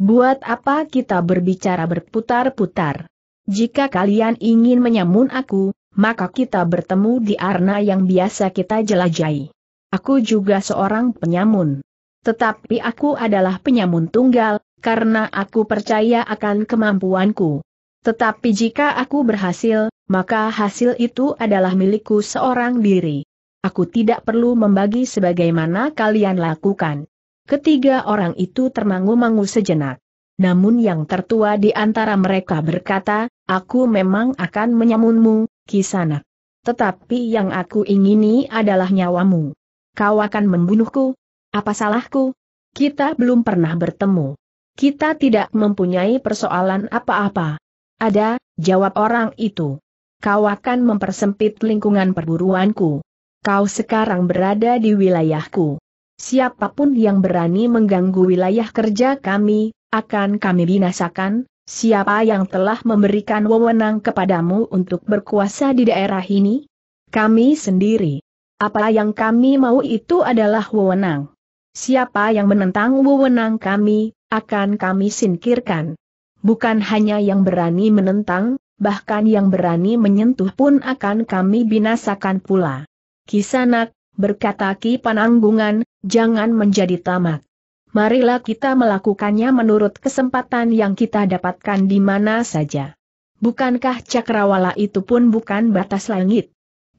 Buat apa kita berbicara berputar-putar? jika kalian ingin menyamun aku, maka kita bertemu di arna yang biasa kita jelajahi. Aku juga seorang penyamun. Tetapi aku adalah penyamun tunggal, karena aku percaya akan kemampuanku. Tetapi jika aku berhasil, maka hasil itu adalah milikku seorang diri. Aku tidak perlu membagi sebagaimana kalian lakukan. Ketiga orang itu termangu-mangu sejenak. Namun yang tertua di antara mereka berkata, aku memang akan menyamunmu, kisanak. Tetapi yang aku ingini adalah nyawamu. Kau akan membunuhku? Apa salahku? Kita belum pernah bertemu. Kita tidak mempunyai persoalan apa-apa. Ada, jawab orang itu. Kau akan mempersempit lingkungan perburuanku. Kau sekarang berada di wilayahku. Siapapun yang berani mengganggu wilayah kerja kami, akan kami binasakan, siapa yang telah memberikan wewenang kepadamu untuk berkuasa di daerah ini? Kami sendiri. Apa yang kami mau itu adalah wewenang. Siapa yang menentang wewenang kami, akan kami singkirkan. Bukan hanya yang berani menentang, bahkan yang berani menyentuh pun akan kami binasakan pula. Kisanak, berkata Ki Pananggungan, jangan menjadi tamak marilah kita melakukannya menurut kesempatan yang kita dapatkan di mana saja. Bukankah cakrawala itu pun bukan batas langit?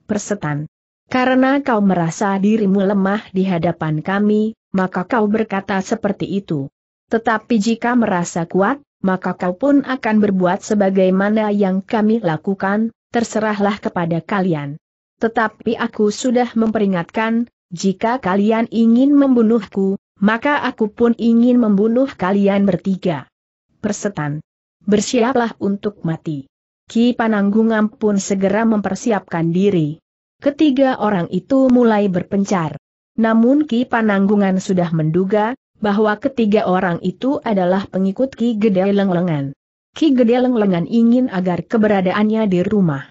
Persetan. Karena kau merasa dirimu lemah di hadapan kami, maka kau berkata seperti itu. Tetapi jika merasa kuat, maka kau pun akan berbuat sebagaimana yang kami lakukan, terserahlah kepada kalian. Tetapi aku sudah memperingatkan, jika kalian ingin membunuhku, maka aku pun ingin membunuh kalian bertiga. Persetan. Bersiaplah untuk mati. Ki Pananggungan pun segera mempersiapkan diri. Ketiga orang itu mulai berpencar. Namun Ki Pananggungan sudah menduga, bahwa ketiga orang itu adalah pengikut Ki Gede Lenglengan. Ki Gede Lenglengan ingin agar keberadaannya di rumah.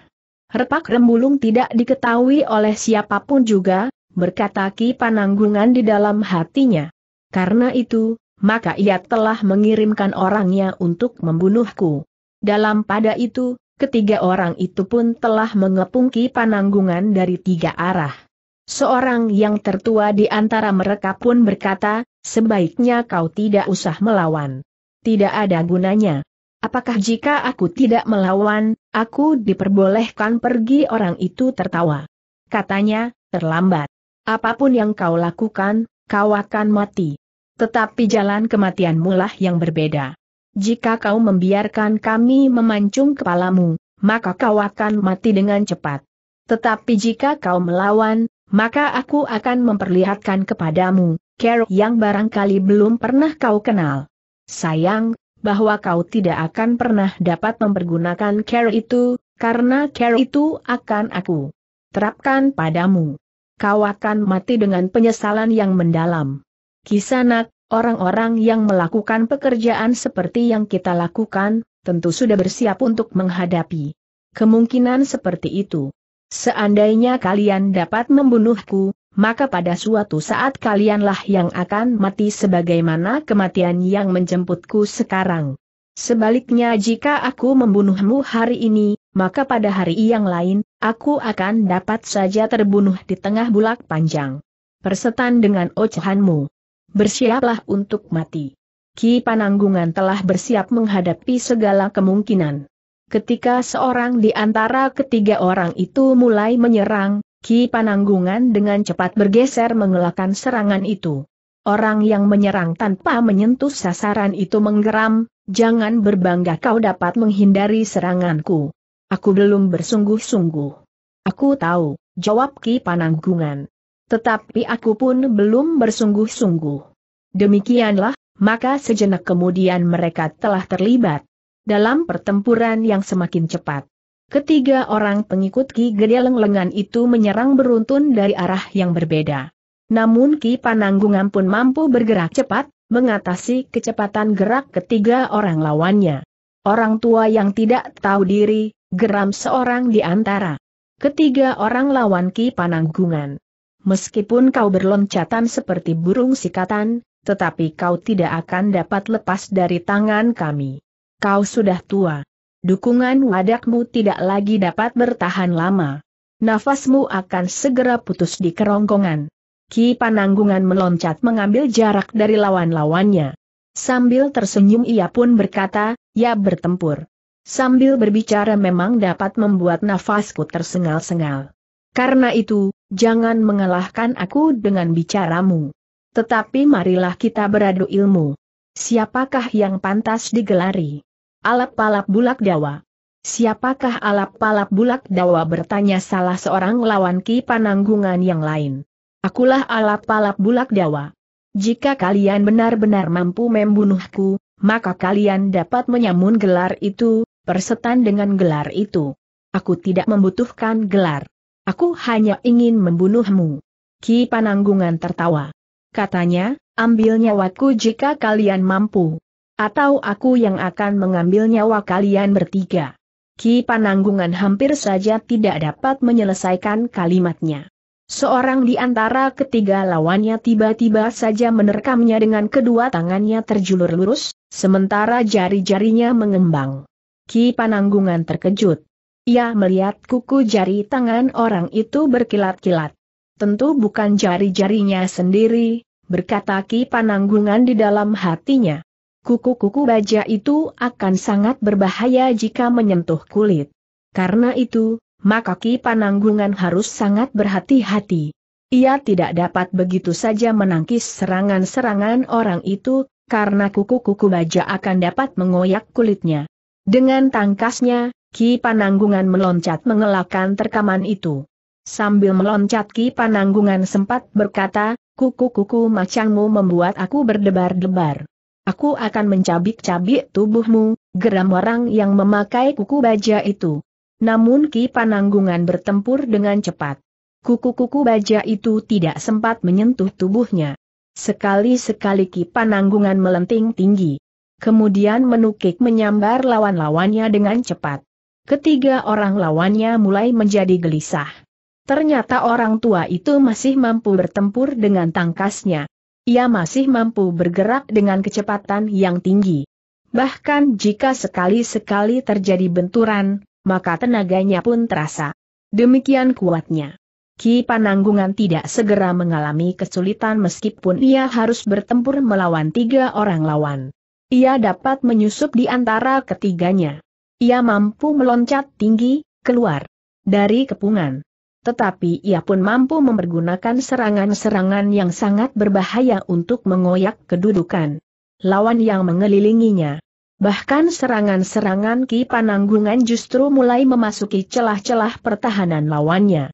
Repak Rembulung tidak diketahui oleh siapapun juga, berkata Ki Pananggungan di dalam hatinya. Karena itu, maka ia telah mengirimkan orangnya untuk membunuhku. Dalam pada itu, ketiga orang itu pun telah mengepungki pananggungan dari tiga arah. Seorang yang tertua di antara mereka pun berkata, sebaiknya kau tidak usah melawan. Tidak ada gunanya. Apakah jika aku tidak melawan, aku diperbolehkan pergi orang itu tertawa. Katanya, terlambat. Apapun yang kau lakukan, kau akan mati. Tetapi jalan kematianmu lah yang berbeda. Jika kau membiarkan kami memancung kepalamu, maka kau akan mati dengan cepat. Tetapi jika kau melawan, maka aku akan memperlihatkan kepadamu, Kerok yang barangkali belum pernah kau kenal. Sayang, bahwa kau tidak akan pernah dapat mempergunakan Kerok itu, karena Kerok itu akan aku terapkan padamu. Kau akan mati dengan penyesalan yang mendalam. Kisanak, orang-orang yang melakukan pekerjaan seperti yang kita lakukan, tentu sudah bersiap untuk menghadapi. Kemungkinan seperti itu. Seandainya kalian dapat membunuhku, maka pada suatu saat kalianlah yang akan mati sebagaimana kematian yang menjemputku sekarang. Sebaliknya jika aku membunuhmu hari ini, maka pada hari yang lain, aku akan dapat saja terbunuh di tengah bulak panjang. Persetan dengan ocehanmu bersiaplah untuk mati. Ki Pananggungan telah bersiap menghadapi segala kemungkinan. Ketika seorang di antara ketiga orang itu mulai menyerang, Ki Pananggungan dengan cepat bergeser mengelakkan serangan itu. Orang yang menyerang tanpa menyentuh sasaran itu menggeram, jangan berbangga kau dapat menghindari seranganku. Aku belum bersungguh-sungguh. Aku tahu, jawab Ki Pananggungan. Tetapi aku pun belum bersungguh-sungguh. Demikianlah, maka sejenak kemudian mereka telah terlibat dalam pertempuran yang semakin cepat. Ketiga orang pengikut Ki Gede lengan itu menyerang beruntun dari arah yang berbeda. Namun Ki Pananggungan pun mampu bergerak cepat, mengatasi kecepatan gerak ketiga orang lawannya. Orang tua yang tidak tahu diri, geram seorang di antara ketiga orang lawan Ki Pananggungan. Meskipun kau berloncatan seperti burung sikatan, tetapi kau tidak akan dapat lepas dari tangan kami. Kau sudah tua. Dukungan wadakmu tidak lagi dapat bertahan lama. Nafasmu akan segera putus di kerongkongan. Ki Pananggungan meloncat mengambil jarak dari lawan-lawannya. Sambil tersenyum ia pun berkata, ya bertempur. Sambil berbicara memang dapat membuat nafasku tersengal-sengal. Karena itu, jangan mengalahkan aku dengan bicaramu. Tetapi marilah kita beradu ilmu. Siapakah yang pantas digelari? alap palap bulak dawa. Siapakah alap palap bulak dawa bertanya salah seorang lawan Ki Pananggungan yang lain. Akulah alap palap bulak dawa. Jika kalian benar-benar mampu membunuhku, maka kalian dapat menyamun gelar itu, persetan dengan gelar itu. Aku tidak membutuhkan gelar. Aku hanya ingin membunuhmu. Ki Pananggungan tertawa. Katanya, ambil nyawaku jika kalian mampu. Atau aku yang akan mengambil nyawa kalian bertiga. Ki Pananggungan hampir saja tidak dapat menyelesaikan kalimatnya. Seorang di antara ketiga lawannya tiba-tiba saja menerkamnya dengan kedua tangannya terjulur lurus, sementara jari-jarinya mengembang. Ki Pananggungan terkejut. Ia melihat kuku jari tangan orang itu berkilat-kilat. Tentu bukan jari-jarinya sendiri, berkata Ki Pananggungan di dalam hatinya. Kuku-kuku baja itu akan sangat berbahaya jika menyentuh kulit. Karena itu, maka Ki Pananggungan harus sangat berhati-hati. Ia tidak dapat begitu saja menangkis serangan-serangan orang itu, karena kuku-kuku baja akan dapat mengoyak kulitnya. Dengan tangkasnya, Ki Pananggungan meloncat mengelakkan terkaman itu. Sambil meloncat Ki Pananggungan sempat berkata, kuku-kuku macangmu membuat aku berdebar-debar. Aku akan mencabik-cabik tubuhmu, geram orang yang memakai kuku baja itu. Namun Ki Pananggungan bertempur dengan cepat. Kuku-kuku baja itu tidak sempat menyentuh tubuhnya. Sekali-sekali Ki Pananggungan melenting tinggi. Kemudian menukik menyambar lawan-lawannya dengan cepat. Ketiga orang lawannya mulai menjadi gelisah. Ternyata orang tua itu masih mampu bertempur dengan tangkasnya. Ia masih mampu bergerak dengan kecepatan yang tinggi. Bahkan jika sekali-sekali terjadi benturan, maka tenaganya pun terasa. Demikian kuatnya. Ki Pananggungan tidak segera mengalami kesulitan meskipun ia harus bertempur melawan tiga orang lawan. Ia dapat menyusup di antara ketiganya. Ia mampu meloncat tinggi, keluar dari kepungan. Tetapi ia pun mampu mempergunakan serangan-serangan yang sangat berbahaya untuk mengoyak kedudukan lawan yang mengelilinginya. Bahkan serangan-serangan Ki Pananggungan justru mulai memasuki celah-celah pertahanan lawannya.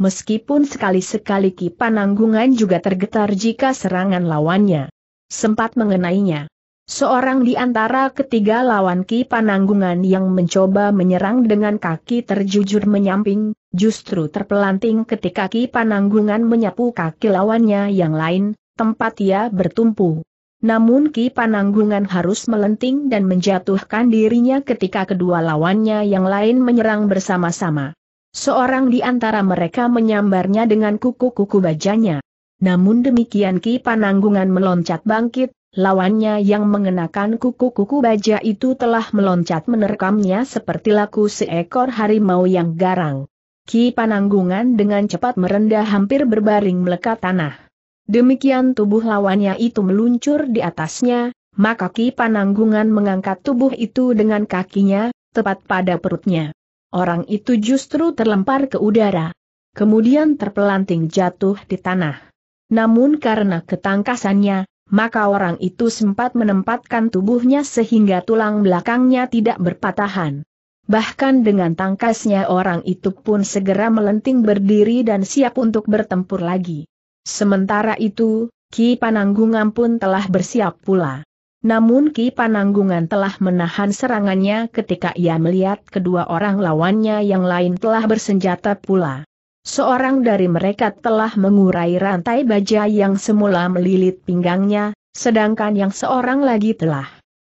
Meskipun sekali-sekali Ki Pananggungan juga tergetar jika serangan lawannya sempat mengenainya. Seorang di antara ketiga lawan Ki Pananggungan yang mencoba menyerang dengan kaki terjujur menyamping, justru terpelanting ketika Ki Pananggungan menyapu kaki lawannya yang lain, tempat ia bertumpu. Namun Ki Pananggungan harus melenting dan menjatuhkan dirinya ketika kedua lawannya yang lain menyerang bersama-sama. Seorang di antara mereka menyambarnya dengan kuku-kuku bajanya. Namun demikian Ki Pananggungan meloncat bangkit, Lawannya yang mengenakan kuku-kuku baja itu telah meloncat menerkamnya seperti laku seekor harimau yang garang. Ki Pananggungan dengan cepat merendah hampir berbaring melekat tanah. Demikian tubuh lawannya itu meluncur di atasnya, maka Ki Pananggungan mengangkat tubuh itu dengan kakinya, tepat pada perutnya. Orang itu justru terlempar ke udara. Kemudian terpelanting jatuh di tanah. Namun karena ketangkasannya, maka orang itu sempat menempatkan tubuhnya sehingga tulang belakangnya tidak berpatahan. Bahkan dengan tangkasnya orang itu pun segera melenting berdiri dan siap untuk bertempur lagi. Sementara itu, Ki Pananggungan pun telah bersiap pula. Namun Ki Pananggungan telah menahan serangannya ketika ia melihat kedua orang lawannya yang lain telah bersenjata pula. Seorang dari mereka telah mengurai rantai baja yang semula melilit pinggangnya, sedangkan yang seorang lagi telah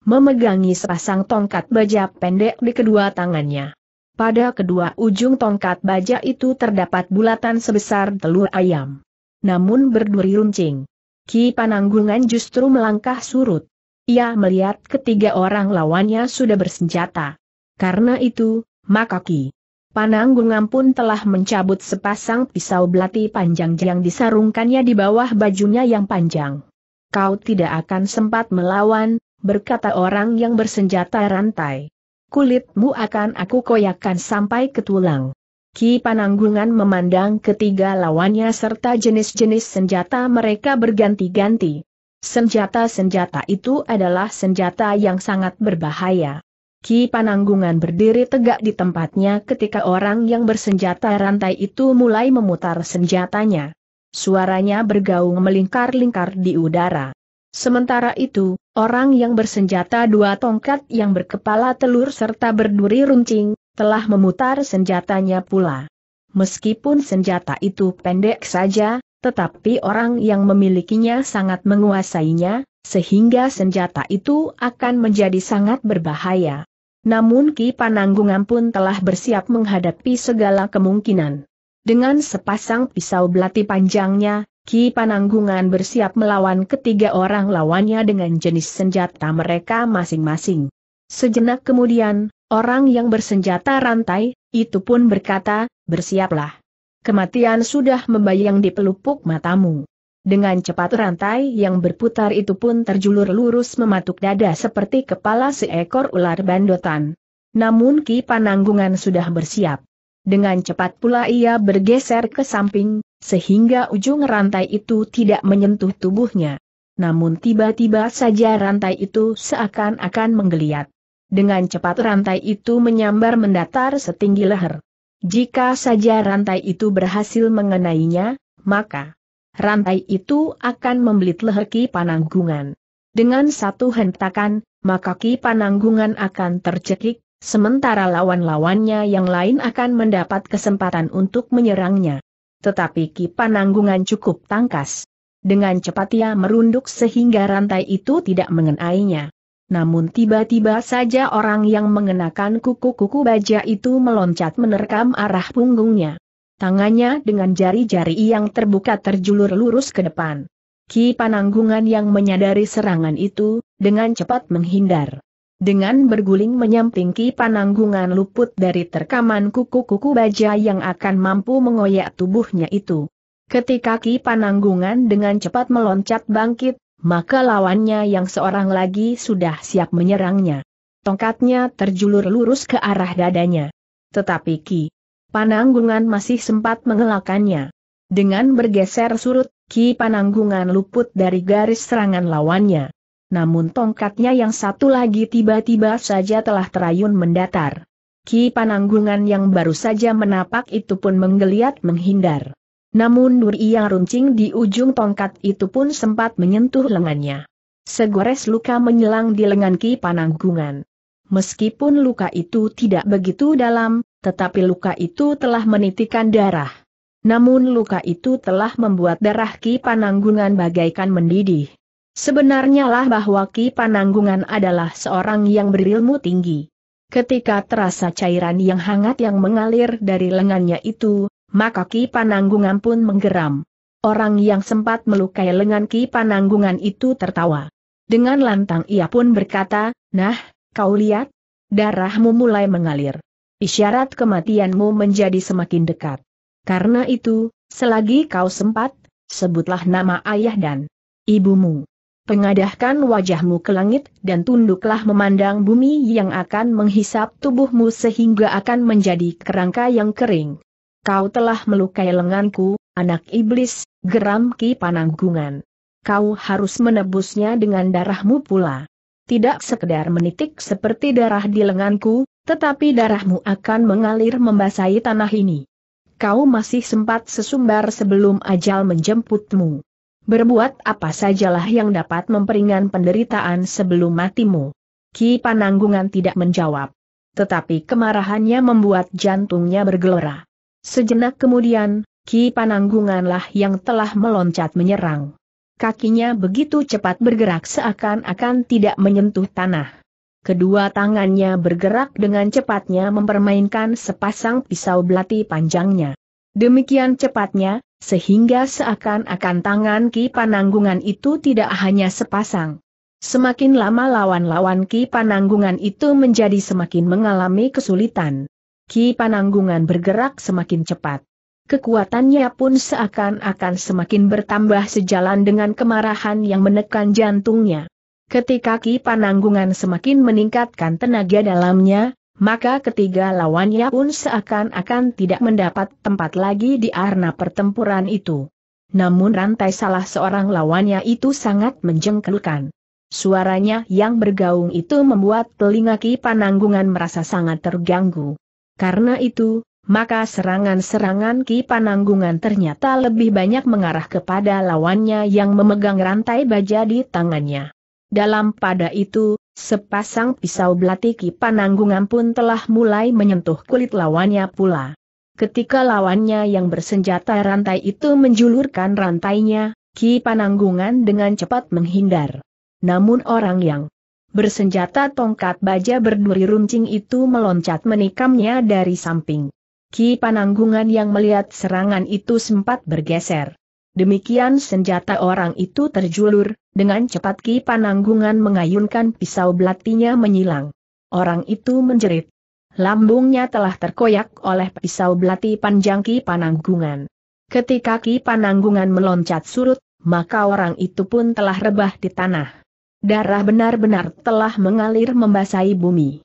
memegangi sepasang tongkat baja pendek di kedua tangannya. Pada kedua ujung tongkat baja itu terdapat bulatan sebesar telur ayam. Namun berduri runcing. Ki Pananggungan justru melangkah surut. Ia melihat ketiga orang lawannya sudah bersenjata. Karena itu, maka Ki Pananggungan pun telah mencabut sepasang pisau belati panjang yang disarungkannya di bawah bajunya yang panjang. Kau tidak akan sempat melawan, berkata orang yang bersenjata rantai. Kulitmu akan aku koyakkan sampai ke tulang. Ki Pananggungan memandang ketiga lawannya serta jenis-jenis senjata mereka berganti-ganti. Senjata-senjata itu adalah senjata yang sangat berbahaya. Ki Pananggungan berdiri tegak di tempatnya ketika orang yang bersenjata rantai itu mulai memutar senjatanya. Suaranya bergaung melingkar-lingkar di udara. Sementara itu, orang yang bersenjata dua tongkat yang berkepala telur serta berduri runcing, telah memutar senjatanya pula. Meskipun senjata itu pendek saja, tetapi orang yang memilikinya sangat menguasainya, sehingga senjata itu akan menjadi sangat berbahaya. Namun Ki Pananggungan pun telah bersiap menghadapi segala kemungkinan. Dengan sepasang pisau belati panjangnya, Ki Pananggungan bersiap melawan ketiga orang lawannya dengan jenis senjata mereka masing-masing. Sejenak kemudian, orang yang bersenjata rantai, itu pun berkata, bersiaplah. Kematian sudah membayang di pelupuk matamu. Dengan cepat rantai yang berputar itu pun terjulur lurus mematuk dada seperti kepala seekor ular bandotan. Namun Ki Pananggungan sudah bersiap. Dengan cepat pula ia bergeser ke samping, sehingga ujung rantai itu tidak menyentuh tubuhnya. Namun tiba-tiba saja rantai itu seakan-akan menggeliat. Dengan cepat rantai itu menyambar mendatar setinggi leher. Jika saja rantai itu berhasil mengenainya, maka rantai itu akan membelit leher Ki Pananggungan. Dengan satu hentakan, maka Ki Pananggungan akan tercekik, sementara lawan-lawannya yang lain akan mendapat kesempatan untuk menyerangnya. Tetapi Ki Pananggungan cukup tangkas. Dengan cepat ia merunduk sehingga rantai itu tidak mengenainya. Namun tiba-tiba saja orang yang mengenakan kuku-kuku baja itu meloncat menerkam arah punggungnya. Tangannya dengan jari-jari yang terbuka terjulur lurus ke depan. Ki Pananggungan yang menyadari serangan itu, dengan cepat menghindar. Dengan berguling menyamping Ki Pananggungan luput dari terkaman kuku-kuku baja yang akan mampu mengoyak tubuhnya itu. Ketika Ki Pananggungan dengan cepat meloncat bangkit, maka lawannya yang seorang lagi sudah siap menyerangnya. Tongkatnya terjulur lurus ke arah dadanya. Tetapi Ki Pananggungan masih sempat mengelakannya. Dengan bergeser surut, Ki Pananggungan luput dari garis serangan lawannya. Namun tongkatnya yang satu lagi tiba-tiba saja telah terayun mendatar. Ki Pananggungan yang baru saja menapak itu pun menggeliat menghindar. Namun duri yang runcing di ujung tongkat itu pun sempat menyentuh lengannya. Segores luka menyelang di lengan Ki Pananggungan. Meskipun luka itu tidak begitu dalam, tetapi luka itu telah menitikan darah. Namun luka itu telah membuat darah Ki Pananggungan bagaikan mendidih. Sebenarnya lah bahwa Ki Pananggungan adalah seorang yang berilmu tinggi. Ketika terasa cairan yang hangat yang mengalir dari lengannya itu, maka Ki Pananggungan pun menggeram. Orang yang sempat melukai lengan Ki Pananggungan itu tertawa. Dengan lantang ia pun berkata, Nah, kau lihat? Darahmu mulai mengalir isyarat kematianmu menjadi semakin dekat. Karena itu, selagi kau sempat, sebutlah nama ayah dan ibumu. Pengadahkan wajahmu ke langit dan tunduklah memandang bumi yang akan menghisap tubuhmu sehingga akan menjadi kerangka yang kering. Kau telah melukai lenganku, anak iblis, geram Ki Pananggungan. Kau harus menebusnya dengan darahmu pula. Tidak sekedar menitik seperti darah di lenganku, tetapi darahmu akan mengalir membasahi tanah ini. Kau masih sempat sesumbar sebelum ajal menjemputmu. Berbuat apa sajalah yang dapat memperingan penderitaan sebelum matimu. Ki Pananggungan tidak menjawab. Tetapi kemarahannya membuat jantungnya bergelora. Sejenak kemudian, Ki Pananggunganlah yang telah meloncat menyerang. Kakinya begitu cepat bergerak seakan-akan tidak menyentuh tanah. Kedua tangannya bergerak dengan cepatnya mempermainkan sepasang pisau belati panjangnya. Demikian cepatnya, sehingga seakan-akan tangan Ki Pananggungan itu tidak hanya sepasang. Semakin lama lawan-lawan Ki Pananggungan itu menjadi semakin mengalami kesulitan. Ki Pananggungan bergerak semakin cepat. Kekuatannya pun seakan-akan semakin bertambah sejalan dengan kemarahan yang menekan jantungnya. Ketika Ki Pananggungan semakin meningkatkan tenaga dalamnya, maka ketiga lawannya pun seakan-akan tidak mendapat tempat lagi di arena pertempuran itu. Namun rantai salah seorang lawannya itu sangat menjengkelkan. Suaranya yang bergaung itu membuat telinga Ki Pananggungan merasa sangat terganggu. Karena itu, maka serangan-serangan Ki Pananggungan ternyata lebih banyak mengarah kepada lawannya yang memegang rantai baja di tangannya. Dalam pada itu, sepasang pisau belati pananggungan pun telah mulai menyentuh kulit lawannya pula. Ketika lawannya yang bersenjata rantai itu menjulurkan rantainya, Ki Pananggungan dengan cepat menghindar. Namun orang yang bersenjata tongkat baja berduri runcing itu meloncat menikamnya dari samping. Ki Pananggungan yang melihat serangan itu sempat bergeser. Demikian senjata orang itu terjulur, dengan cepat Ki Pananggungan mengayunkan pisau belatinya menyilang. Orang itu menjerit. Lambungnya telah terkoyak oleh pisau belati panjang Ki Pananggungan. Ketika Ki Pananggungan meloncat surut, maka orang itu pun telah rebah di tanah. Darah benar-benar telah mengalir membasahi bumi.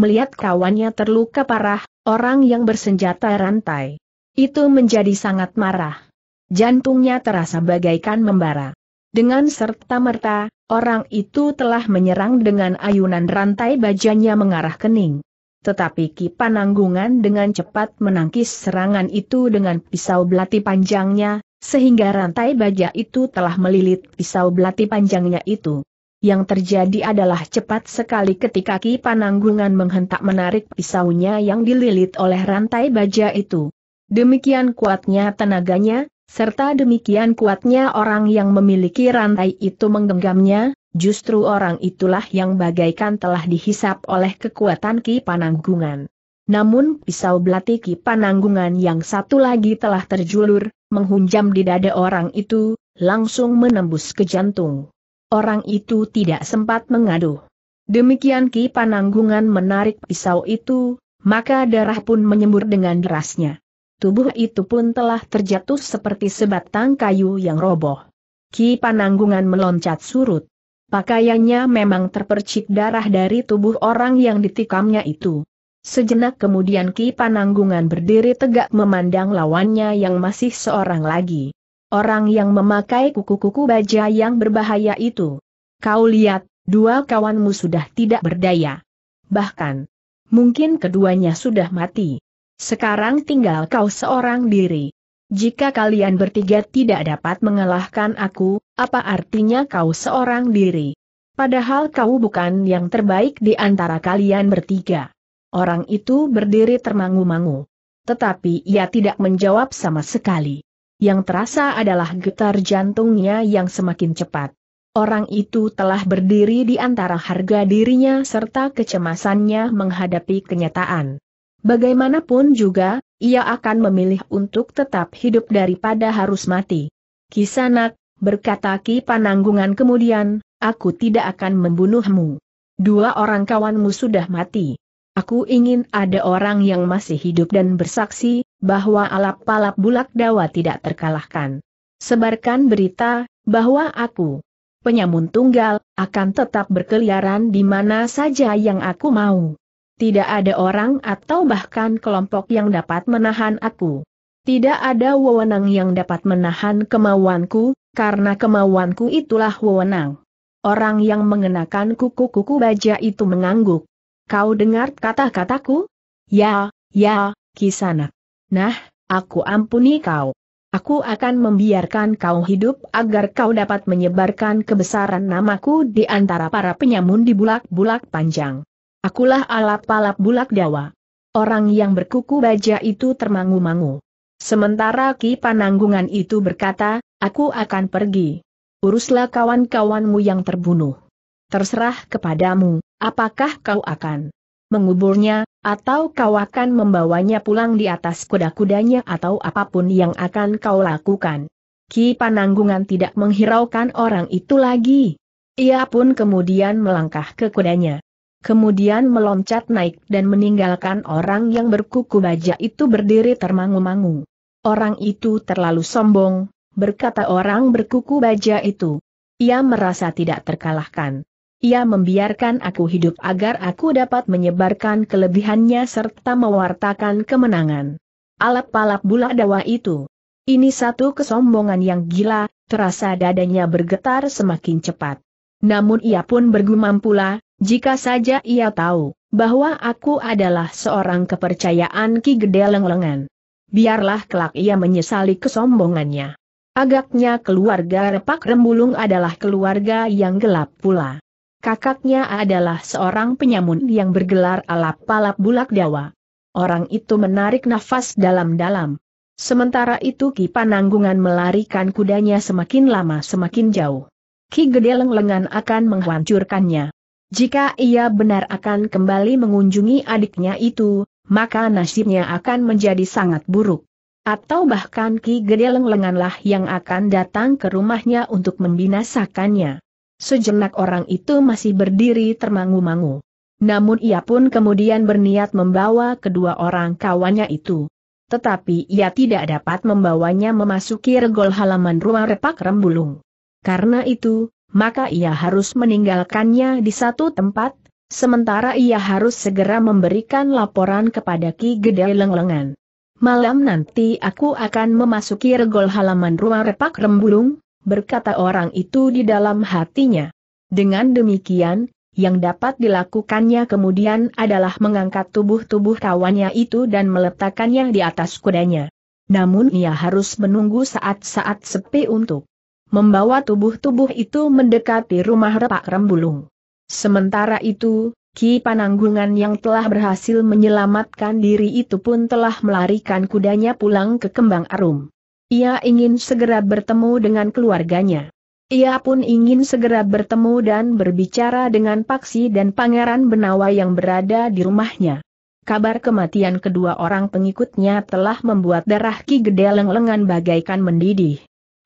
Melihat kawannya terluka parah, orang yang bersenjata rantai. Itu menjadi sangat marah. Jantungnya terasa bagaikan membara. Dengan serta-merta, orang itu telah menyerang dengan ayunan rantai bajanya mengarah kening. Tetapi Ki Pananggungan dengan cepat menangkis serangan itu dengan pisau belati panjangnya, sehingga rantai baja itu telah melilit pisau belati panjangnya itu. Yang terjadi adalah cepat sekali ketika Ki Pananggungan menghentak menarik pisaunya yang dililit oleh rantai baja itu. Demikian kuatnya tenaganya, serta demikian kuatnya orang yang memiliki rantai itu menggenggamnya, justru orang itulah yang bagaikan telah dihisap oleh kekuatan Ki Pananggungan. Namun pisau belati Ki Pananggungan yang satu lagi telah terjulur, menghunjam di dada orang itu, langsung menembus ke jantung. Orang itu tidak sempat mengaduh. Demikian Ki Pananggungan menarik pisau itu, maka darah pun menyembur dengan derasnya tubuh itu pun telah terjatuh seperti sebatang kayu yang roboh. Ki Pananggungan meloncat surut. Pakaiannya memang terpercik darah dari tubuh orang yang ditikamnya itu. Sejenak kemudian Ki Pananggungan berdiri tegak memandang lawannya yang masih seorang lagi. Orang yang memakai kuku-kuku baja yang berbahaya itu. Kau lihat, dua kawanmu sudah tidak berdaya. Bahkan, mungkin keduanya sudah mati. Sekarang tinggal kau seorang diri. Jika kalian bertiga tidak dapat mengalahkan aku, apa artinya kau seorang diri? Padahal kau bukan yang terbaik di antara kalian bertiga. Orang itu berdiri termangu-mangu. Tetapi ia tidak menjawab sama sekali. Yang terasa adalah getar jantungnya yang semakin cepat. Orang itu telah berdiri di antara harga dirinya serta kecemasannya menghadapi kenyataan. Bagaimanapun juga, ia akan memilih untuk tetap hidup daripada harus mati. Kisanak, berkata Ki Pananggungan kemudian, aku tidak akan membunuhmu. Dua orang kawanmu sudah mati. Aku ingin ada orang yang masih hidup dan bersaksi, bahwa alap-alap bulak dawa tidak terkalahkan. Sebarkan berita, bahwa aku, penyamun tunggal, akan tetap berkeliaran di mana saja yang aku mau. Tidak ada orang atau bahkan kelompok yang dapat menahan aku. Tidak ada wewenang yang dapat menahan kemauanku, karena kemauanku itulah wewenang. Orang yang mengenakan kuku-kuku baja itu mengangguk. Kau dengar kata-kataku? Ya, ya, kisana. Nah, aku ampuni kau. Aku akan membiarkan kau hidup agar kau dapat menyebarkan kebesaran namaku di antara para penyamun di bulak-bulak panjang. Akulah alap-alap bulak dawa. Orang yang berkuku baja itu termangu-mangu. Sementara Ki Pananggungan itu berkata, aku akan pergi. Uruslah kawan-kawanmu yang terbunuh. Terserah kepadamu, apakah kau akan menguburnya, atau kau akan membawanya pulang di atas kuda-kudanya atau apapun yang akan kau lakukan. Ki Pananggungan tidak menghiraukan orang itu lagi. Ia pun kemudian melangkah ke kudanya kemudian meloncat naik dan meninggalkan orang yang berkuku baja itu berdiri termangu-mangu. Orang itu terlalu sombong, berkata orang berkuku baja itu. Ia merasa tidak terkalahkan. Ia membiarkan aku hidup agar aku dapat menyebarkan kelebihannya serta mewartakan kemenangan. Alap-alap bula dawa itu. Ini satu kesombongan yang gila, terasa dadanya bergetar semakin cepat. Namun ia pun bergumam pula, jika saja ia tahu bahwa aku adalah seorang kepercayaan Ki Gede Lenglengan. Biarlah kelak ia menyesali kesombongannya. Agaknya keluarga Repak Rembulung adalah keluarga yang gelap pula. Kakaknya adalah seorang penyamun yang bergelar alap-alap bulak dawa. Orang itu menarik nafas dalam-dalam. Sementara itu Ki Pananggungan melarikan kudanya semakin lama semakin jauh. Ki Gede Lenglengan akan menghancurkannya. Jika ia benar akan kembali mengunjungi adiknya itu, maka nasibnya akan menjadi sangat buruk. Atau bahkan Ki Gede Lenglenganlah yang akan datang ke rumahnya untuk membinasakannya. Sejenak orang itu masih berdiri termangu-mangu. Namun ia pun kemudian berniat membawa kedua orang kawannya itu. Tetapi ia tidak dapat membawanya memasuki regol halaman rumah repak Rembulung. Karena itu, maka ia harus meninggalkannya di satu tempat, sementara ia harus segera memberikan laporan kepada Ki Gede Lenglengan. Malam nanti aku akan memasuki regol halaman rumah repak rembulung, berkata orang itu di dalam hatinya. Dengan demikian, yang dapat dilakukannya kemudian adalah mengangkat tubuh-tubuh kawannya itu dan meletakkannya di atas kudanya. Namun ia harus menunggu saat-saat sepi untuk membawa tubuh-tubuh itu mendekati rumah repak Rembulung. Sementara itu, Ki Pananggungan yang telah berhasil menyelamatkan diri itu pun telah melarikan kudanya pulang ke Kembang Arum. Ia ingin segera bertemu dengan keluarganya. Ia pun ingin segera bertemu dan berbicara dengan Paksi dan Pangeran Benawa yang berada di rumahnya. Kabar kematian kedua orang pengikutnya telah membuat darah Ki Gede leng-lengan bagaikan mendidih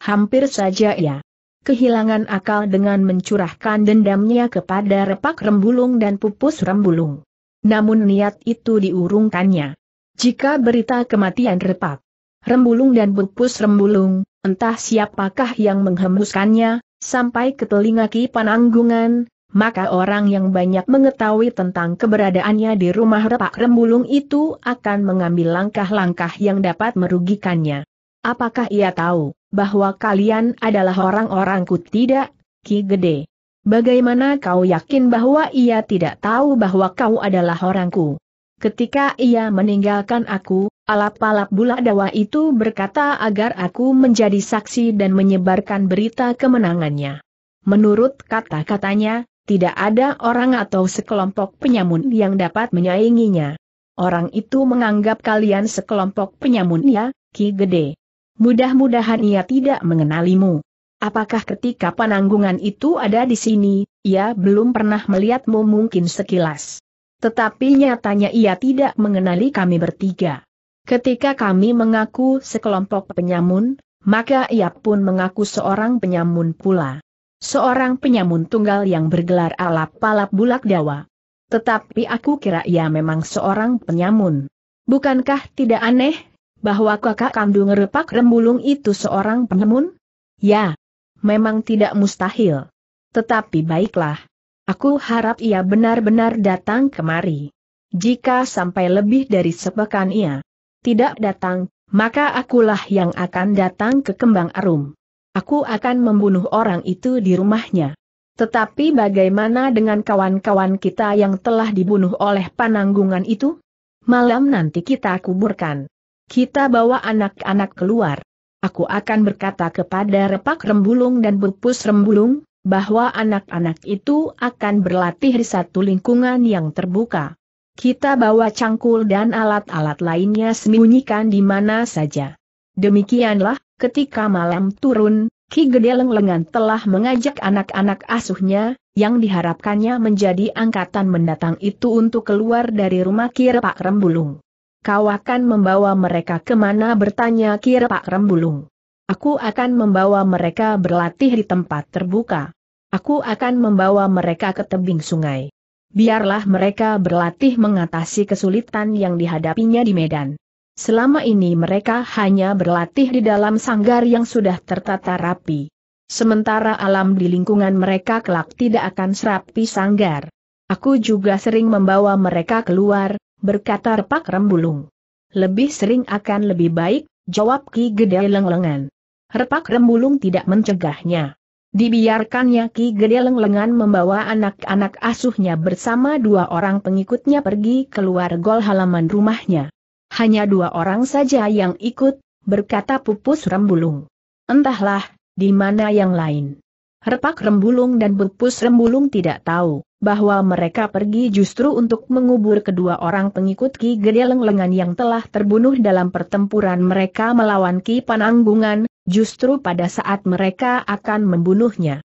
hampir saja ia kehilangan akal dengan mencurahkan dendamnya kepada repak rembulung dan pupus rembulung. Namun niat itu diurungkannya. Jika berita kematian repak, rembulung dan pupus rembulung, entah siapakah yang menghembuskannya, sampai ke telinga Ki Pananggungan, maka orang yang banyak mengetahui tentang keberadaannya di rumah repak rembulung itu akan mengambil langkah-langkah yang dapat merugikannya. Apakah ia tahu bahwa kalian adalah orang-orangku tidak, Ki Gede. Bagaimana kau yakin bahwa ia tidak tahu bahwa kau adalah orangku? Ketika ia meninggalkan aku, alap-alap bula dawa itu berkata agar aku menjadi saksi dan menyebarkan berita kemenangannya. Menurut kata-katanya, tidak ada orang atau sekelompok penyamun yang dapat menyainginya. Orang itu menganggap kalian sekelompok penyamun ya, Ki Gede. Mudah-mudahan ia tidak mengenalimu. Apakah ketika penanggungan itu ada di sini, ia belum pernah melihatmu mungkin sekilas. Tetapi nyatanya ia tidak mengenali kami bertiga. Ketika kami mengaku sekelompok penyamun, maka ia pun mengaku seorang penyamun pula. Seorang penyamun tunggal yang bergelar alap palap bulak dawa. Tetapi aku kira ia memang seorang penyamun. Bukankah tidak aneh bahwa kakak kandung repak rembulung itu seorang penemun? Ya, memang tidak mustahil. Tetapi baiklah. Aku harap ia benar-benar datang kemari. Jika sampai lebih dari sepekan ia tidak datang, maka akulah yang akan datang ke Kembang Arum. Aku akan membunuh orang itu di rumahnya. Tetapi bagaimana dengan kawan-kawan kita yang telah dibunuh oleh pananggungan itu? Malam nanti kita kuburkan. Kita bawa anak-anak keluar. Aku akan berkata kepada Repak Rembulung dan Bupus Rembulung, bahwa anak-anak itu akan berlatih di satu lingkungan yang terbuka. Kita bawa cangkul dan alat-alat lainnya sembunyikan di mana saja. Demikianlah, ketika malam turun, Ki Gedeleng Lengan telah mengajak anak-anak asuhnya, yang diharapkannya menjadi angkatan mendatang itu untuk keluar dari rumah Ki Repak Rembulung. Kau akan membawa mereka kemana bertanya kira Pak Rembulung. Aku akan membawa mereka berlatih di tempat terbuka. Aku akan membawa mereka ke tebing sungai. Biarlah mereka berlatih mengatasi kesulitan yang dihadapinya di Medan. Selama ini mereka hanya berlatih di dalam sanggar yang sudah tertata rapi. Sementara alam di lingkungan mereka kelak tidak akan serapi sanggar. Aku juga sering membawa mereka keluar, berkata Repak Rembulung. Lebih sering akan lebih baik, jawab Ki Gede Lenglengan. Repak Rembulung tidak mencegahnya. Dibiarkannya Ki Gede Lenglengan membawa anak-anak asuhnya bersama dua orang pengikutnya pergi keluar gol halaman rumahnya. Hanya dua orang saja yang ikut, berkata Pupus Rembulung. Entahlah, di mana yang lain. Repak Rembulung dan Pupus Rembulung tidak tahu bahwa mereka pergi justru untuk mengubur kedua orang pengikut Ki Gede Lengan yang telah terbunuh dalam pertempuran mereka melawan Ki Pananggungan, justru pada saat mereka akan membunuhnya.